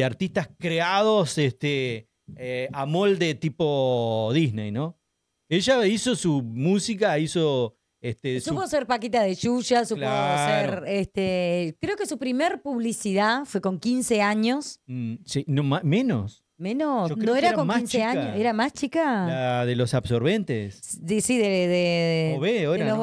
artistas creados este, eh, a molde tipo Disney, ¿no? Ella hizo su música, hizo. Este, supo ser Paquita de Yuya, supo ser. Este, creo que su primer publicidad fue con 15 años. Mm, no, menos. Menos, no era, con 15 años, era más chica. La de los absorbentes. sí, de. los De los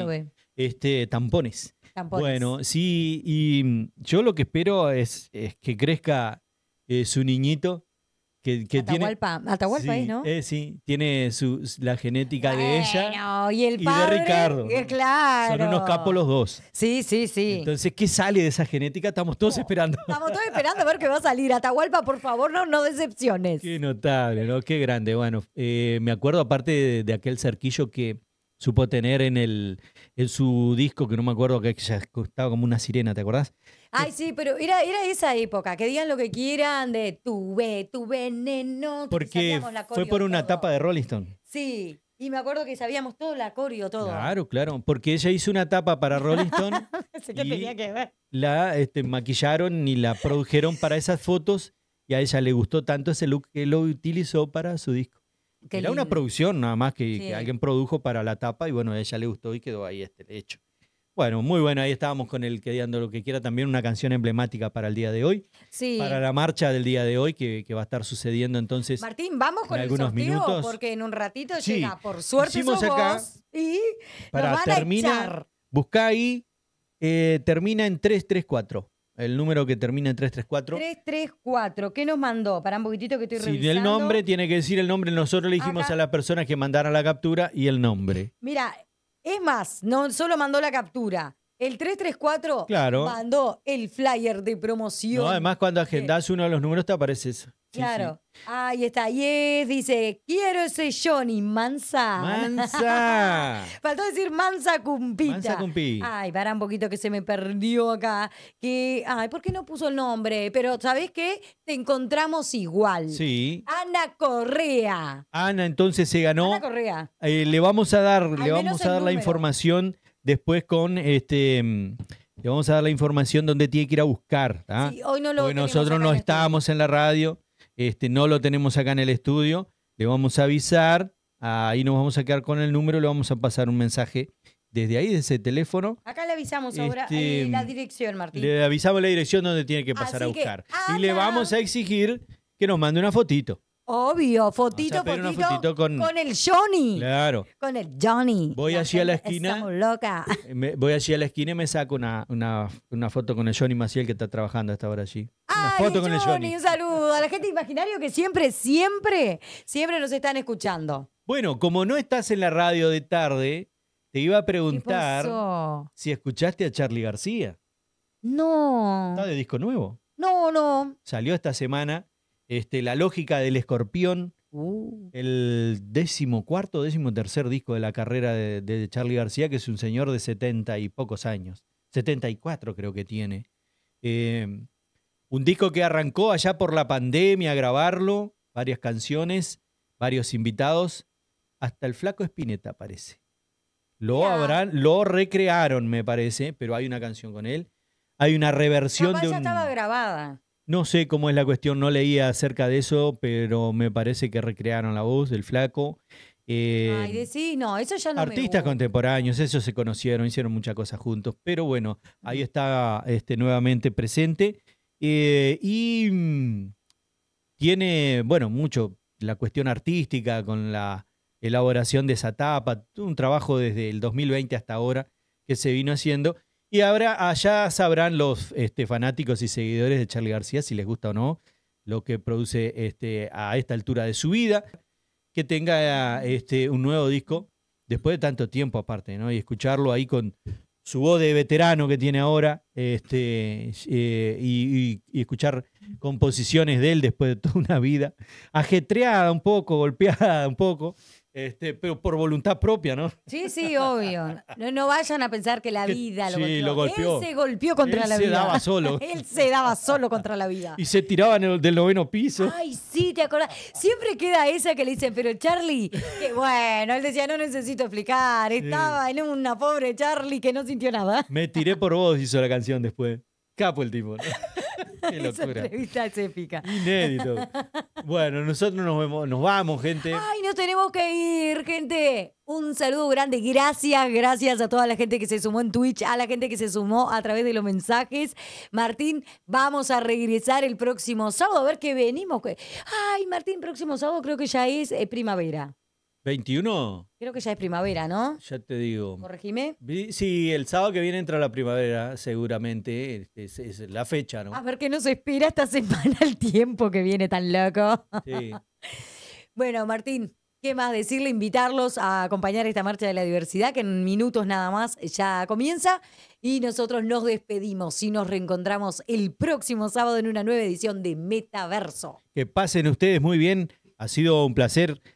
OB este, tampones. Bueno, sí, y mm, yo lo que espero es, que crezca eh, su niñito. Que, Atahualpa, tiene, Atahualpa es, ¿no? Eh, sí, tiene su, la genética de ella y, el padre, de Ricardo. Eh, claro. Son unos capos los dos. Sí, sí, sí. Entonces, ¿qué sale de esa genética? Estamos todos oh, esperando. Estamos todos esperando a ver qué va a salir. Atahualpa, por favor, no, no decepciones. Qué notable, ¿no? Qué grande. Bueno, me acuerdo aparte de aquel cerquillo que supo tener en el, en su disco, que no me acuerdo, que estaba como una sirena, ¿te acordás? Ay, sí, pero era, era esa época, que digan lo que quieran de tuve, tu veneno. Porque la fue por una tapa de Rolling Stone. Sí, y me acuerdo que sabíamos todo la coreo, todo. Claro, claro, porque ella hizo una tapa para Rolling Stone. tenía que ver? La este, maquillaron y la produjeron para esas fotos y a ella le gustó tanto ese look que lo utilizó para su disco. Era una producción nada más que, alguien produjo para la tapa y bueno, a ella le gustó y quedó ahí este hecho. Bueno, muy bueno, ahí estábamos con el que Quedando lo que quiera, también una canción emblemática para el día de hoy, para la marcha del día de hoy que, va a estar sucediendo entonces. Martín, vamos con algunos el minutos. porque en un ratito llega, por suerte acá y para terminar, buscá ahí, eh, termina en 334. El número que termina en 334. 334. ¿Qué nos mandó? Para un poquitito que estoy revisando. Sí, el nombre, tiene que decir el nombre. Nosotros le dijimos a las persona que mandara la captura y el nombre. Mira, es más, no solo mandó la captura. El 334 mandó el flyer de promoción. No, además, cuando agendas uno de los números te aparece eso. claro. Ahí está. es, dice, quiero ese Johnny Mansa. Mansa. Faltó decir Manza Cumpita. Mansa cumpí Ay, para un poquito que se me perdió acá. Que, ay, ¿por qué no puso el nombre? Pero, ¿sabes qué? Te encontramos igual. Sí. Ana Correa. Ana entonces se ganó. Ana Correa. Eh, le vamos a dar, le vamos a dar la información después con este. Mm, le vamos a dar la información donde tiene que ir a buscar. hoy nosotros no estábamos en la radio, este, no lo tenemos acá en el estudio. Le vamos a avisar, ahí nos vamos a quedar con el número, le vamos a pasar un mensaje desde ahí, desde ese teléfono. Acá le avisamos ahora este, eh, la mm, dirección, Martín. Le avisamos la dirección donde tiene que pasar a buscar. y le vamos a exigir que nos mande una fotito. Obvio, fotito, con... el Johnny. Claro. Con el Johnny. Voy allí a la esquina. Estamos loca. voy allí a la esquina y me saco una, foto con el Johnny Maciel que está trabajando hasta ahora allí. Una foto con el Johnny. Un saludo a la gente imaginario que siempre, siempre, siempre nos están escuchando. Bueno, como no estás en la radio de tarde, te iba a preguntar si escuchaste a Charlie García. No. Está de disco nuevo. No, no. Salió esta semana. Este, la lógica del escorpión, uh. el décimo cuarto, décimo tercer disco de la carrera de, Charlie García, que es un señor de setenta y pocos años, setenta y cuatro creo que tiene. Eh, un disco que arrancó allá por la pandemia a grabarlo, varias canciones, varios invitados, hasta el flaco Espineta parece. Lo, lo recrearon, me parece, pero hay una canción con él. Hay una reversión de un... ya estaba grabada. No sé cómo es la cuestión, no leía acerca de eso, pero me parece que recrearon la voz del flaco. Ay, eh, decís, no, eso ya no Artistas contemporáneos, esos se conocieron, hicieron muchas cosas juntos, pero bueno, ahí está este, nuevamente presente. Eh, y mm, tiene, bueno, mucho la cuestión artística con la elaboración de esa tapa, un trabajo desde el 2020 hasta ahora que se vino haciendo. Y allá sabrán los este, fanáticos y seguidores de Charlie García si les gusta o no lo que produce este, a esta altura de su vida, que tenga este, un nuevo disco después de tanto tiempo aparte, ¿no? Y escucharlo ahí con su voz de veterano que tiene ahora, este, eh, y, y, escuchar composiciones de él después de toda una vida, ajetreada un poco, golpeada un poco, este, pero por voluntad propia, ¿no? Sí, sí, obvio. No, vayan a pensar que la vida lo, sí, Él se golpeó contra la vida. Él se daba solo. Él se daba solo contra la vida. Y se tiraba del noveno piso. Ay, sí, te acordás. Siempre queda esa que le dicen, pero Charlie, bueno, él decía, no necesito explicar. Estaba en una pobre Charlie que no sintió nada. Me tiré por vos, hizo la canción después. Capo el tipo. Qué locura. Esa entrevista es épica. Inédito. Bueno, nosotros nos vemos, nos vamos, gente. Ay, nos tenemos que ir, gente. Un saludo grande. Gracias, gracias a toda la gente que se sumó en Twitch, a la gente que se sumó a través de los mensajes. Martín, vamos a regresar el próximo sábado a ver qué venimos. Ay, Martín, próximo sábado creo que ya es eh, primavera. ¿21? Creo que ya es primavera, ¿no? Ya te digo. ¿Corregime? Sí, el sábado que viene entra la primavera, seguramente. Este, es, la fecha, ¿no? A ver qué nos espera esta semana el tiempo que viene tan loco. Sí. bueno, Martín, ¿qué más decirle? Invitarlos a acompañar esta marcha de la diversidad que en minutos nada más ya comienza. Y nosotros nos despedimos y nos reencontramos el próximo sábado en una nueva edición de Metaverso. Que pasen ustedes muy bien. Ha sido un placer